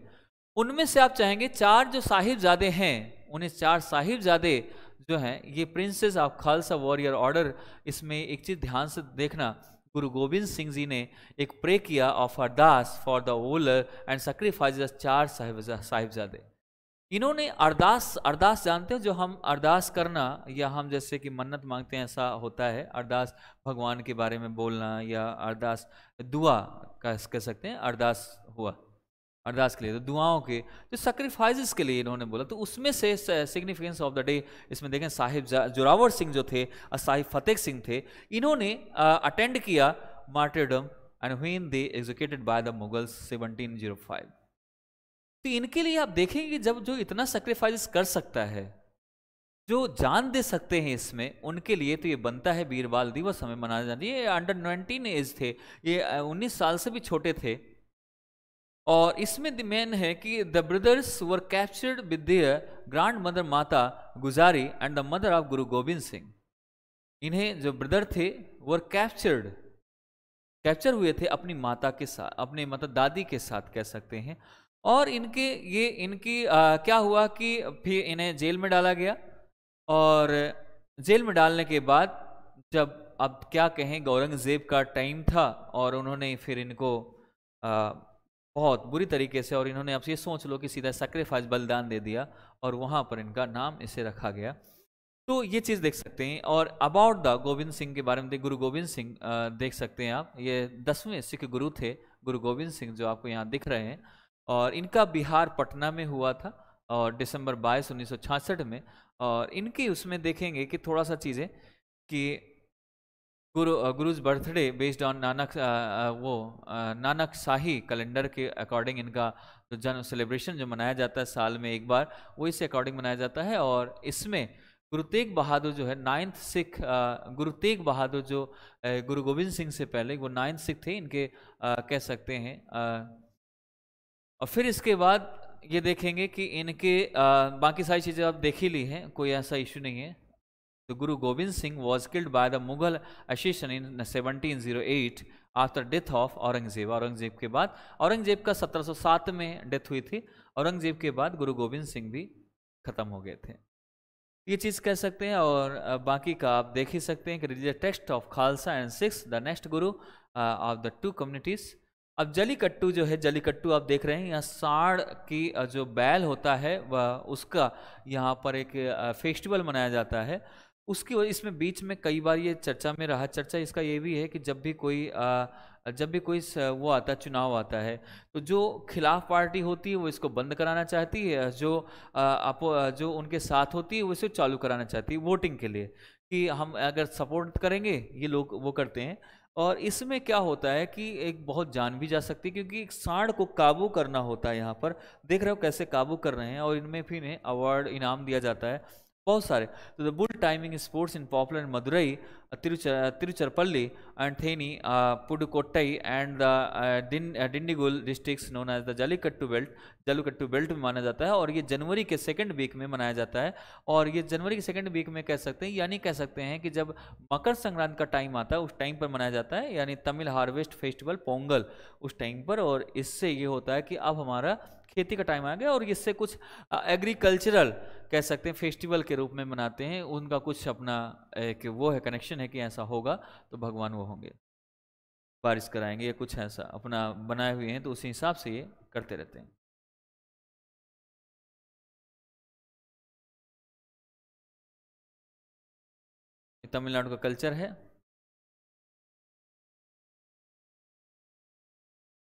उनमें से आप चाहेंगे चार जो साहिबजादे हैं उन्हें चार साहिबजादे जादे जो है ये princes of Khalsa warrior order इसमें एक चीज़ ध्यान से देखना गुरु गोविंद सिंह जी ने एक प्रे किया ऑफ अरदास दास for the valour and sacrifice चार साहिबजादे इन्होंने अरदास अरदास जानते हो जो हम अरदास करना या हम जैसे कि मन्नत मांगते हैं ऐसा होता है अरदास भगवान के बारे में बोलना या अरदास दुआ कह सकते हैं अरदास हुआ अरदास के लिए तो दुआओं के जो सेक्रीफाइस के लिए इन्होंने बोला तो उसमें से सिग्निफिकेंस ऑफ द डे इसमें देखें साहिब जोरावर सिंह जो थे और साहिब फतेह सिंह थे इन्होंने अटेंड किया martyrdom and when they executed by the Mughals seventeen zero five तो इनके लिए आप देखेंगे कि जब जो इतना सेक्रीफाइज कर सकता है जो जान दे सकते हैं इसमें उनके लिए तो ये बनता है बीरबाल दिवस हमें मनाया जाता है ये अंडर नाइनटीन एज थे ये उन्नीस साल से भी छोटे थे और इसमें द मेन है कि the brothers were captured with the grand mother Mata Gujari and the mother of गुरु गोविंद सिंह इन्हें जो ब्रदर थे वर कैप्चर्ड कैप्चर हुए थे अपनी माता के साथ अपने मतलब दादी के साथ कह सकते हैं और इनके ये इनकी आ, क्या हुआ कि फिर इन्हें जेल में डाला गया और जेल में डालने के बाद जब अब क्या कहें गौरंगजेब का टाइम था और उन्होंने फिर इनको आ, बहुत बुरी तरीके से और इन्होंने अब ये सोच लो कि सीधा सेक्रीफाइस बलिदान दे दिया और वहाँ पर इनका नाम इसे रखा गया तो ये चीज़ देख सकते हैं और अबाउट द गोविंद सिंह के बारे में गुरु गोविंद सिंह देख सकते हैं आप ये दसवें सिख गुरु थे गुरु गोविंद सिंह जो आपको यहाँ दिख रहे हैं और इनका बिहार पटना में हुआ था और दिसंबर बाईस उन्नीस में और इनकी उसमें देखेंगे कि थोड़ा सा चीज़ें कि Guru Guru's birthday based on Nanak वो नानक शाही कैलेंडर के अकॉर्डिंग इनका जो जन्म सेलिब्रेशन जो मनाया जाता है साल में एक बार वो इस अकॉर्डिंग मनाया जाता है और इसमें गुरु तेग बहादुर जो है नाइन्थ सिख गुरु तेग बहादुर जो गुरु गोविंद सिंह से पहले वो नाइन्थ सिख थे इनके आ, कह सकते हैं आ, और फिर इसके बाद ये देखेंगे कि इनके आ, बाकी सारी चीज़ें आप देख ही ली हैं कोई ऐसा इशू नहीं है The Guru Gobind Singh was killed by the Mughal accession in 1708 after death of Aurangzeb Aurangzeb के बाद औरंगजेब का 1707 में डेथ हुई थी औरंगजेब के बाद गुरु गोविंद सिंह भी खत्म हो गए थे ये चीज़ कह सकते हैं और बाकी का आप देख ही सकते हैं कि religious text of Khalsa and Sikhs the next Guru of the two communities अब जलीकट्टू जो है जलीकट्टू आप देख रहे हैं यहाँ साढ़ की जो बैल होता है वह उसका यहाँ पर एक फेस्टिवल मनाया जाता है उसकी वजह इसमें बीच में कई बार ये चर्चा में रहा चर्चा इसका ये भी है कि जब भी कोई आ, जब भी कोई वो आता चुनाव आता है तो जो खिलाफ पार्टी होती है वो इसको बंद कराना चाहती है जो आप जो उनके साथ होती है वो इसे चालू कराना चाहती है वोटिंग के लिए कि हम अगर सपोर्ट करेंगे ये लोग वो करते हैं और इसमें क्या होता है कि एक बहुत जान भी जा सकती है क्योंकि एक सांड को काबू करना होता है यहाँ पर देख रहे हो कैसे काबू कर रहे हैं और इनमें फिर इन्हें अवार्ड इनाम दिया जाता है बहुत सारे तो the bull taming sports in popular in Madurai Tiruchirappalli and Theni Pudukkottai and the Dindigul districts known as the Jallikattu belt Jallikattu belt में माना जाता है और ये जनवरी के सेकंड वीक में मनाया जाता है और ये जनवरी के सेकंड वीक में कह सकते हैं यानी कह सकते हैं कि जब मकर संक्रांति का टाइम आता है उस टाइम पर मनाया जाता है यानी तमिल हार्वेस्ट फेस्टिवल पोंगल उस टाइम पर और इससे ये होता है कि अब हमारा खेती का टाइम आ गया और इससे कुछ एग्रीकल्चरल कह सकते हैं फेस्टिवल के रूप में मनाते हैं उनका कुछ अपना एक वो है कनेक्शन है कि ऐसा होगा तो भगवान वो होंगे बारिश कराएंगे या कुछ ऐसा अपना बनाए हुए हैं तो उसी हिसाब से ये करते रहते हैं तमिलनाडु का कल्चर है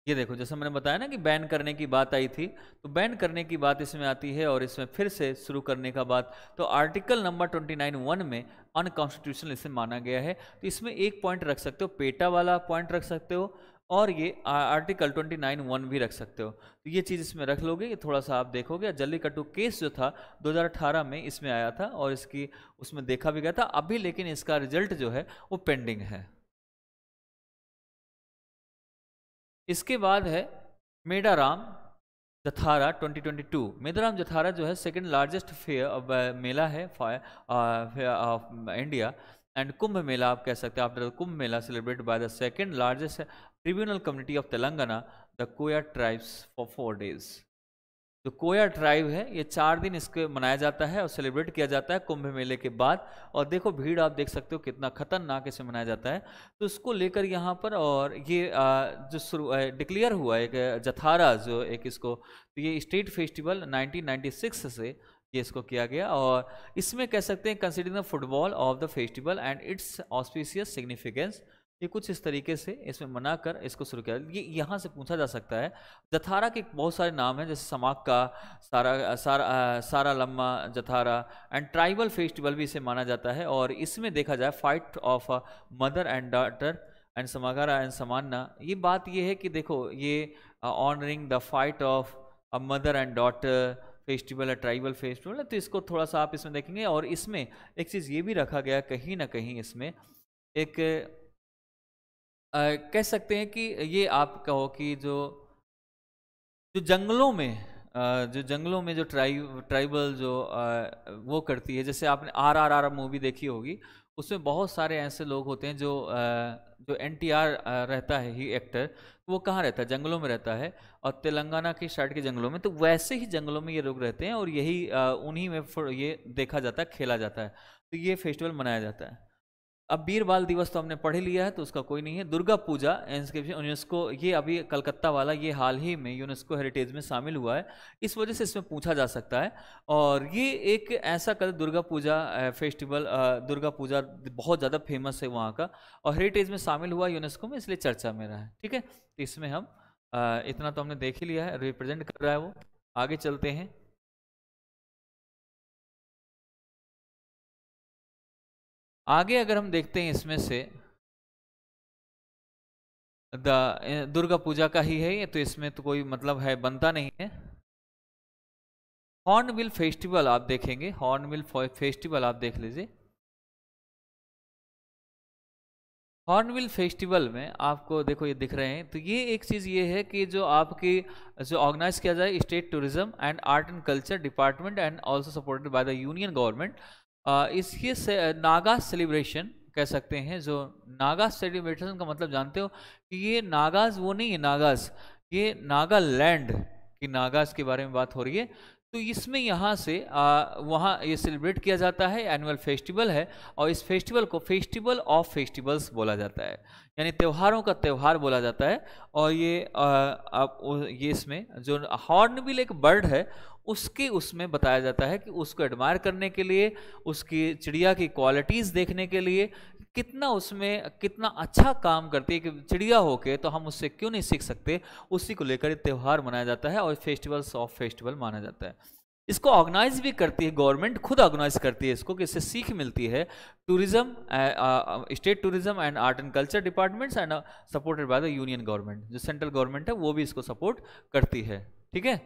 ये देखो जैसे मैंने बताया ना कि बैन करने की बात आई थी तो बैन करने की बात इसमें आती है और इसमें फिर से शुरू करने का बात तो article number twenty nine one में अनकॉन्स्टिट्यूशनल इसे माना गया है तो इसमें एक पॉइंट रख सकते हो पेटा वाला पॉइंट रख सकते हो और ये आर्टिकल ट्वेंटी नाइन वन भी रख सकते हो तो ये चीज़ इसमें रख लोगे ये थोड़ा सा आप देखोगे जल्लीकट्टू केस जो था 2018 में इसमें आया था और इसकी उसमें देखा भी गया था अभी लेकिन इसका रिजल्ट जो है वो पेंडिंग है इसके बाद है मेडाराम जथारा 2022 मेदाराम जथारा जो है सेकंड लार्जेस्ट फेयर मेला है of India and Kumbh Mela आप कह सकते हैं after the Kumbh Mela celebrate by the second largest tribal community of Telangana the Koya tribes for four days जो कोया ट्राइब है ये चार दिन इसके मनाया जाता है और सेलिब्रेट किया जाता है कुंभ मेले के बाद और देखो भीड़ आप देख सकते हो कितना खतरनाक इसे मनाया जाता है तो इसको लेकर यहाँ पर और ये जो शुरू डिक्लेयर हुआ एक जथारा जो एक इसको तो ये स्टेट फेस्टिवल 1996 से ये इसको किया गया और इसमें कह सकते हैं consider the football of the festival and its auspicious significance ये कुछ इस तरीके से इसमें मना कर इसको शुरू किया ये यहाँ से पूछा जा सकता है जथारा के बहुत सारे नाम हैं जैसे का सारा सारा सारा लम्मा जथारा एंड ट्राइबल फेस्टिवल भी इसे माना जाता है और इसमें देखा जाए fight of mother and daughter and Sammakka and Saralamma ये बात ये है कि देखो ये honouring the fight of a mother and daughter festival है ट्राइबल फेस्टिवल है तो इसको थोड़ा सा आप इसमें देखेंगे और इसमें एक चीज़ ये भी रखा गया कहीं ना कहीं इसमें एक आ, कह सकते हैं कि ये आप कहो कि जो जो जंगलों में जो जंगलों में जो ट्राइब ट्राइबल जो वो करती है जैसे आपने आर आर आर मूवी देखी होगी उसमें बहुत सारे ऐसे लोग होते हैं जो जो एन टी आर रहता है ही एक्टर वो कहाँ रहता है जंगलों में रहता है और तेलंगाना के साइड के जंगलों में तो वैसे ही जंगलों में ये लोग रहते हैं और यही उन्हीं में ये देखा जाता है खेला जाता है तो ये फेस्टिवल मनाया जाता है अब वीर बाल दिवस तो हमने पढ़ लिया है तो उसका कोई नहीं है दुर्गा पूजा इंस्क्रिप्शन यूनेस्को ये अभी कलकत्ता वाला ये हाल ही में यूनेस्को हेरिटेज में शामिल हुआ है इस वजह से इसमें पूछा जा सकता है और ये एक ऐसा कल दुर्गा पूजा फेस्टिवल दुर्गा पूजा बहुत ज़्यादा फेमस है वहाँ का और हेरिटेज में शामिल हुआ यूनेस्को में इसलिए चर्चा में रहा है ठीक है तो इसमें हम इतना तो हमने देख ही लिया है रिप्रेजेंट कर रहा है वो आगे चलते हैं आगे अगर हम देखते हैं इसमें से द दुर्गा पूजा का ही है ये तो इसमें तो कोई मतलब है बनता नहीं है हॉर्नबिल फेस्टिवल आप देखेंगे हॉर्नबिल फेस्टिवल आप देख लीजिए हॉर्नबिल फेस्टिवल में आपको देखो ये दिख रहे हैं तो ये एक चीज़ ये है कि जो आपकी जो ऑर्गेनाइज किया जाए state tourism and art and culture department and also supported by the union government इसके से, नागा सेलिब्रेशन कह सकते हैं जो नागा सेलिब्रेशन का मतलब जानते हो कि ये नागाज वो नहीं है नागाज ये नागालैंड की नागाज के बारे में बात हो रही है तो इसमें यहाँ से वहाँ ये सेलिब्रेट किया जाता है एनुअल फेस्टिवल है और इस फेस्टिवल को फेस्टिवल ऑफ फेस्टिवल्स बोला जाता है यानी त्योहारों का त्यौहार बोला जाता है और ये आप ये इसमें जो हॉर्नबिल एक बर्ड है उसके उसमें बताया जाता है कि उसको एडमायर करने के लिए उसकी चिड़िया की क्वालिटीज़ देखने के लिए कितना उसमें कितना अच्छा काम करती है कि चिड़िया होके तो हम उससे क्यों नहीं सीख सकते उसी को लेकर त्यौहार मनाया जाता है और फेस्टिवल्स ऑफ फेस्टिवल माना जाता है इसको ऑर्गेनाइज भी करती है गवर्नमेंट खुद ऑर्गेनाइज करती है इसको कि इससे सीख मिलती है tourism state tourism and art and culture departments and supported by the union government जो सेंट्रल गवर्नमेंट है वो भी इसको सपोर्ट करती है ठीक है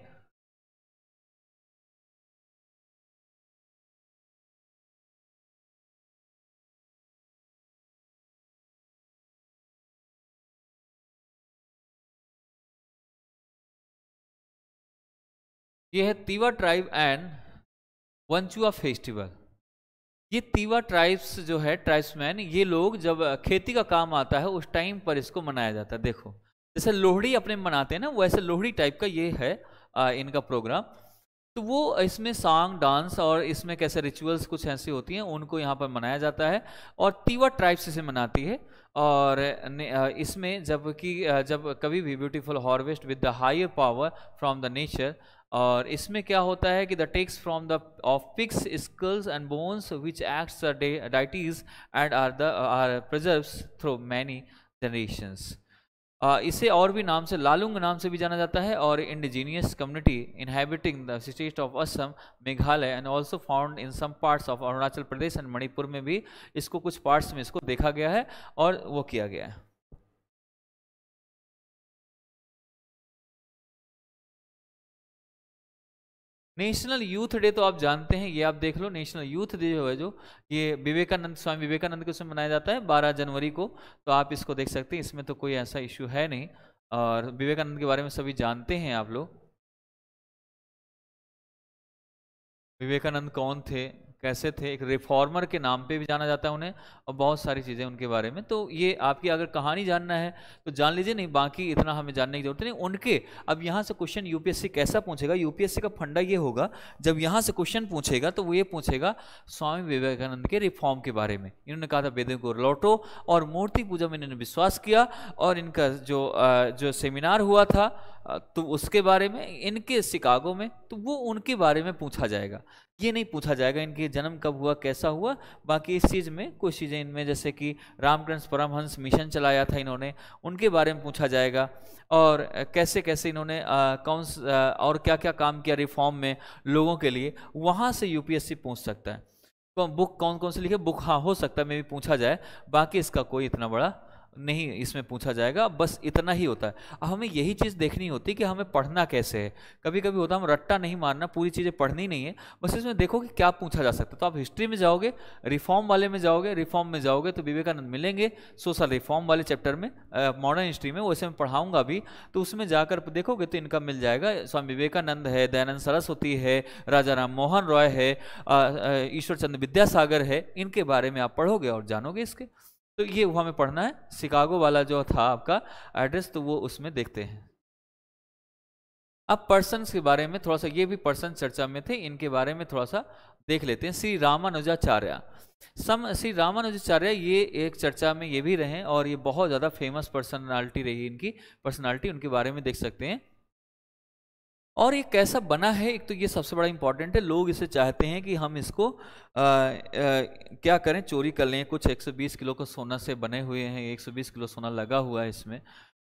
ये है Tiwa tribe and Wanchuwa festival ये तीवा ट्राइब्स जो है ट्राइब्समैन ये लोग जब खेती का काम आता है उस टाइम पर इसको मनाया जाता है देखो जैसे लोहड़ी अपने मनाते हैं ना वैसे लोहड़ी टाइप का ये है आ, इनका प्रोग्राम तो वो इसमें सॉन्ग डांस और इसमें कैसे रिचुअल्स कुछ ऐसी होती हैं उनको यहाँ पर मनाया जाता है और तीवा ट्राइब्स इसे मनाती है और इसमें जबकि जब कभी भी beautiful harvest with the higher power from the nature और इसमें क्या होता है कि the takes from the of pigs skulls and bones which acts deities and are the are preserve through many generations इसे और भी नाम से लालुंग नाम से भी जाना जाता है और indigenous community inhabiting the state of Assam Meghalaya and also found in some parts of Arunachal Pradesh and Manipur में भी इसको कुछ पार्ट्स में इसको देखा गया है और वो किया गया है नेशनल यूथ डे तो आप जानते हैं ये आप देख लो नेशनल यूथ डे जो है जो ये विवेकानंद स्वामी विवेकानंद के समय मनाया जाता है 12 जनवरी को तो आप इसको देख सकते हैं इसमें तो कोई ऐसा इश्यू है नहीं और विवेकानंद के बारे में सभी जानते हैं आप लोग विवेकानंद कौन थे कैसे थे एक रिफॉर्मर के नाम पे भी जाना जाता है उन्हें और बहुत सारी चीज़ें उनके बारे में तो ये आपकी अगर कहानी जानना है तो जान लीजिए नहीं बाकी इतना हमें जानने की जरूरत नहीं उनके अब यहाँ से क्वेश्चन यूपीएससी कैसा पूछेगा यूपीएससी का फंडा ये होगा जब यहाँ से क्वेश्चन पूछेगा तो वो ये पूछेगा स्वामी विवेकानंद के रिफॉर्म के बारे में इन्होंने कहा था वेदों को लौटो और मूर्ति पूजा में इन्होंने विश्वास किया और इनका जो जो सेमिनार हुआ था तो उसके बारे में इनके शिकागो में तो वो उनके बारे में पूछा जाएगा ये नहीं पूछा जाएगा इनके जन्म कब हुआ कैसा हुआ बाकी इस चीज़ में कुछ चीज़ें इनमें जैसे कि रामकृष्ण परमहंस मिशन चलाया था इन्होंने उनके बारे में पूछा जाएगा और कैसे कैसे इन्होंने कौन और क्या क्या काम किया रिफॉर्म में लोगों के लिए वहाँ से यूपीएससी पूछ सकता है तो बुक कौन कौन से लिखे बुक हाँ हो सकता है मे भी पूछा जाए बाकी इसका कोई इतना बड़ा नहीं इसमें पूछा जाएगा बस इतना ही होता है अब हमें यही चीज़ देखनी होती कि हमें पढ़ना कैसे है कभी कभी होता है हम रट्टा नहीं मारना पूरी चीज़ें पढ़नी नहीं है बस इसमें देखो कि क्या पूछा जा सकता है तो आप हिस्ट्री में जाओगे रिफॉर्म वाले में जाओगे रिफॉर्म में जाओगे तो विवेकानंद मिलेंगे सोशल रिफॉर्म वाले चैप्टर में मॉडर्न हिस्ट्री में वैसे मैं पढ़ाऊँगा अभी तो उसमें जाकर देखोगे तो इनका मिल जाएगा स्वामी विवेकानंद है दयानंद सरस्वती है राजा राम मोहन रॉय है ईश्वर चंद्र विद्यासागर है इनके बारे में आप पढ़ोगे और जानोगे इसके तो ये हमें पढ़ना है शिकागो वाला जो था आपका एड्रेस तो वो उसमें देखते हैं अब पर्सन के बारे में थोड़ा सा ये भी पर्सन चर्चा में थे इनके बारे में थोड़ा सा देख लेते हैं श्री रामानुजाचार्य सम श्री रामानुजाचार्य ये एक चर्चा में ये भी रहे और ये बहुत ज़्यादा फेमस पर्सनैलिटी रही इनकी पर्सनैलिटी उनके बारे में देख सकते हैं और ये कैसा बना है एक तो ये सबसे बड़ा इंपॉर्टेंट है लोग इसे चाहते हैं कि हम इसको आ, आ, क्या करें चोरी कर लें कुछ 120 किलो का सोना से बने हुए हैं 120 किलो सोना लगा हुआ है इसमें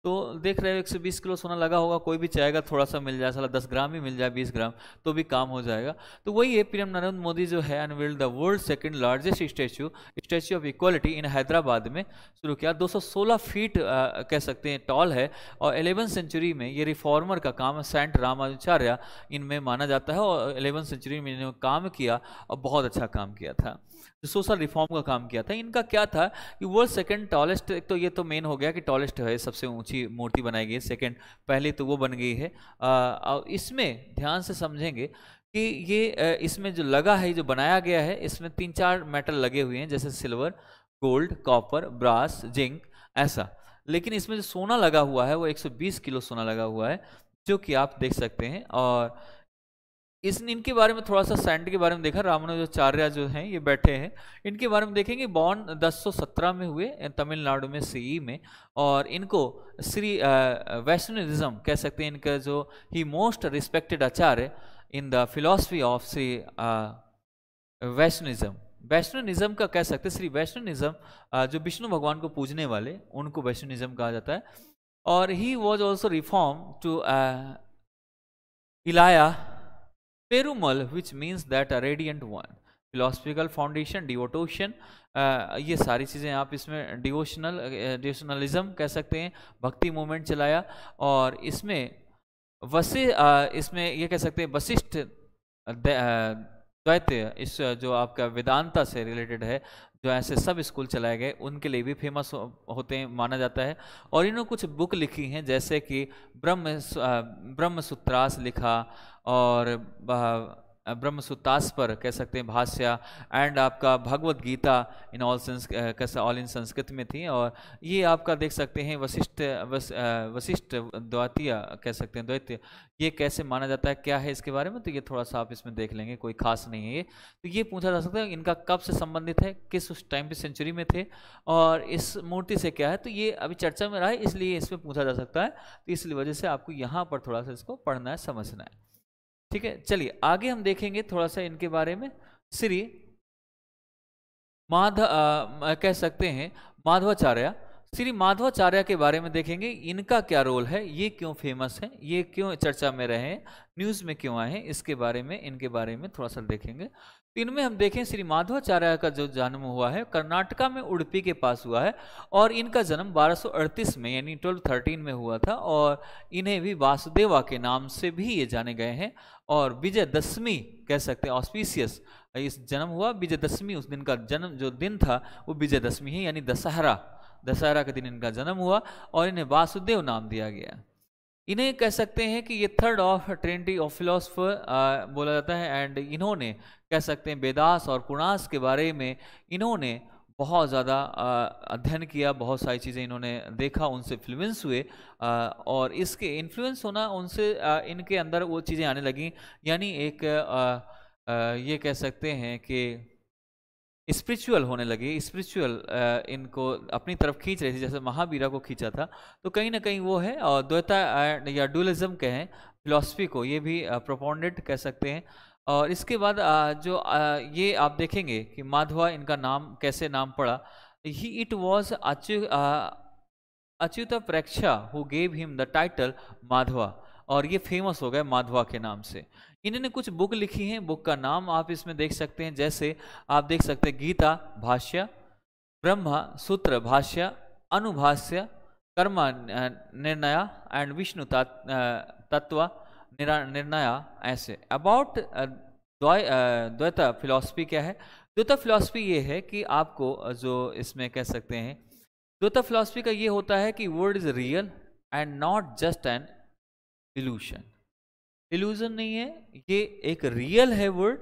तो देख रहे हो 120 किलो सोना लगा होगा कोई भी चाहेगा थोड़ा सा मिल जाए साला 10 ग्राम ही मिल जाए 20 ग्राम तो भी काम हो जाएगा तो वही है पीएम नरेंद्र मोदी जो है and veiled the world second largest statue statue of equality in Hyderabad में शुरू किया 216 फीट आ, कह सकते हैं टॉल है और एलेवन सेंचुरी में ये रिफॉर्मर का काम सेंट रामाचार्य इनमें माना जाता है और एलेवन सेंचुरी में इन्होंने काम किया और बहुत अच्छा काम किया था सोशल रिफॉर्म का काम किया था इनका क्या था कि वर्ल्ड सेकंड टॉलेस्ट एक तो ये तो मेन हो गया कि टॉलेस्ट है सबसे ऊंची मूर्ति बनाई गई है सेकेंड पहले तो वो बन गई है और इसमें ध्यान से समझेंगे कि ये इसमें जो लगा है जो बनाया गया है इसमें तीन चार मेटल लगे हुए हैं जैसे silver gold copper brass zinc ऐसा लेकिन इसमें जो सोना लगा हुआ है वो 120 किलो सोना लगा हुआ है जो कि आप देख सकते हैं और इस इनके बारे में थोड़ा सा सैंट के बारे में देखा रामानुजाचार्य जो हैं ये बैठे हैं इनके बारे में देखेंगे बॉर्न 1017 में हुए तमिलनाडु में सीई e में और इनको श्री वैष्णविज्म कह सकते हैं इनका जो he most respected acharya in the philosophy of Shri Vaishnavism Vaishnavism का कह सकते श्री वैष्णविज्म जो विष्णु भगवान को पूजने वाले उनको वैष्णविज्म कहा जाता है और he was also reform to Ilaya Perumal which means that radiant one philosophical foundation devotion ये सारी चीज़ें आप इसमें डिवोशनल डिवोशनलिज्म uh, कह सकते हैं भक्ति मूवमेंट चलाया और इसमें वसे uh, इसमें ये कह सकते हैं वशिष्ठ uh, द्वैत इस जो आपका वेदांता से रिलेटेड है जो ऐसे सब स्कूल चलाए गए उनके लिए भी फेमस होते हैं माना जाता है और इन्होंने कुछ बुक लिखी हैं जैसे कि ब्रह्म ब्रह्म सूत्रास लिखा और ब्रह्म सुतास पर कह सकते हैं भाष्य एंड आपका Bhagavad Gita in all sense कैसे ऑल इन संस्कृत में थी और ये आपका देख सकते हैं वशिष्ठ वशिष्ठ द्वातीय कह सकते हैं द्वैत्य ये कैसे माना जाता है क्या है इसके बारे में तो ये थोड़ा सा आप इसमें देख लेंगे कोई खास नहीं है ये तो ये पूछा जा सकता है इनका कब से संबंधित है किस उस टाइम पे सेंचुरी में थे और इस मूर्ति से क्या है तो ये अभी चर्चा में रहा है इसलिए इसमें पूछा जा सकता है तो इसलिए वजह से आपको यहाँ पर थोड़ा सा इसको पढ़ना है समझना है ठीक है चलिए आगे हम देखेंगे थोड़ा सा इनके बारे में श्री माध कह सकते हैं माधवाचार्य श्री माधवाचार्य के बारे में देखेंगे इनका क्या रोल है ये क्यों फेमस है ये क्यों चर्चा में रहे न्यूज़ में क्यों आए हैं इसके बारे में इनके बारे में थोड़ा सा देखेंगे तो इनमें हम देखें श्री माधवाचार्य का जो जन्म हुआ है कर्नाटका में उड़पी के पास हुआ है और इनका जन्म 1238 में यानी 1213 में हुआ था और इन्हें भी वासुदेवा के नाम से भी ये जाने गए हैं और विजयदशमी कह सकते हैं ऑस्पिशियस इस जन्म हुआ विजयदशमी उस दिन का जन्म जो दिन था वो विजयदशमी है यानी दशहरा दशहरा के दिन इनका जन्म हुआ और इन्हें वासुदेव नाम दिया गया इन्हें कह सकते हैं कि ये third of trinity of philosopher बोला जाता है एंड इन्होंने कह सकते हैं बेदास और कुणास के बारे में इन्होंने बहुत ज़्यादा अध्ययन किया बहुत सारी चीज़ें इन्होंने देखा उनसे इन्फ्लुएंस हुए आ, और इसके इन्फ्लुएंस होना उनसे आ, इनके अंदर वो चीज़ें आने लगी यानी एक आ, ये कह सकते हैं कि स्पिरिचुअल होने लगे स्पिरिचुअल इनको अपनी तरफ खींच रही थी जैसे महावीरा को खींचा था तो कहीं ना कहीं वो है और द्वैता या डुअलिज्म कहें फिलॉसफी को ये भी प्रोपोंडेंट कह सकते हैं और इसके बाद जो ये आप देखेंगे कि माधवा इनका नाम कैसे नाम पड़ा he it was Achyuta Achyuta Preksha who gave him the title Madhva और ये फेमस हो गए माधवा के नाम से इन्होंने कुछ बुक लिखी हैं बुक का नाम आप इसमें देख सकते हैं जैसे आप देख सकते हैं गीता भाष्य ब्रह्मा सूत्र भाष्य अनुभाष्य कर्म निर्णया एंड विष्णु तत्व निर्णया ऐसे अबाउट द्वैता फिलॉसफी क्या है द्वैता फिलॉसफी ये है कि आपको जो इसमें कह सकते हैं द्वैता फिलॉसफी का ये होता है कि world is real and not just an illusion illusion नहीं है ये एक रियल है वर्ड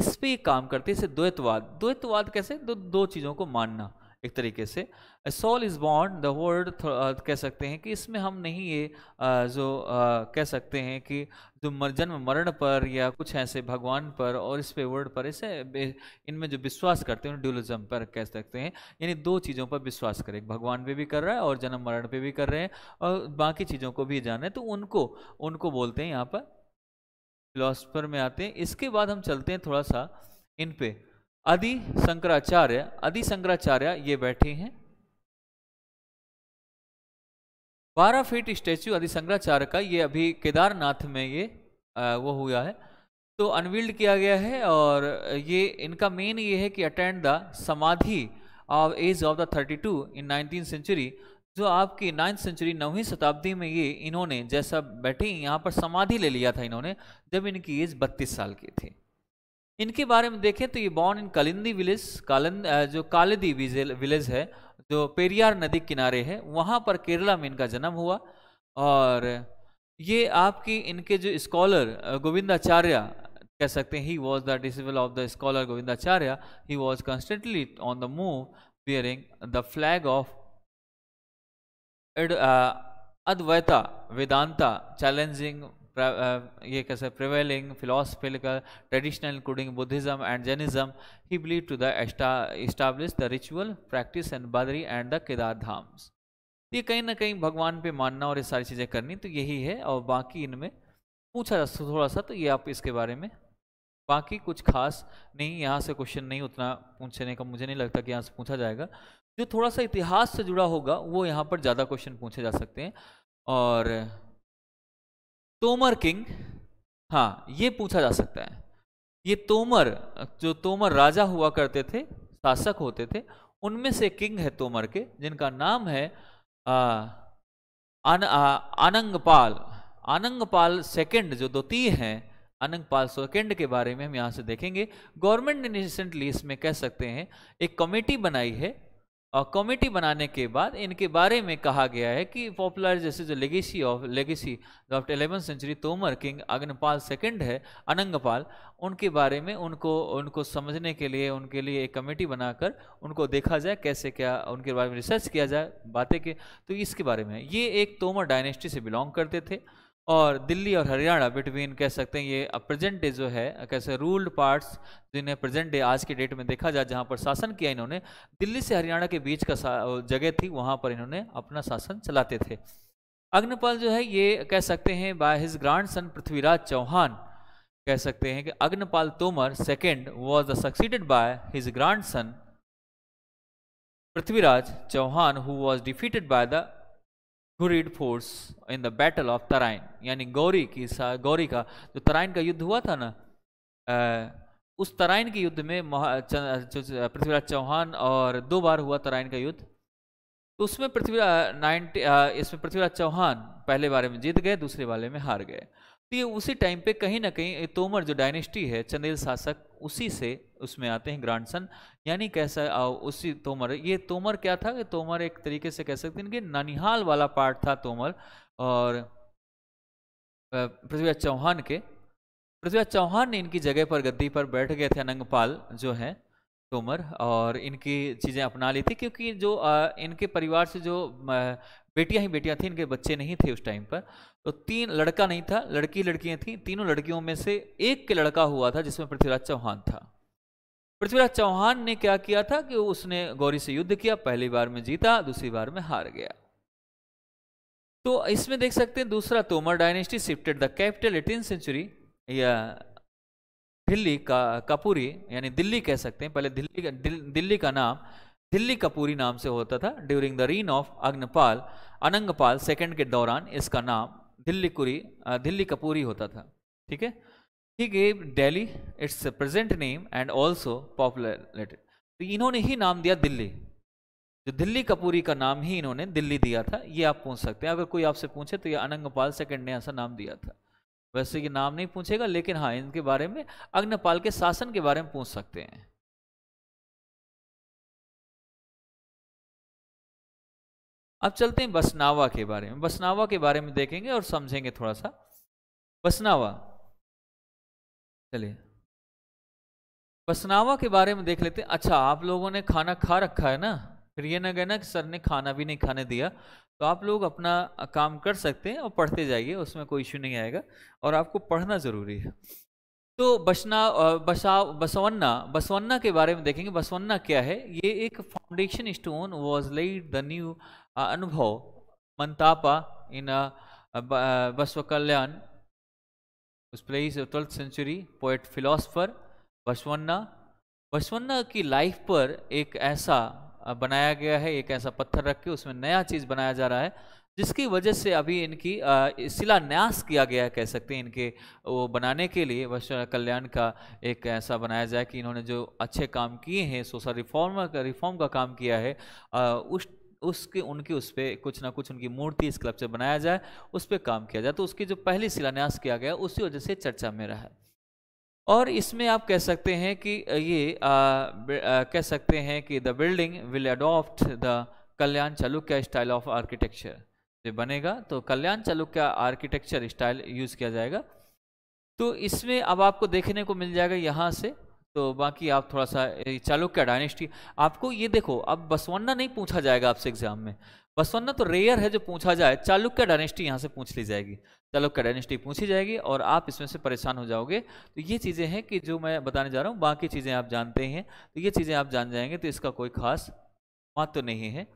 इस पे काम करते इसे द्वैतवाद द्वैतवाद कैसे दो दो चीज़ों को मानना एक तरीके से soul is bound the world कह सकते हैं कि इसमें हम नहीं ये जो कह सकते हैं कि जो जन्म मरण पर या कुछ ऐसे भगवान पर और इस पे वर्ड पर ऐसे इनमें जो विश्वास करते हैं ड्यूलिज्म पर कह सकते हैं यानी दो चीज़ों पर विश्वास करें भगवान पे भी कर रहा है और जन्म मरण पे भी कर रहे हैं और बाकी चीज़ों को भी जान रहे हैं तो उनको उनको बोलते हैं यहाँ पर फिलोसफर में आते हैं इसके बाद हम चलते हैं थोड़ा सा इन पे आदि शंकराचार्य आदि शंकराचार्य ये बैठे हैं बारह फीट स्टैच्यू आदि शंकराचार्य का ये अभी केदारनाथ में ये आ, वो हुआ है तो अनवील्ड किया गया है और ये इनका मेन ये है कि attained the samadhi of age of the thirty two in nineteen century जो तो आपकी नाइन्थ सेंचुरी नौवीं शताब्दी में ये इन्होंने जैसा बैठे यहाँ पर समाधि ले लिया था इन्होंने जब इनकी एज बत्तीस साल की थी इनके बारे में देखें तो ये born in Kalindi village Kalind जो कालिदी विलेज है जो पेरियार नदी किनारे है वहाँ पर केरला में इनका जन्म हुआ और ये आपकी इनके जो स्कॉलर गोविंदाचार्य कह सकते हैं he was the disciple of the scholar Govindacharya he was constantly on the move bearing the flag of Advaita Vedanta challenging ये कैसे prevailing philosophical traditional including Buddhism and Jainism he believe to the establish the ritual practice and Badri and the Kedar Dhams ये कहीं ना कहीं भगवान पे मानना और ये सारी चीज़ें करनी तो यही है और बाकी इनमें पूछा जा थोड़ा सा तो ये आप इसके बारे में बाकी कुछ खास नहीं यहाँ से क्वेश्चन नहीं उतना पूछने का मुझे नहीं लगता कि यहाँ से पूछा जाएगा जो थोड़ा सा इतिहास से जुड़ा होगा वो यहाँ पर ज़्यादा क्वेश्चन पूछे जा सकते हैं और तोमर किंग हाँ ये पूछा जा सकता है ये तोमर जो तोमर राजा हुआ करते थे शासक होते थे उनमें से किंग है तोमर के जिनका नाम है आ, आन, आनंगपाल आनंगपाल सेकंड जो द्वितीय हैं अनंगपाल सेकेंड के बारे में हम यहाँ से देखेंगे गवर्नमेंट ने रिसेंटली इसमें कह सकते हैं एक कमेटी बनाई है और कमेटी बनाने के बाद इनके बारे में कहा गया है कि पॉपुलर जैसे जो legacy of legacy of eleven century Tomar king Agnapal second है अनंगपाल उनके बारे में उनको उनको समझने के लिए उनके लिए एक कमेटी बनाकर उनको देखा जाए कैसे क्या उनके बारे में रिसर्च किया जाए बातें के तो इसके बारे में ये एक तोमर डायनेस्टी से बिलोंग करते थे और दिल्ली और हरियाणा बिटवीन कह सकते हैं ये अब प्रेजेंट डे जो है कैसे रूल्ड पार्ट्स जिन्हें प्रेजेंट डे आज के डेट में देखा जाए जहाँ पर शासन किया इन्होंने दिल्ली से हरियाणा के बीच का जगह थी वहाँ पर इन्होंने अपना शासन चलाते थे अग्नपाल जो है ये कह सकते हैं by his grand son Prithviraj Chauhan कह सकते हैं कि Agnapal Tomar second was the succeeded by his grand son Prithviraj Chauhan who was defeated by the Ghurid force in the battle of Tarain यानी गौरी की गौरी का जो तराइन का युद्ध हुआ था ना उस तराइन के युद्ध में पृथ्वीराज चौहान और दो बार हुआ तराइन का युद्ध तो उसमें पृथ्वीराज नाइनटी इसमें पृथ्वीराज चौहान पहले बारे में जीत गए दूसरे वाले में हार गए तो ये उसी टाइम पे कहीं ना कहीं तोमर जो डायनेस्टी है चंदेल शासक उसी से उसमें आते हैं ग्रांडसन यानी कैसा आओ उसी तोमर ये तोमर क्या था तोमर एक तरीके से कह सकते हैं कि ननिहाल वाला पार्ट था तोमर और पृथ्वीराज चौहान के पृथ्वीराज चौहान ने इनकी जगह पर गद्दी पर बैठ गए थे अनंगपाल जो है तोमर और इनकी चीज़ें अपना ली थी क्योंकि जो आ, इनके परिवार से जो बेटियां ही बेटियां थी इनके बच्चे नहीं थे उस टाइम पर तो तीन लड़का नहीं था लड़की लड़कियां थी तीनों लड़कियों में से एक के लड़का हुआ था जिसमें पृथ्वीराज चौहान था पृथ्वीराज चौहान ने क्या किया था कि उसने गौरी से युद्ध किया पहली बार में जीता दूसरी बार में हार गया तो इसमें देख सकते हैं दूसरा Tomar dynasty shifted the capital eighteen century या दिल्ली का कपूरी यानी दिल्ली कह सकते हैं पहले दिल्ली का दिल, दिल्ली का नाम दिल्ली कपूरी नाम से होता था during the reign of Agnapal Anangpal second के दौरान इसका नाम दिल्ली कुरी दिल्ली कपूरी होता था ठीक है he gave Delhi its present name and also popular तो इन्होंने ही नाम दिया दिल्ली जो दिल्ली कपूरी का नाम ही इन्होंने दिल्ली दिया था ये आप पूछ सकते हैं अगर कोई आपसे पूछे तो ये अनंगपाल सेकंड ने ऐसा नाम दिया था वैसे ये नाम नहीं पूछेगा लेकिन हाँ इनके बारे में अग्नपाल के शासन के बारे में पूछ सकते हैं अब चलते हैं बसनावा के बारे में बसनावा के बारे में देखेंगे और समझेंगे थोड़ा सा बसनावा चलिए बसनावा के बारे में देख लेते हैं अच्छा आप लोगों ने खाना खा रखा है ना फिर ये ना गए ना कि सर ने खाना भी नहीं खाने दिया तो आप लोग अपना काम कर सकते हैं और पढ़ते जाइए उसमें कोई इश्यू नहीं आएगा और आपको पढ़ना ज़रूरी है तो बसना बसा बसवन्ना बसवन्ना के बारे में देखेंगे बसवन्ना क्या है ये एक foundation stone was laid the new Anubhav Mantapa in Basava Kalyan उस पर twelfth century poet philosopher Basavanna Basavanna की लाइफ पर एक ऐसा बनाया गया है एक ऐसा पत्थर रख के उसमें नया चीज़ बनाया जा रहा है जिसकी वजह से अभी इनकी शिलान्यास किया गया कह सकते हैं इनके वो बनाने के लिए वश कल्याण का एक ऐसा बनाया जाए कि इन्होंने जो अच्छे काम किए हैं सोशल रिफॉर्म का रिफॉर्म का काम किया है उस उसके उनके उस पर कुछ ना कुछ उनकी मूर्ति स्कल्पचर बनाया जाए उस पर काम किया जाए तो उसकी जो पहली शिलान्यास किया गया उसी वजह से चर्चा में रहा और इसमें आप कह सकते हैं कि ये आ, आ, कह सकते हैं कि the building will adopt the Kalyan Chalukya style of architecture जब बनेगा तो Kalyan Chalukya architecture style use किया जाएगा तो इसमें अब आपको देखने को मिल जाएगा यहाँ से तो बाकी आप थोड़ा सा चालुक्य डायनेस्टी आपको ये देखो अब बसवन्ना नहीं पूछा जाएगा आपसे एग्जाम में बसवन्ना तो रेयर है जो पूछा जाए चालुक्य डायनेस्टी यहाँ से पूछ ली जाएगी चालुक्य डायनेस्टी पूछी जाएगी और आप इसमें से परेशान हो जाओगे तो ये चीज़ें हैं कि जो मैं बताने जा रहा हूँ बाकी चीज़ें आप जानते हैं तो ये चीज़ें आप जान जाएंगे तो इसका कोई खास महत्व तो नहीं है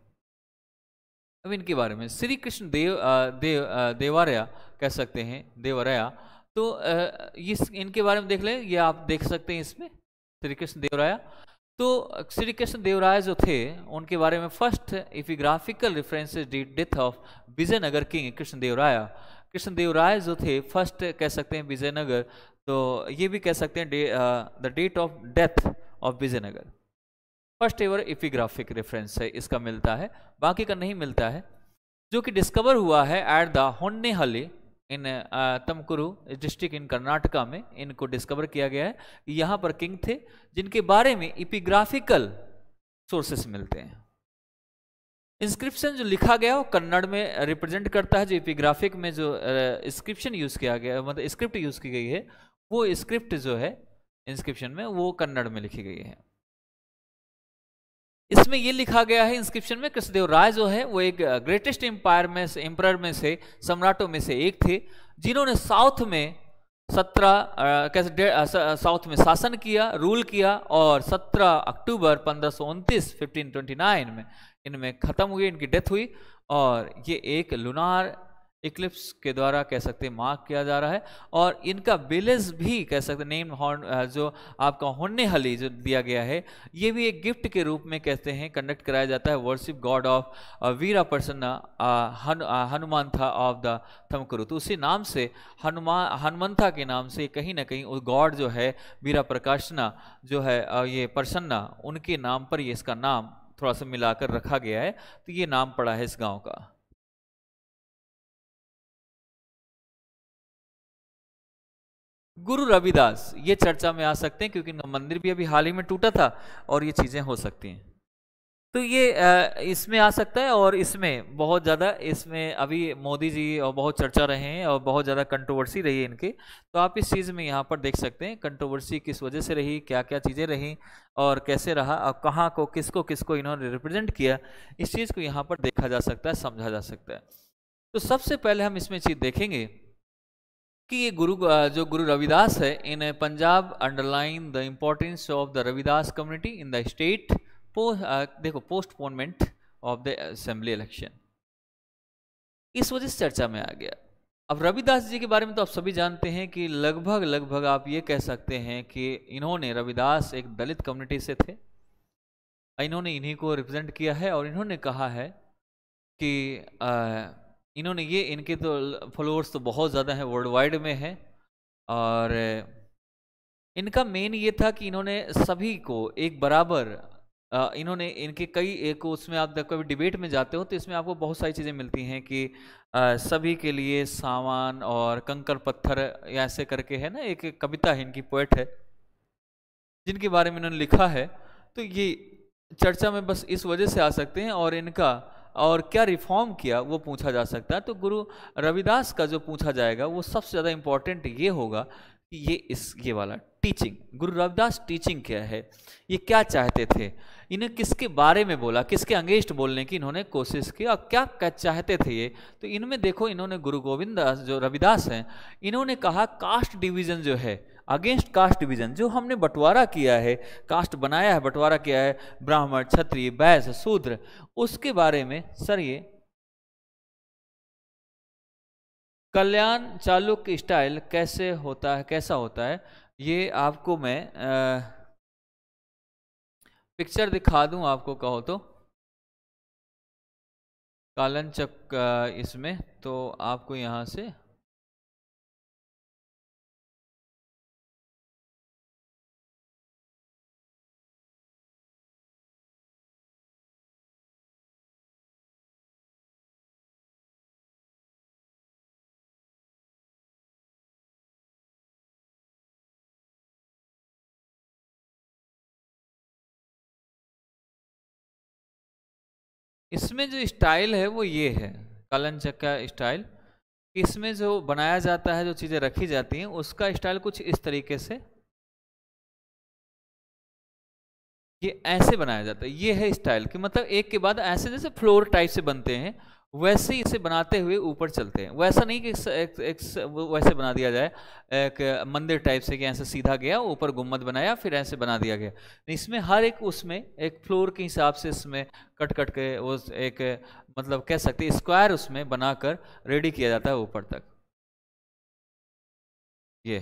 अब इनके बारे में श्री कृष्ण देव देव देवारया कह सकते हैं देवरया तो ये इनके बारे में देख लें ये आप देख सकते हैं इसमें श्री कृष्ण देवराय तो श्री कृष्ण देवराय जो थे उनके बारे में first epigraphical references the death of Vijayanagar king Krishna Devaraya Krishna Devaraya जो थे फर्स्ट कह सकते हैं विजयनगर तो ये भी कह सकते हैं the date of death of Vijayanagar first ever epigraphic reference है इसका मिलता है बाकी का नहीं मिलता है जो कि डिस्कवर हुआ है एट द होन्ने हले इन तमकुरु डिस्ट्रिक्ट इन कर्नाटका में इनको डिस्कवर किया गया है यहाँ पर किंग थे जिनके बारे में इपिग्राफिकल सोर्सेस मिलते हैं इंस्क्रिप्शन जो लिखा गया वो कन्नड़ में रिप्रेजेंट करता है जो इपिग्राफिक में जो इंस्क्रिप्शन यूज़ किया गया मतलब स्क्रिप्ट यूज़ की गई है वो स्क्रिप्ट जो है इंस्क्रिप्शन में वो कन्नड़ में लिखी गई है इसमें यह लिखा गया है इंस्क्रिप्शन में कृष्णदेव राय जो है वो एक ग्रेटेस्ट uh, एम्पायर में से एम्पर में से सम्राटों में से एक थे जिन्होंने साउथ में सत्रह uh, कैसे uh, साउथ में शासन किया रूल किया और 17 अक्टूबर पंद्रह सौ उनतीस फिफ्टीन ट्वेंटी नाइन में इनमें ख़त्म हुई इनकी डेथ हुई और ये एक लुनार इक्लिप्स के द्वारा कह सकते हैं मार्क किया जा रहा है और इनका बिलेज भी कह सकते नेम हॉर्न uh, जो आपका होने हली जो दिया गया है ये भी एक गिफ्ट के रूप में कहते हैं कंडक्ट कराया जाता है वर्शिप गॉड ऑफ वीरा प्रसन्न हनुमान था ऑफ द थमकुरु तो उसी नाम से हनुमान हनुमंथा के नाम से कहीं ना कहीं उस गॉड जो है वीरा प्रकाशना जो है uh, ये प्रसन्ना उनके नाम पर ये इसका नाम थोड़ा सा मिलाकर रखा गया है तो ये नाम पड़ा है इस गाँव का गुरु रविदास ये चर्चा में आ सकते हैं क्योंकि इनका मंदिर भी अभी हाल ही में टूटा था और ये चीज़ें हो सकती हैं तो ये इसमें आ सकता है और इसमें बहुत ज़्यादा इसमें अभी मोदी जी और बहुत चर्चा रहे हैं और बहुत ज़्यादा कंट्रोवर्सी रही है इनके तो आप इस चीज़ में यहाँ पर देख सकते हैं कंट्रोवर्सी किस वजह से रही क्या क्या चीज़ें रहीं और कैसे रहा और कहाँ को किसको किसको इन्होंने रिप्रेजेंट किया इस चीज़ को यहाँ पर देखा जा सकता है समझा जा सकता है तो सबसे पहले हम इसमें चीज़ देखेंगे कि ये गुरु जो गुरु रविदास है in Punjab underline the importance of the Ravidas community in the state देखो postponement of the assembly election इस वजह से चर्चा में आ गया अब रविदास जी के बारे में तो आप सभी जानते हैं कि लगभग लगभग आप ये कह सकते हैं कि इन्होंने रविदास एक दलित कम्युनिटी से थे इन्होंने इन्हीं को रिप्रेजेंट किया है और इन्होंने कहा है कि आ, इन्होंने ये इनके तो फॉलोअर्स तो बहुत ज़्यादा हैं वर्ल्ड वाइड में हैं और इनका मेन ये था कि इन्होंने सभी को एक बराबर इन्होंने इनके कई एक उसमें आप कभी डिबेट में जाते हो तो इसमें आपको बहुत सारी चीज़ें मिलती हैं कि सभी के लिए सामान और कंकर पत्थर ऐसे करके है ना एक कविता है इनकी पोइट है जिनके बारे में इन्होंने लिखा है तो ये चर्चा में बस इस वजह से आ सकते हैं और इनका और क्या रिफॉर्म किया वो पूछा जा सकता है तो गुरु रविदास का जो पूछा जाएगा वो सबसे ज़्यादा इम्पॉर्टेंट ये होगा कि ये इस ये वाला टीचिंग गुरु रविदास टीचिंग क्या है ये क्या चाहते थे इन्हें किसके बारे में बोला किसके अंगेस्ट बोलने की इन्होंने कोशिश की और क्या क्या चाहते थे ये तो इनमें देखो इन्होंने गुरु गोविंद दास जो रविदास हैं इन्होंने कहा कास्ट डिवीज़न जो है अगेंस्ट कास्ट डिवीजन जो हमने बंटवारा किया है कास्ट बनाया है बंटवारा किया है ब्राह्मण क्षत्रिय बैस शूद्र उसके बारे में सर ये कल्याण चालुक स्टाइल कैसे होता है कैसा होता है ये आपको मैं आ, पिक्चर दिखा दूं आपको कहो तो कालन चक इसमें तो आपको यहां से इसमें जो स्टाइल है वो ये है कलन चक्का स्टाइल इसमें जो बनाया जाता है जो चीज़ें रखी जाती हैं उसका स्टाइल कुछ इस तरीके से ये ऐसे बनाया जाता है ये है स्टाइल कि मतलब एक के बाद ऐसे जैसे फ्लोर टाइप से बनते हैं वैसे ही इसे बनाते हुए ऊपर चलते हैं वैसा नहीं कि एक, एक, एक वैसे बना दिया जाए एक मंदिर टाइप से कि ऐसे सीधा गया ऊपर गुम्बद बनाया फिर ऐसे बना दिया गया इसमें हर एक उसमें एक फ्लोर के हिसाब से इसमें कट कट के वो एक मतलब कह सकते हैं स्क्वायर उसमें बनाकर रेडी किया जाता है ऊपर तक ये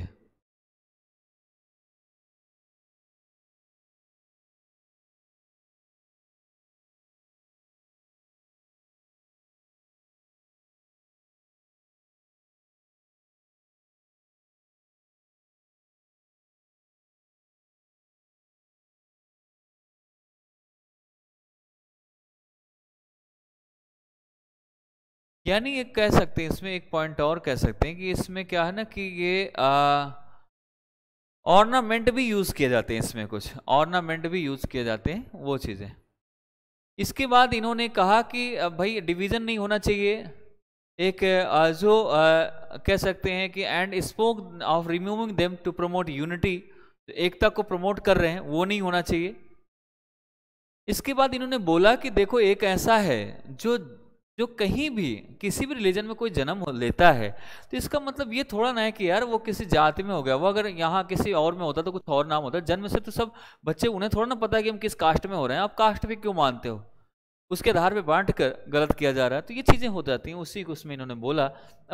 यानी एक कह सकते हैं इसमें एक पॉइंट और कह सकते हैं कि इसमें क्या है ना कि ये ऑर्नामेंट भी यूज़ किए जाते हैं इसमें कुछ ऑर्नामेंट भी यूज़ किए जाते हैं वो चीज़ें इसके बाद इन्होंने कहा कि भाई डिवीज़न नहीं होना चाहिए एक जो कह सकते हैं कि and spoke of removing them to promote unity एकता को प्रमोट कर रहे हैं वो नहीं होना चाहिए इसके बाद इन्होंने बोला कि देखो एक ऐसा है जो जो कहीं भी किसी भी रिलीजन में कोई जन्म लेता है तो इसका मतलब ये थोड़ा ना है कि यार वो किसी जाति में हो गया वो अगर यहाँ किसी और में होता तो कुछ और नाम होता जन्म से तो सब बच्चे उन्हें थोड़ा ना पता कि हम किस कास्ट में हो रहे हैं आप कास्ट भी क्यों मानते हो उसके आधार पर बांट कर गलत किया जा रहा है तो ये चीज़ें हो जाती हैं उसी को उसमें इन्होंने बोला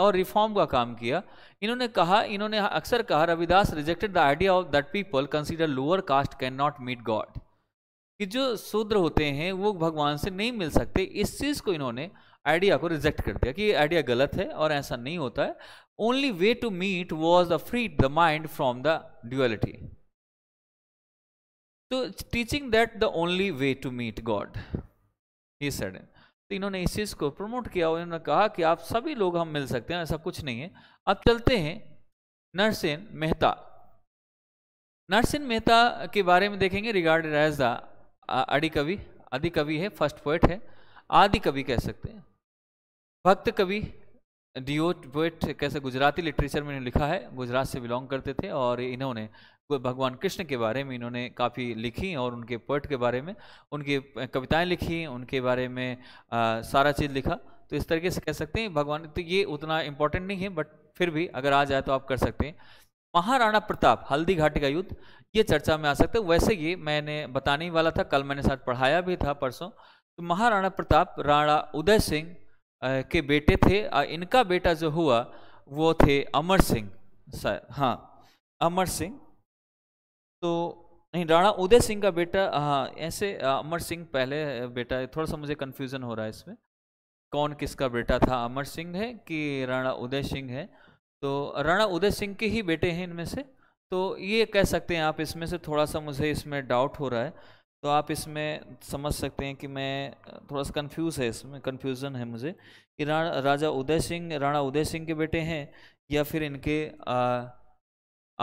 और रिफॉर्म का काम किया इन्होंने कहा इन्होंने अक्सर कहा Ravidas rejected the idea of that people consider lower caste can not meet God कि जो शूद्र होते हैं वो भगवान से नहीं मिल सकते इस चीज़ को इन्होंने आइडिया को रिजेक्ट कर दिया कि आइडिया गलत है और ऐसा नहीं होता है only way to meet was the free the mind from the duality तो teaching that the only way to meet God he said तो इन्होंने इस चीज़ को प्रमोट किया और इन्होंने कहा कि आप सभी लोग हम मिल सकते हैं ऐसा कुछ नहीं है अब चलते हैं नरसेन मेहता नरसेन मेहता के बारे में देखेंगे रिगार्डेड एज द आदि कवि आदि कवि है फर्स्ट पोएट है आदि कवि कह सकते हैं भक्त कवि डिओ पोएट कैसे गुजराती लिटरेचर में लिखा है गुजरात से बिलोंग करते थे और इन्होंने भगवान कृष्ण के बारे में इन्होंने काफ़ी लिखी और उनके पोइट के बारे में उनकी कविताएं लिखी उनके बारे में आ, सारा चीज़ लिखा तो इस तरीके से कह सकते हैं भगवान तो ये उतना इम्पोर्टेंट नहीं है बट फिर भी अगर आ जाए तो आप कर सकते हैं महाराणा प्रताप हल्दी घाटी का युद्ध ये चर्चा में आ सकते हैं वैसे ये मैंने बताने वाला था कल मैंने साथ पढ़ाया भी था परसों तो महाराणा प्रताप राणा उदय सिंह के बेटे थे इनका बेटा जो हुआ वो थे अमर सिंह हाँ अमर सिंह तो नहीं राणा उदय सिंह का बेटा हाँ ऐसे अमर सिंह पहले बेटा है थोड़ा सा मुझे कन्फ्यूज़न हो रहा है इसमें कौन किसका बेटा था अमर सिंह है कि राणा उदय सिंह है तो राणा उदय सिंह के ही बेटे हैं इनमें से तो ये कह सकते हैं आप इसमें से थोड़ा सा मुझे इसमें डाउट हो रहा है तो आप इसमें समझ सकते हैं कि मैं थोड़ा सा कंफ्यूज है इसमें कंफ्यूजन है मुझे कि रा, राजा उदय सिंह राणा उदय सिंह के बेटे हैं या फिर इनके आ,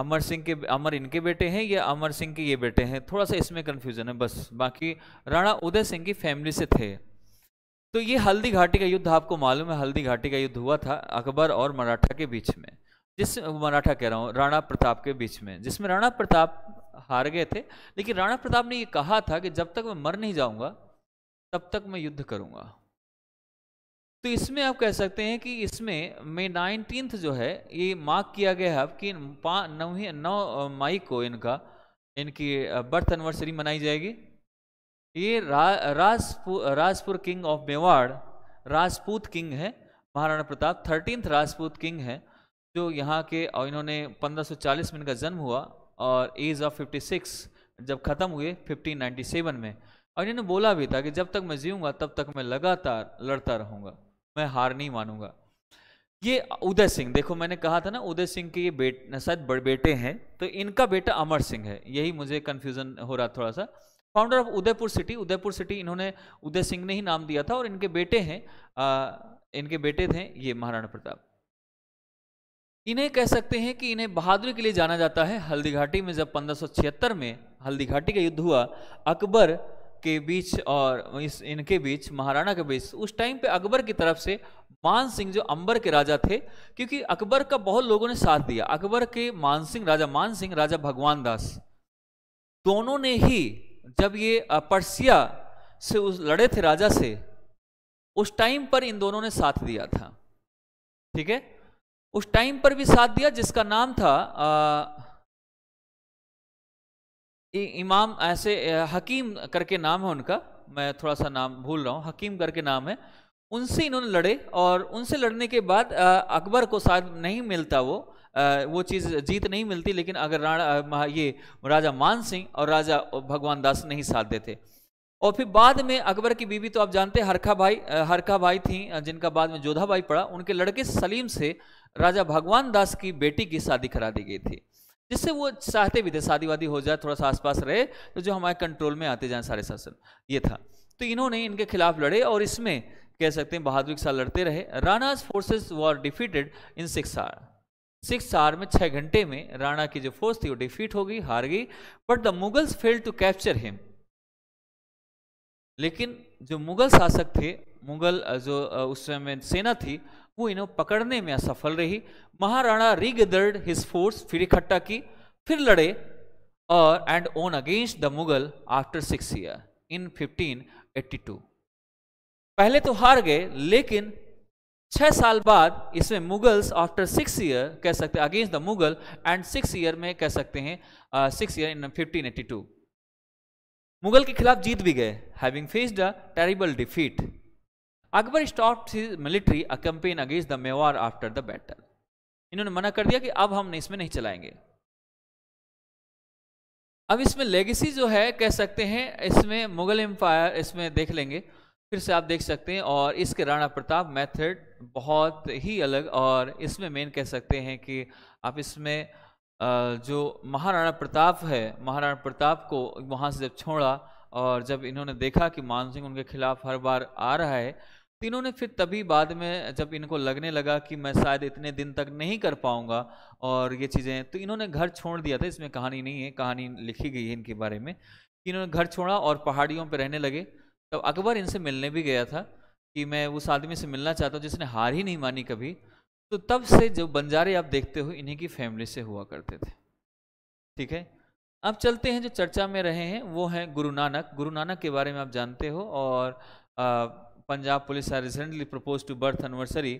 अमर सिंह के अमर इनके बेटे हैं या अमर सिंह के ये बेटे हैं थोड़ा सा इसमें कन्फ्यूजन है बस बाकी राणा उदय सिंह की फैमिली से थे तो ये हल्दी घाटी का युद्ध आपको मालूम है हल्दी घाटी का युद्ध हुआ था अकबर और मराठा के बीच में जिस मराठा कह रहा हूँ राणा प्रताप के बीच में जिसमें राणा प्रताप हार गए थे लेकिन राणा प्रताप ने ये कहा था कि जब तक मैं मर नहीं जाऊंगा तब तक मैं युद्ध करूंगा तो इसमें आप कह सकते हैं कि इसमें मई नाइनटीन जो है ये मार्क किया गया है कि नौ नौ मई को इनका इनकी बर्थ एनिवर्सरी मनाई जाएगी ये रा, Rajpur Rajpur king of Mewar Rajput king है महाराणा प्रताप थर्टीन राजपूत किंग है जो यहाँ के इन्होंने 1540 में इनका जन्म हुआ और एज ऑफ 56 जब ख़त्म हुए 1597 में और इन्होंने बोला भी था कि जब तक मैं जीऊँगा तब तक मैं लगातार लड़ता रहूँगा मैं हार नहीं मानूंगा ये उदय सिंह देखो मैंने कहा था ना उदय सिंह के ये बेट शायद बड़े बेटे हैं तो इनका बेटा अमर सिंह है यही मुझे कन्फ्यूज़न हो रहा थोड़ा सा founder of Udaipur city Udaipur city इन्होंने उदय सिंह ने ही नाम दिया था और इनके बेटे हैं इनके बेटे थे ये महाराणा प्रताप इन्हें कह सकते हैं कि इन्हें बहादुरी के लिए जाना जाता है हल्दी घाटी में जब पंद्रह में हल्दी घाटी का युद्ध हुआ अकबर के बीच और इस इनके बीच महाराणा के बीच उस टाइम पे अकबर की तरफ से मान सिंह जो अंबर के राजा थे क्योंकि अकबर का बहुत लोगों ने साथ दिया अकबर के मान सिंह राजा मान सिंह राजा भगवान दास दोनों ने ही जब ये पर्सिया से उस लड़े थे राजा से उस टाइम पर इन दोनों ने साथ दिया था ठीक है उस टाइम पर भी साथ दिया जिसका नाम था आ, इमाम ऐसे हकीम करके नाम है उनका मैं थोड़ा सा नाम भूल रहा हूँ हकीम करके नाम है उनसे इन्होंने लड़े और उनसे लड़ने के बाद अकबर को शायद नहीं मिलता वो वो चीज़ जीत नहीं मिलती लेकिन अगर राणा ये राजा मान सिंह और राजा भगवान दास नहीं साथ देते और फिर बाद में अकबर की बीवी तो आप जानते हैं हरखा भाई हरखा भाई थी जिनका बाद में जोधा भाई पड़ा उनके लड़के सलीम से राजा भगवान दास की बेटी की शादी करा दी गई थी जिससे वो चाहते भी थे शादीवादी हो जाए थोड़ा सा आसपास रहे तो जो हमारे कंट्रोल में आते जाए सारे शासन ये था तो इन्होंने इनके खिलाफ लड़े और इसमें कह सकते हैं बहादुर के साथ लड़ते रहे Rana's forces were defeated in six hour six hour में छः घंटे में राणा की जो फोर्स थी वो डिफीट हो गई हार गई but the Mughals fail to capture him लेकिन जो मुगल शासक थे मुगल जो उस समय सेना थी वो इन्हें पकड़ने में असफल रही Maharana regathered his force फिर इकट्ठा की फिर लड़े और and won against the Mughal after six year in 1582 पहले तो हार गए लेकिन छह साल बाद इसमें मुगल्स आफ्टर सिक्स ईयर कह सकते हैं against the Mughal and six year में कह सकते हैं सिक्स ईयर इन 1582 मुगल के खिलाफ जीत भी गए having faced a terrible defeat Akbar stop military a campaign against the Mewar after the battle इन्होंने मना कर दिया कि अब हम इसमें नहीं चलाएंगे अब इसमें लेगेसी जो है कह सकते हैं इसमें मुगल एम्पायर इसमें देख लेंगे फिर से आप देख सकते हैं और इसके राणा प्रताप मेथड बहुत ही अलग और इसमें मेन कह सकते हैं कि आप इसमें जो महाराणा प्रताप है महाराणा प्रताप को वहाँ से जब छोड़ा और जब इन्होंने देखा कि मानसिंह उनके खिलाफ हर बार आ रहा है तो इन्होंने फिर तभी बाद में जब इनको लगने लगा कि मैं शायद इतने दिन तक नहीं कर पाऊंगा और ये चीज़ें तो इन्होंने घर छोड़ दिया था इसमें कहानी नहीं है कहानी लिखी गई है इनके बारे में इन्होंने घर छोड़ा और पहाड़ियों पर रहने लगे तब अकबर इनसे मिलने भी गया था कि मैं उस आदमी से मिलना चाहता हूँ जिसने हार ही नहीं मानी कभी तो तब से जो बंजारे आप देखते हो इन्हीं की फैमिली से हुआ करते थे ठीक है अब चलते हैं जो चर्चा में रहे हैं वो हैं गुरु नानक गुरु नानक के बारे में आप जानते हो और आ, Punjab police are recently propose to birth anniversary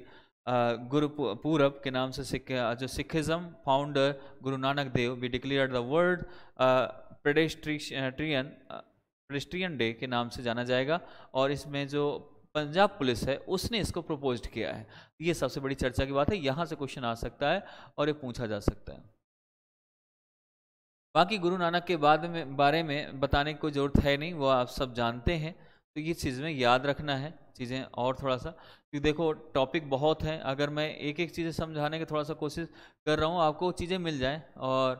Guru Purab के नाम से सिख uh, जो Sikhism founder Guru Nanak Dev we declare the world pedestrian pedestrian day के नाम से जाना जाएगा और इसमें जो पंजाब पुलिस है उसने इसको प्रपोज किया है ये सबसे बड़ी चर्चा की बात है यहाँ से क्वेश्चन आ सकता है और ये पूछा जा सकता है बाकी गुरु नानक के बाद में बारे में बताने की कोई ज़रूरत है नहीं वो आप सब जानते हैं तो ये चीज़ में याद रखना है चीज़ें और थोड़ा सा कि देखो टॉपिक बहुत है अगर मैं एक एक चीज़ें समझाने की थोड़ा सा कोशिश कर रहा हूँ आपको चीज़ें मिल जाएँ और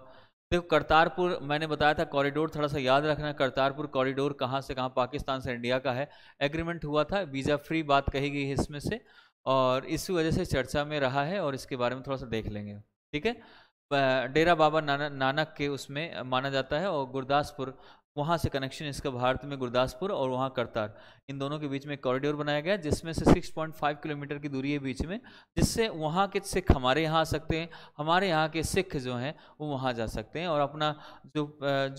देखो करतारपुर मैंने बताया था कॉरिडोर थोड़ा सा याद रखना करतारपुर कॉरिडोर कहाँ से कहाँ पाकिस्तान से इंडिया का है एग्रीमेंट हुआ था वीज़ा फ्री बात कही गई है इसमें से और इस वजह से चर्चा में रहा है और इसके बारे में थोड़ा सा देख लेंगे ठीक है डेरा बाबा नाना नानक के उसमें माना जाता है और गुरदासपुर वहाँ से कनेक्शन इसका भारत में गुरदासपुर और वहाँ करतार इन दोनों के बीच में कॉरिडोर बनाया गया जिसमें से 6.5 किलोमीटर की दूरी है बीच में जिससे वहाँ के सिख हमारे यहाँ आ सकते हैं हमारे यहाँ के सिख जो हैं वो वहाँ जा सकते हैं और अपना जो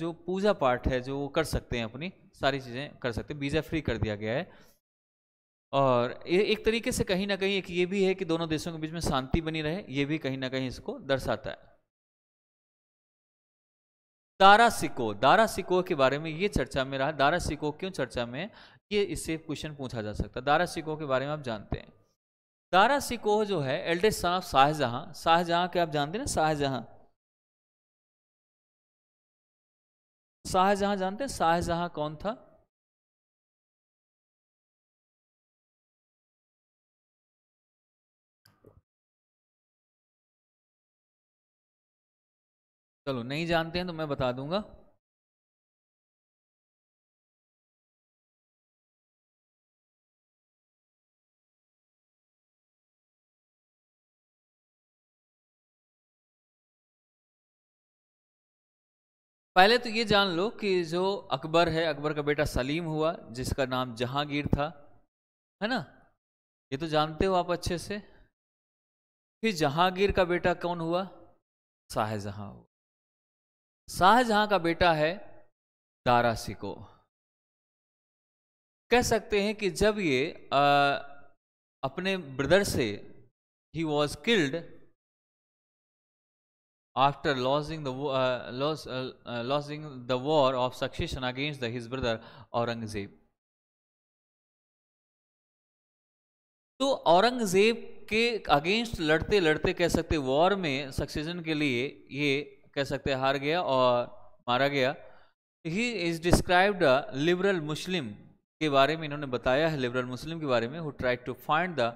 जो पूजा पाठ है जो वो कर सकते हैं अपनी सारी चीज़ें कर सकते हैं वीज़ा फ्री कर दिया गया है और एक तरीके से कहीं ना कहीं एक ये भी है कि दोनों देशों के बीच में शांति बनी रहे ये भी कहीं ना कहीं इसको दर्शाता है दारा सिको दारा सिको के बारे में ये चर्चा में रहा दारा सिको क्यों चर्चा में ये इससे क्वेश्चन पूछा जा सकता है दारा सिको के बारे में आप जानते हैं दारा सिकोह जो है eldest son of Shahjahan Shahjahan के आप जानते हैं ना शाहजहां शाहजहां जानते हैं शाहजहां कौन था चलो नहीं जानते हैं तो मैं बता दूंगा पहले तो ये जान लो कि जो अकबर है अकबर का बेटा सलीम हुआ जिसका नाम जहांगीर था है ना ये तो जानते हो आप अच्छे से फिर जहांगीर का बेटा कौन हुआ शाहजहां हुआ शाहजहां का बेटा है दारा सिको कह सकते हैं कि जब ये आ, अपने ब्रदर से he was killed after losing losing the war of succession against the his brother Aurangzeb तो औरंगजेब के अगेंस्ट लड़ते लड़ते कह सकते वॉर में सक्सेशन के लिए ये कह सकते हैं हार गया और मारा गया he is described liberal Muslim के बारे में इन्होंने बताया है लिबरल मुस्लिम के बारे में who try to find the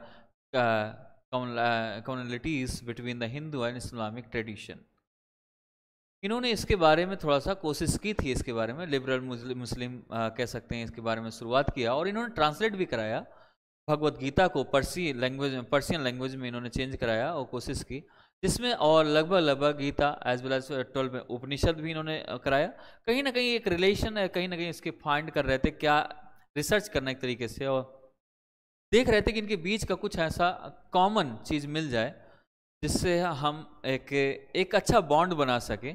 commonalities between the Hindu and Islamic tradition इन्होंने इसके बारे में थोड़ा सा कोशिश की थी इसके बारे में लिबरल मुस्लिम, uh, कह सकते हैं इसके बारे में शुरुआत किया और इन्होंने ट्रांसलेट भी कराया भगवत गीता को पर्सी लैंग्वेज पर्सियन लैंग्वेज में इन्होंने चेंज कराया और कोशिश की जिसमें और लगभग लगभग Gita as well as twelve में उपनिषद भी इन्होंने uh, कराया कहीं ना कहीं एक रिलेशन है कहीं ना कहीं इसके फाइंड कर रहे थे क्या रिसर्च करना एक तरीके से और देख रहे थे कि इनके बीच का कुछ ऐसा कॉमन चीज़ मिल जाए जिससे हम एक एक अच्छा बॉन्ड बना सके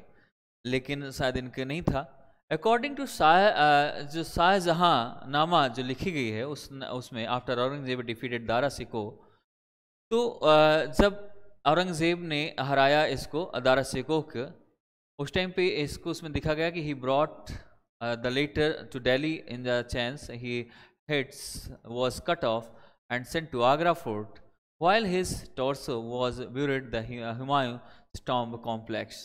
लेकिन शायद इनके नहीं था अकॉर्डिंग टू शाह जो शाहजहाँ नामा जो लिखी गई है उस उसमें आफ्टर औरंगजेब डिफीटेड दारा सिको तो uh, जब औरंगज़ेब ने हराया इसको अदारा सेकोह को उस टाइम पे इसको उसमें दिखा गया कि he brought the letter to Delhi in the chance he heads was cut off and sent to Agra fort while his torso was buried the Humayun's tomb complex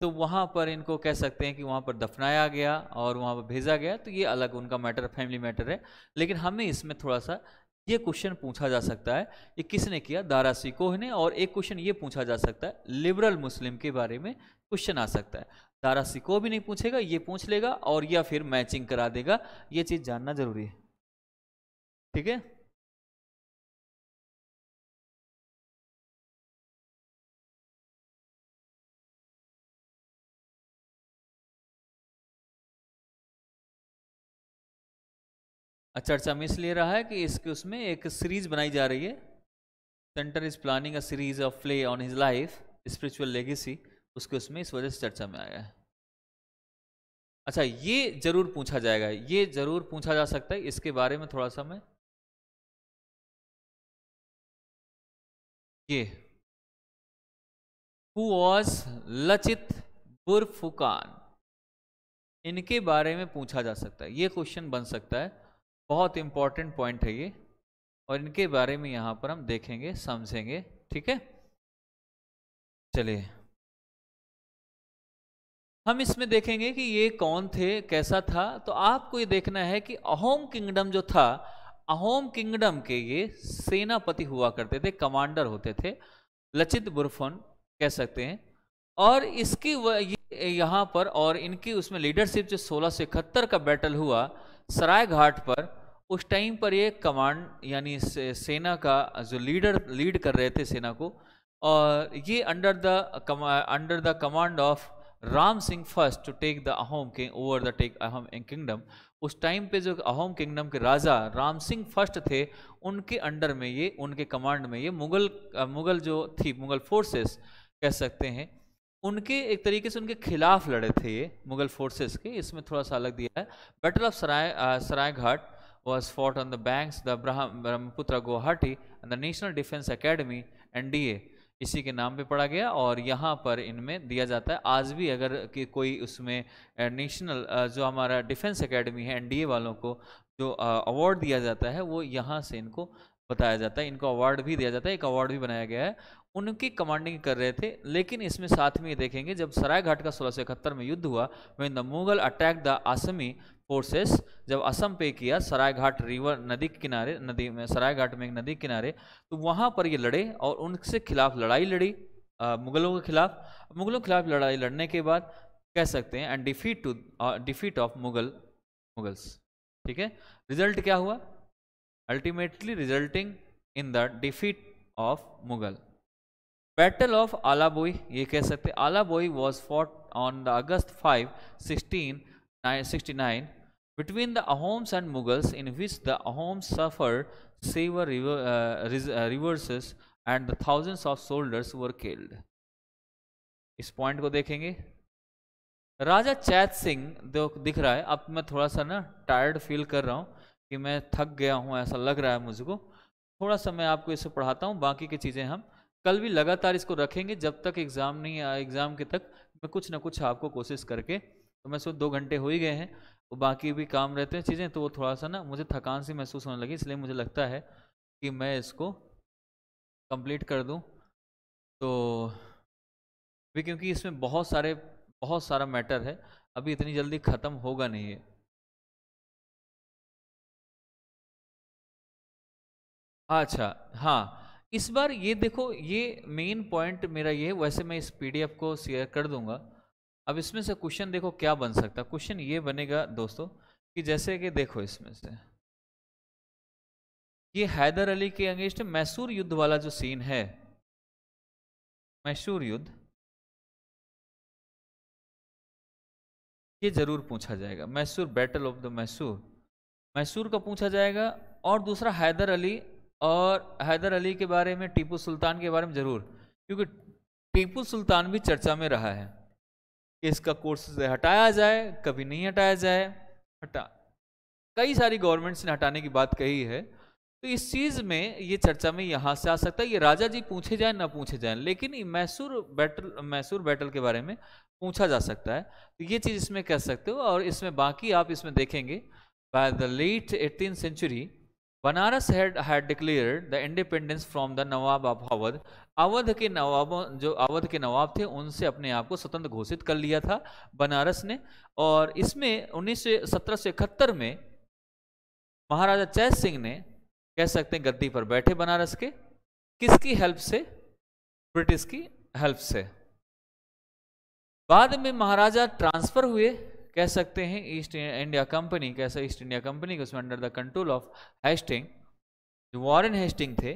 तो वहाँ पर इनको कह सकते हैं कि वहाँ पर दफनाया गया और वहाँ पर भेजा गया तो ये अलग उनका मैटर फैमिली मैटर है लेकिन हमें इसमें थोड़ा सा ये क्वेश्चन पूछा जा सकता है ये किसने किया दारा सिकोह ने और एक क्वेश्चन ये पूछा जा सकता है लिबरल मुस्लिम के बारे में क्वेश्चन आ सकता है दारा सिकोह भी नहीं पूछेगा ये पूछ लेगा और या फिर मैचिंग करा देगा ये चीज़ जानना जरूरी है ठीक है चर्चा में इसलिए रहा है कि इसके उसमें एक सीरीज बनाई जा रही है centre is planning a series of play on his life spiritual legacy उसके उसमें इस वजह से चर्चा में आया है अच्छा ये जरूर पूछा जाएगा ये जरूर पूछा जा सकता है इसके बारे में थोड़ा सा मैं ये हु वॉज लचित बुरफुकान इनके बारे में पूछा जा सकता है ये क्वेश्चन बन सकता है बहुत इंपॉर्टेंट पॉइंट है ये और इनके बारे में यहाँ पर हम देखेंगे समझेंगे ठीक है चलिए हम इसमें देखेंगे कि ये कौन थे कैसा था तो आपको ये देखना है कि अहोम किंगडम जो था अहोम किंगडम के ये सेनापति हुआ करते थे कमांडर होते थे लचित बुरफन कह सकते हैं और इसकी यहाँ पर और इनकी उसमें लीडरशिप जो सोलह का बैटल हुआ सराय घाट पर उस टाइम पर ये कमांड यानी सेना का जो लीडर लीड कर रहे थे सेना को और ये under the under the command of Ram Singh first to take the Ahom king over the take Ahom kingdom उस टाइम पे जो अहोम किंगडम के राजा राम सिंह फर्स्ट थे उनके अंडर में ये उनके कमांड में ये मुगल मुगल जो थी मुगल फोर्सेस कह सकते हैं उनके एक तरीके से उनके खिलाफ लड़े थे ये मुगल फोर्सेस के इसमें थोड़ा सा अलग दिया है battle of Sarai Saraighat was fought on the banks the Brahmaputra Guwahati and the National Defense Academy NDA इसी के नाम पे पढ़ा गया और यहाँ पर इनमें दिया जाता है आज भी अगर कि कोई उसमें नेशनल uh, uh, जो हमारा डिफेंस एकेडमी है एनडीए वालों को जो अवार्ड uh, दिया जाता है वो यहाँ से इनको बताया जाता है इनको अवार्ड भी दिया जाता है एक अवार्ड भी बनाया गया है उनकी कमांडिंग कर रहे थे लेकिन इसमें साथ में ये देखेंगे जब सराय घाट का सोलह में युद्ध हुआ when the Mughal attack the Assamese forces जब असम पे किया सराय घाट रिवर नदी के किनारे नदी में सराय घाट में एक नदी किनारे तो वहाँ पर ये लड़े और उनसे खिलाफ लड़ाई लड़ी मुगलों के खिलाफ मुगलों के खिलाफ लड़ाई लड़ने के बाद कह सकते हैं and defeat to defeat of Mughal Mughals ठीक है रिजल्ट क्या हुआ ultimately resulting in the defeat of Mughal battle of Alaboi ये कह सकते Alaboi was fought on the August 5 1669 between the Ahoms and Mughals in which the Ahoms suffer severe reverses and the thousands of soldiers were killed इस point को देखेंगे राजा चैत सिंह जो दिख रहा है अब मैं थोड़ा सा ना टायर्ड फील कर रहा हूँ कि मैं थक गया हूँ ऐसा लग रहा है मुझको थोड़ा सा मैं आपको इसे पढ़ाता हूँ बाकी की चीज़ें हम कल भी लगातार इसको रखेंगे जब तक एग्ज़ाम नहीं एग्ज़ाम के तक मैं कुछ ना कुछ आपको कोशिश करके तो मैं सो दो घंटे हो ही गए हैं और बाकी भी काम रहते हैं चीज़ें तो वो थोड़ा सा ना मुझे थकान सी महसूस होने लगी इसलिए मुझे लगता है कि मैं इसको कंप्लीट कर दूं तो भी क्योंकि इसमें बहुत सारे बहुत सारा मैटर है अभी इतनी जल्दी ख़त्म होगा नहीं है अच्छा हाँ इस बार ये देखो ये मेन पॉइंट मेरा ये है वैसे मैं इस पीडीएफ को शेयर कर दूंगा अब इसमें से क्वेश्चन देखो क्या बन सकता क्वेश्चन ये बनेगा दोस्तों कि जैसे कि देखो इसमें से ये हैदर अली के अगेंस्ट मैसूर युद्ध वाला जो सीन है मैसूर युद्ध ये जरूर पूछा जाएगा Mysore battle of the Mysore Mysore का पूछा जाएगा और दूसरा हैदर अली और हैदर अली के बारे में टीपू सुल्तान के बारे में ज़रूर क्योंकि टीपू सुल्तान भी चर्चा में रहा है कि इसका कोर्स हटाया जाए कभी नहीं हटाया जाए हटा कई सारी गवर्नमेंट्स ने हटाने की बात कही है तो इस चीज़ में ये चर्चा में यहाँ से आ सकता है ये राजा जी पूछे जाए ना पूछे जाए लेकिन मैसूर बैटल मैसूर बैटल के बारे में पूछा जा सकता है तो ये चीज़ इसमें कह सकते हो और इसमें बाकी आप इसमें देखेंगे by the late eighteen century Banaras had had the independence from the Nawab of Awadh Awadh के नवाबों जो अवध के नवाब थे उनसे अपने आप को स्वतंत्र घोषित कर लिया था बनारस ने और इसमें उन्नीस सत्रह में महाराजा चय सिंह ने कह सकते हैं गद्दी पर बैठे बनारस के किसकी हेल्प से ब्रिटिश की हेल्प से बाद में महाराजा ट्रांसफर हुए कह सकते हैं ईस्ट इंडिया कंपनी कैसा ईस्ट इंडिया कंपनी उसमें under the control of Hastings जो वॉरन हेस्टिंग थे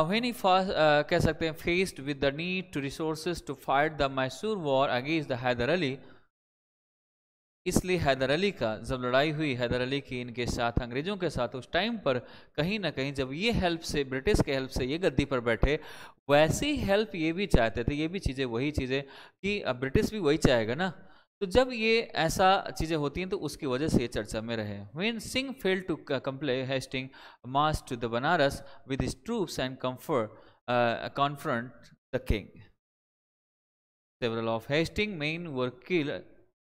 अवेनी फास्ट कह सकते हैं faced with the need to resources to fight the Mysore war against the Haidar Ali इसलिए हैदर अली का जब लड़ाई हुई हैदर अली की इनके साथ अंग्रेजों के साथ उस टाइम पर कहीं ना कहीं जब ये हेल्प से ब्रिटिश के हेल्प से ये गद्दी पर बैठे वैसी हेल्प ये भी चाहते थे ये भी चीज़ें वही चीज़ें कि अब ब्रिटिश भी वही चाहेगा ना तो जब ये ऐसा चीज़ें होती हैं तो उसकी वजह से ये चर्चा में रहे when Singh fail to comply Hastings march to the Banaras with his troops and comfort confront the king of Hastings men were kill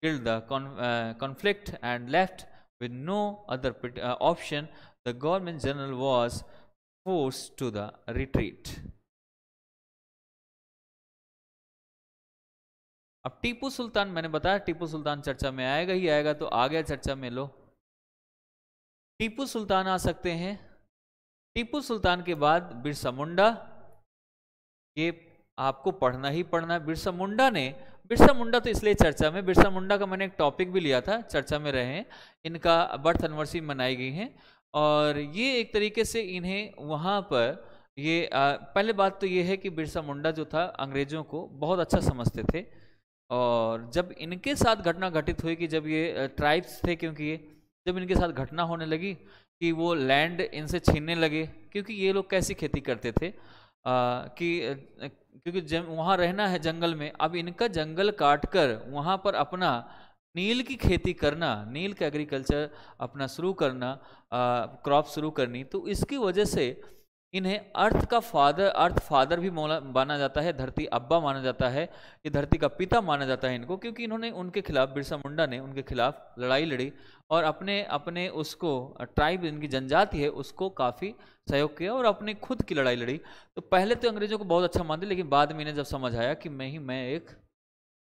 kill the conflict and left with no other option the government general was force to the retreat अब टीपू सुल्तान मैंने बताया टीपू सुल्तान चर्चा में आएगा ही आएगा तो आ गया चर्चा में लो टीपू सुल्तान आ सकते हैं टीपू सुल्तान के बाद बिरसा मुंडा ये आपको पढ़ना ही पढ़ना है बिरसा मुंडा ने बिरसा मुंडा तो इसलिए चर्चा में बिरसा मुंडा का मैंने एक टॉपिक भी लिया था चर्चा में रहे इनका बर्थ एनिवर्सरी मनाई गई है और ये एक तरीके से इन्हें वहाँ पर ये आ, पहले बात तो ये है कि बिरसा मुंडा जो था अंग्रेजों को बहुत अच्छा समझते थे और जब इनके साथ घटना घटित हुई कि जब ये ट्राइब्स थे क्योंकि ये जब इनके साथ घटना होने लगी कि वो लैंड इनसे छीनने लगे क्योंकि ये लोग कैसी खेती करते थे आ, कि क्योंकि जब वहाँ रहना है जंगल में अब इनका जंगल काट कर वहाँ पर अपना नील की खेती करना नील का एग्रीकल्चर अपना शुरू करना क्रॉप शुरू करनी तो इसकी वजह से इन्हें अर्थ का फादर अर्थ फादर भी माना जाता है धरती अब्बा माना जाता है ये धरती का पिता माना जाता है इनको क्योंकि इन्होंने उनके खिलाफ बिरसा मुंडा ने उनके खिलाफ लड़ाई लड़ी और अपने अपने उसको ट्राइब इनकी जनजाति है उसको काफ़ी सहयोग किया और अपने खुद की लड़ाई लड़ी तो पहले तो अंग्रेज़ों को बहुत अच्छा मानते लेकिन बाद में इन्हें जब समझ आया कि मैं ही मैं एक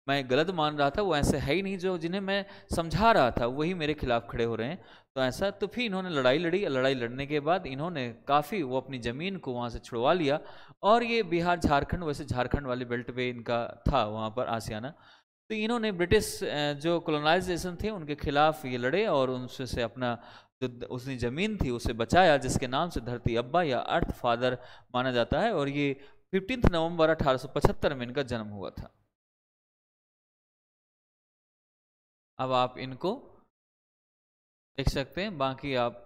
मैं गलत मान रहा था वो ऐसे है ही नहीं जो जिन्हें मैं समझा रहा था वही मेरे खिलाफ खड़े हो रहे हैं तो ऐसा तो फिर इन्होंने लड़ाई लड़ी लड़ाई लड़ने के बाद इन्होंने काफ़ी वो अपनी ज़मीन को वहाँ से छुड़वा लिया और ये बिहार झारखंड वैसे झारखंड वाले बेल्ट पे इनका था वहाँ पर आसियाना तो इन्होंने ब्रिटिश जो कॉलोनाइजेशन थे उनके खिलाफ ये लड़े और उनसे से अपना जो उसकी ज़मीन थी उसे बचाया जिसके नाम से धरती अब्बा या अर्थ फादर माना जाता है और ये फिफ्टीन नवंबर अठारह में इनका जन्म हुआ था अब आप इनको देख सकते हैं बाकी आप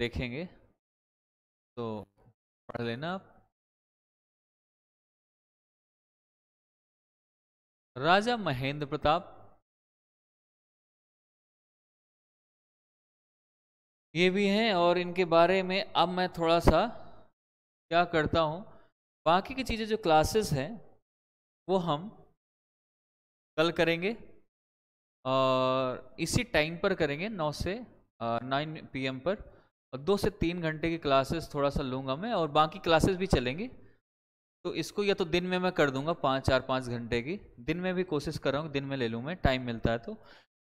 देखेंगे तो पढ़ लेना आप राजा महेंद्र प्रताप ये भी हैं और इनके बारे में अब मैं थोड़ा सा क्या करता हूँ बाकी की चीज़ें जो क्लासेस हैं वो हम कल करेंगे और इसी टाइम पर करेंगे नौ से नाइन पी पर और दो से तीन घंटे की क्लासेस थोड़ा सा लूँगा मैं और बाकी क्लासेस भी चलेंगी तो इसको या तो दिन में मैं कर दूंगा पाँच चार पाँच घंटे की दिन में भी कोशिश कर रहा हूँ दिन में ले लूँ मैं टाइम मिलता है तो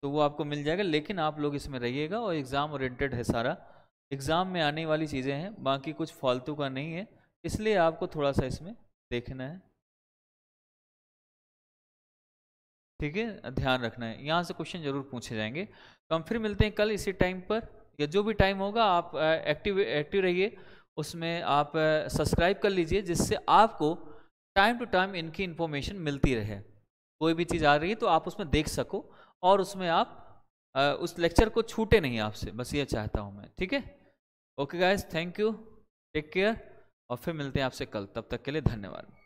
तो वो आपको मिल जाएगा लेकिन आप लोग इसमें रहिएगा और एग्ज़ाम ओरिएंटेड है सारा एग्ज़ाम में आने वाली चीज़ें हैं बाकी कुछ फालतू का नहीं है इसलिए आपको थोड़ा सा इसमें देखना है ठीक है ध्यान रखना है यहाँ से क्वेश्चन जरूर पूछे जाएंगे तो हम फिर मिलते हैं कल इसी टाइम पर या जो भी टाइम होगा आप एक्टिव एक्टिव रहिए उसमें आप सब्सक्राइब कर लीजिए जिससे आपको टाइम टू टाइम इनकी इन्फॉर्मेशन मिलती रहे कोई भी चीज़ आ रही है तो आप उसमें देख सको और उसमें आप उस लेक्चर को छूटे नहीं आपसे बस ये चाहता हूँ मैं ठीक है okay guys thank you take care और फिर मिलते हैं आपसे कल तब तक के लिए धन्यवाद